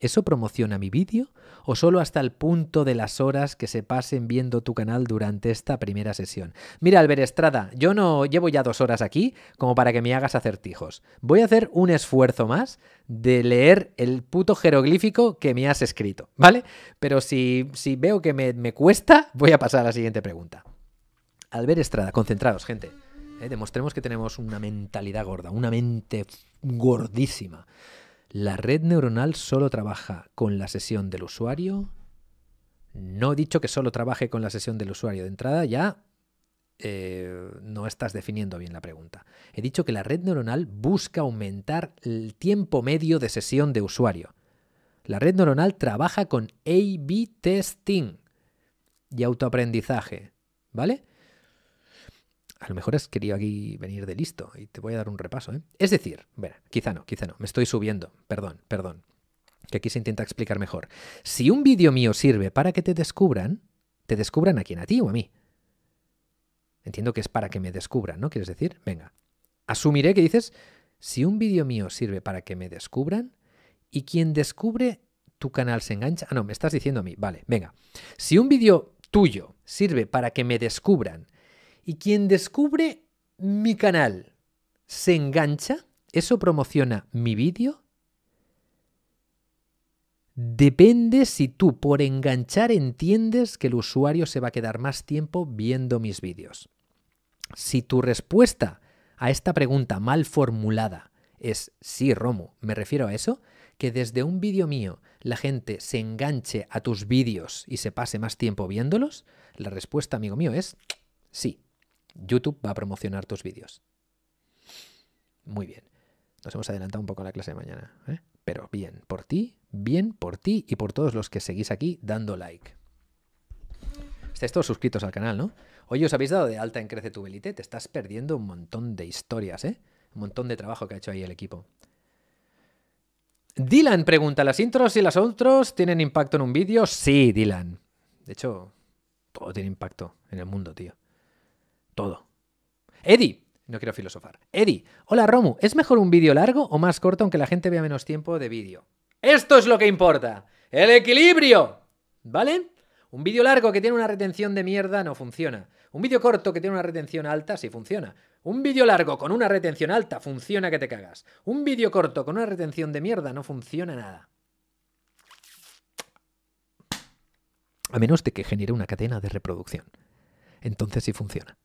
¿Eso promociona mi vídeo? ¿O solo hasta el punto de las horas que se pasen viendo tu canal durante esta primera sesión? Mira, Albert Estrada, yo no llevo ya dos horas aquí como para que me hagas acertijos. Voy a hacer un esfuerzo más de leer el puto jeroglífico que me has escrito, ¿vale? Pero si, si veo que me, cuesta, voy a pasar a la siguiente pregunta. Alber Estrada, concentrados, gente. Eh, demostremos que tenemos una mentalidad gorda, una mente gordísima la red neuronal solo trabaja con la sesión del usuario. No he dicho que solo trabaje con la sesión del usuario. De entrada ya eh, no estás definiendo bien la pregunta. He dicho que la red neuronal busca aumentar el tiempo medio de sesión de usuario. La red neuronal trabaja con A-B testing y autoaprendizaje, ¿vale? a lo mejor has querido aquí venir de listo y te voy a dar un repaso. ¿eh? Es decir, bueno, quizá no, quizá no, me estoy subiendo, perdón, perdón, que aquí se intenta explicar mejor. Si un vídeo mío sirve para que te descubran, te descubran a quién, a ti o a mí. Entiendo que es para que me descubran, ¿no? ¿Quieres decir? Venga, asumiré que dices, si un vídeo mío sirve para que me descubran y quien descubre tu canal se engancha. Ah, no, me estás diciendo a mí, vale, venga. Si un vídeo tuyo sirve para que me descubran y quien descubre mi canal se engancha, eso promociona mi vídeo. Depende si tú por enganchar entiendes que el usuario se va a quedar más tiempo viendo mis vídeos. Si tu respuesta a esta pregunta mal formulada es sí, Romo, me refiero a eso, que desde un vídeo mío la gente se enganche a tus vídeos y se pase más tiempo viéndolos, la respuesta, amigo mío, es sí. YouTube va a promocionar tus vídeos. Muy bien. Nos hemos adelantado un poco a la clase de mañana. ¿eh? Pero bien, por ti, bien, por ti y por todos los que seguís aquí dando like. Estáis todos suscritos al canal, ¿no? Hoy os habéis dado de alta en Crece tu Velite Te estás perdiendo un montón de historias, ¿eh? Un montón de trabajo que ha hecho ahí el equipo. Dylan pregunta, ¿las intros y las otros tienen impacto en un vídeo? Sí, Dylan. De hecho, todo tiene impacto en el mundo, tío. Eddie, no quiero filosofar. Eddie, hola Romu, ¿es mejor un vídeo largo o más corto aunque la gente vea menos tiempo de vídeo? Esto es lo que importa, el equilibrio, ¿vale? Un vídeo largo que tiene una retención de mierda no funciona. Un vídeo corto que tiene una retención alta sí funciona. Un vídeo largo con una retención alta funciona que te cagas. Un vídeo corto con una retención de mierda no funciona nada. A menos de que genere una cadena de reproducción. Entonces sí funciona.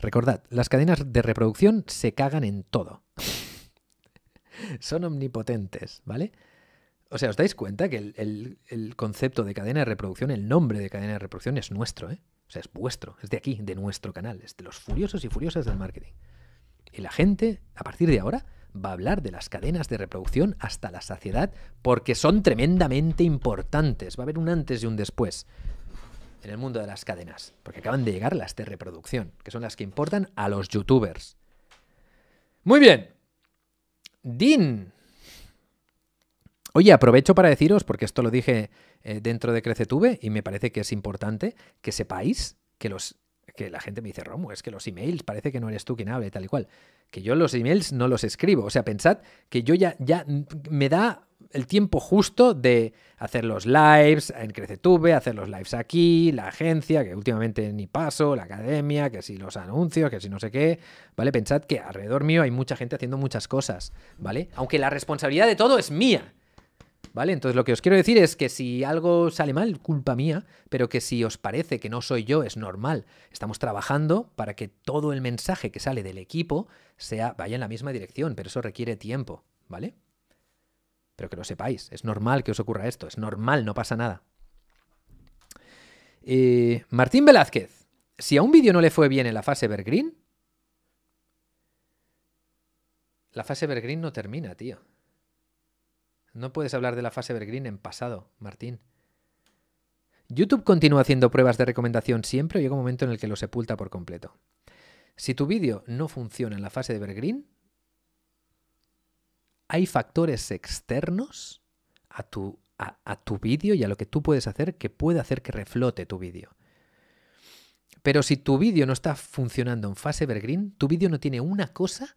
Recordad, las cadenas de reproducción se cagan en todo. [laughs] Son omnipotentes, ¿vale? O sea, ¿os dais cuenta que el, concepto de cadena de reproducción, el nombre de cadena de reproducción es nuestro, ¿eh? O sea, es vuestro, es de aquí, de nuestro canal, es de los furiosos y furiosas del marketing. Y la gente, a partir de ahora, va a hablar de las cadenas de reproducción hasta la saciedad porque son tremendamente importantes. Va a haber un antes y un después en el mundo de las cadenas, porque acaban de llegar las de reproducción, que son las que importan a los youtubers. Muy bien. Din. Oye, aprovecho para deciros, porque esto lo dije eh, dentro de CreceTube y me parece que es importante que sepáis que los que la gente me dice, Romo, es que los emails parece que no eres tú quien habla tal y cual que yo los emails no los escribo. O sea, pensad que yo ya, ya me da el tiempo justo de hacer los lives en Crecetube, hacer los lives aquí, la agencia, que últimamente ni paso, la academia, que si los anuncios, que si no sé qué, ¿vale? Pensad que alrededor mío hay mucha gente haciendo muchas cosas, ¿vale? Aunque la responsabilidad de todo es mía. ¿Vale? Entonces lo que os quiero decir es que si algo sale mal, culpa mía, pero que si os parece que no soy yo, es normal. Estamos trabajando para que todo el mensaje que sale del equipo sea, vaya en la misma dirección, pero eso requiere tiempo, ¿vale? Pero que lo sepáis, es normal que os ocurra esto, es normal, no pasa nada. Eh, Martín Velázquez, si a un vídeo no le fue bien en la fase Evergreen, la fase Evergreen no termina, tío. No puedes hablar de la fase Evergreen en pasado, Martín. YouTube continúa haciendo pruebas de recomendación siempre o llega un momento en el que lo sepulta por completo. Si tu vídeo no funciona en la fase de Evergreen, hay factores externos a tu, a, tu vídeo y a lo que tú puedes hacer que puede hacer que reflote tu vídeo. Pero si tu vídeo no está funcionando en fase Evergreen, tu vídeo no tiene una cosa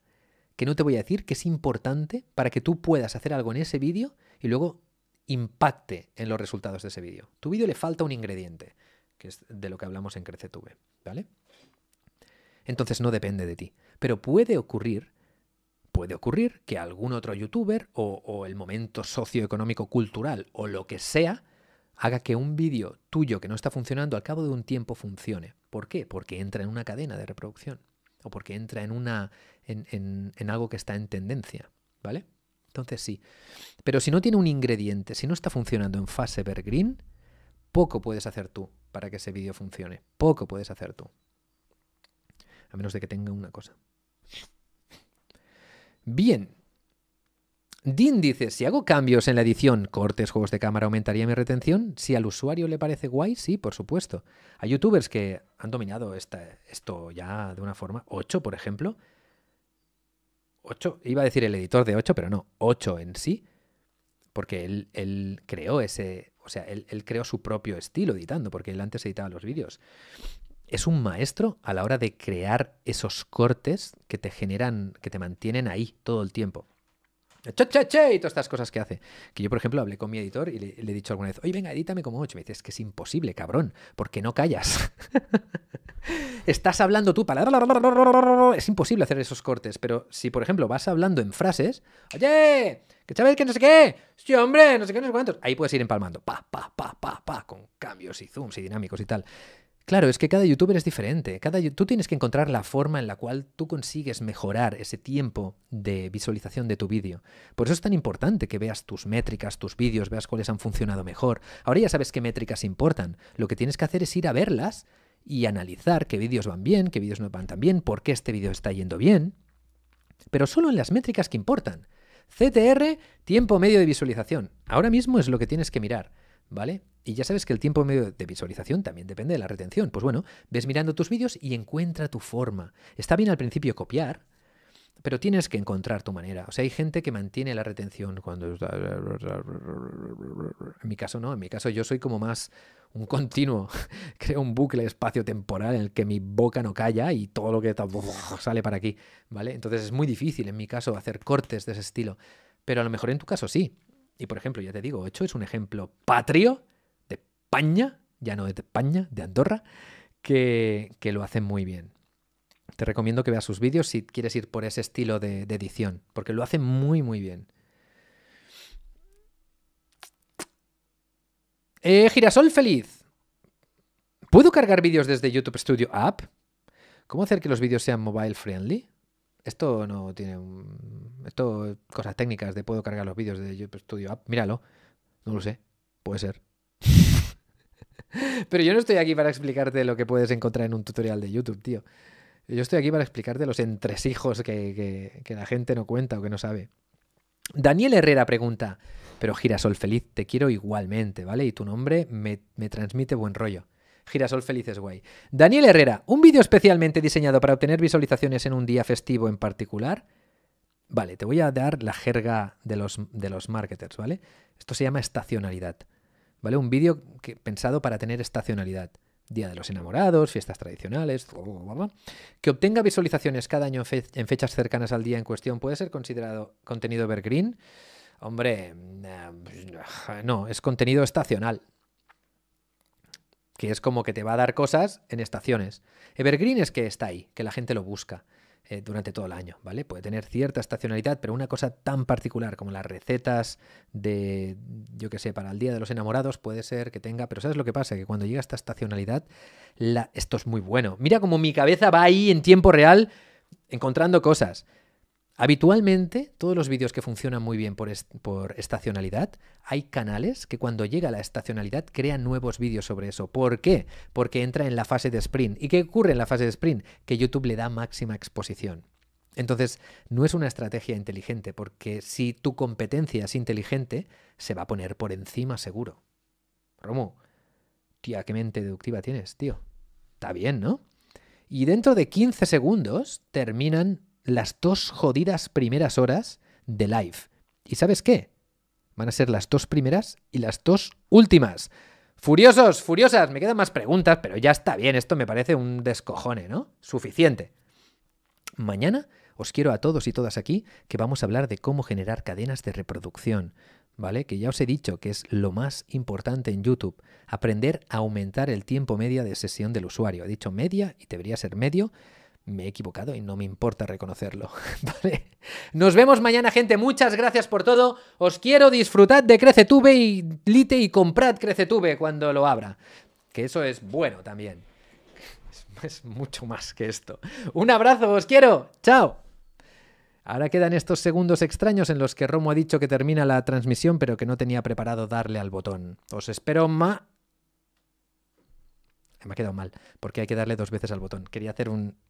que no te voy a decir, que es importante para que tú puedas hacer algo en ese vídeo y luego impacte en los resultados de ese vídeo. Tu vídeo le falta un ingrediente, que es de lo que hablamos en CreceTube, ¿vale? Entonces no depende de ti. Pero puede ocurrir, puede ocurrir que algún otro youtuber o, o el momento socioeconómico cultural o lo que sea haga que un vídeo tuyo que no está funcionando al cabo de un tiempo funcione. ¿Por qué? Porque entra en una cadena de reproducción o porque entra en, una, en, algo que está en tendencia, ¿vale? Entonces sí. Pero si no tiene un ingrediente, si no está funcionando en fase evergreen, poco puedes hacer tú para que ese vídeo funcione. Poco puedes hacer tú. A menos de que tenga una cosa. Bien. Dean dice, si hago cambios en la edición, cortes, juegos de cámara, aumentaría mi retención. Si al usuario le parece guay, sí, por supuesto. Hay youtubers que han dominado esto ya de una forma. 8, por ejemplo. 8, iba a decir el editor de 8, pero no, 8 en sí, porque él, creó ese, o sea, él, él, creó su propio estilo editando, porque él antes editaba los vídeos. Es un maestro a la hora de crear esos cortes que te generan, que te mantienen ahí todo el tiempo che, y todas estas cosas que hace. Que yo, por ejemplo, hablé con mi editor y le, he dicho alguna vez, oye, venga, edítame como ocho Me dice, es que es imposible, cabrón, porque no callas. [laughs] Estás hablando tú para... Es imposible hacer esos cortes, pero si, por ejemplo, vas hablando en frases, oye, que sabes que no sé qué, sí, hombre, no sé qué, no sé cuántos, ahí puedes ir empalmando, pa, pa, pa, pa, pa, con cambios y zooms y dinámicos y tal. Claro, es que cada youtuber es diferente. Cada, tú tienes que encontrar la forma en la cual tú consigues mejorar ese tiempo de visualización de tu vídeo. Por eso es tan importante que veas tus métricas, tus vídeos, veas cuáles han funcionado mejor. Ahora ya sabes qué métricas importan. Lo que tienes que hacer es ir a verlas y analizar qué vídeos van bien, qué vídeos no van tan bien, por qué este vídeo está yendo bien. Pero solo en las métricas que importan. CTR, tiempo medio de visualización. Ahora mismo es lo que tienes que mirar. ¿vale? Y ya sabes que el tiempo medio de visualización también depende de la retención. Pues bueno, ves mirando tus vídeos y encuentra tu forma. Está bien al principio copiar, pero tienes que encontrar tu manera. O sea, hay gente que mantiene la retención cuando... En mi caso no, en mi caso yo soy como más un continuo. [laughs] Creo un bucle espacio-temporal en el que mi boca no calla y todo lo que sale para aquí, ¿vale? Entonces es muy difícil en mi caso hacer cortes de ese estilo. Pero a lo mejor en tu caso sí. Y por ejemplo, ya te digo, hecho es un ejemplo patrio de España, ya no de España, de Andorra, que, lo hace muy bien. Te recomiendo que veas sus vídeos si quieres ir por ese estilo de, edición, porque lo hace muy, muy bien. Eh, girasol feliz. ¿Puedo cargar vídeos desde YouTube Studio App? ¿Cómo hacer que los vídeos sean mobile friendly? Esto no tiene Esto, cosas técnicas de puedo cargar los vídeos de YouTube Studio App. Míralo. No lo sé. Puede ser. [laughs] Pero yo no estoy aquí para explicarte lo que puedes encontrar en un tutorial de YouTube, tío. Yo estoy aquí para explicarte los entresijos que, que, la gente no cuenta o que no sabe. Daniel Herrera pregunta, pero Girasol Feliz, te quiero igualmente, ¿vale? Y tu nombre me transmite buen rollo. Girasol Felices güey. Daniel Herrera, ¿un vídeo especialmente diseñado para obtener visualizaciones en un día festivo en particular? Vale, te voy a dar la jerga de los, de los marketers, ¿vale? Esto se llama estacionalidad, ¿vale? Un vídeo pensado para tener estacionalidad. Día de los Enamorados, fiestas tradicionales, que obtenga visualizaciones cada año en, fechas cercanas al día en cuestión, ¿puede ser considerado contenido evergreen? Hombre, pues, no, es contenido estacional, que es como que te va a dar cosas en estaciones. Evergreen es que está ahí, que la gente lo busca eh, durante todo el año, ¿vale? Puede tener cierta estacionalidad, pero una cosa tan particular como las recetas de, yo qué sé, para el Día de los Enamorados puede ser que tenga, pero ¿sabes lo que pasa? Que cuando llega esta estacionalidad, esto es muy bueno. Mira cómo mi cabeza va ahí en tiempo real encontrando cosas. Habitualmente, todos los vídeos que funcionan muy bien por, por, estacionalidad, hay canales que cuando llega la estacionalidad crean nuevos vídeos sobre eso. ¿Por qué? Porque entra en la fase de sprint. ¿Y qué ocurre en la fase de sprint? Que YouTube le da máxima exposición. Entonces, no es una estrategia inteligente, porque si tu competencia es inteligente, se va a poner por encima seguro. Romo, tía, qué mente deductiva tienes, tío. Está bien, ¿no? Y dentro de 15 segundos terminan las dos jodidas primeras horas de live. ¿Y sabes qué? Van a ser las dos primeras y las dos últimas. Furiosos, furiosas, me quedan más preguntas, pero ya está bien, esto me parece un descojone, ¿no? Suficiente. Mañana os quiero a todos y todas aquí que vamos a hablar de cómo generar cadenas de reproducción, ¿vale? Que ya os he dicho que es lo más importante en YouTube, aprender a aumentar el tiempo media de sesión del usuario. He dicho media y debería ser medio me he equivocado y no me importa reconocerlo. [laughs] ¿Vale? Nos vemos mañana, gente. Muchas gracias por todo. Os quiero disfrutad de Crecetube y Lite y comprad Crecetube cuando lo abra. Que eso es bueno también. [laughs] Es, mucho más que esto. Un abrazo, os quiero. Chao. Ahora quedan estos segundos extraños en los que Romo ha dicho que termina la transmisión, pero que no tenía preparado darle al botón. Os espero más. Ma... Me ha quedado mal, porque hay que darle dos veces al botón. Quería hacer un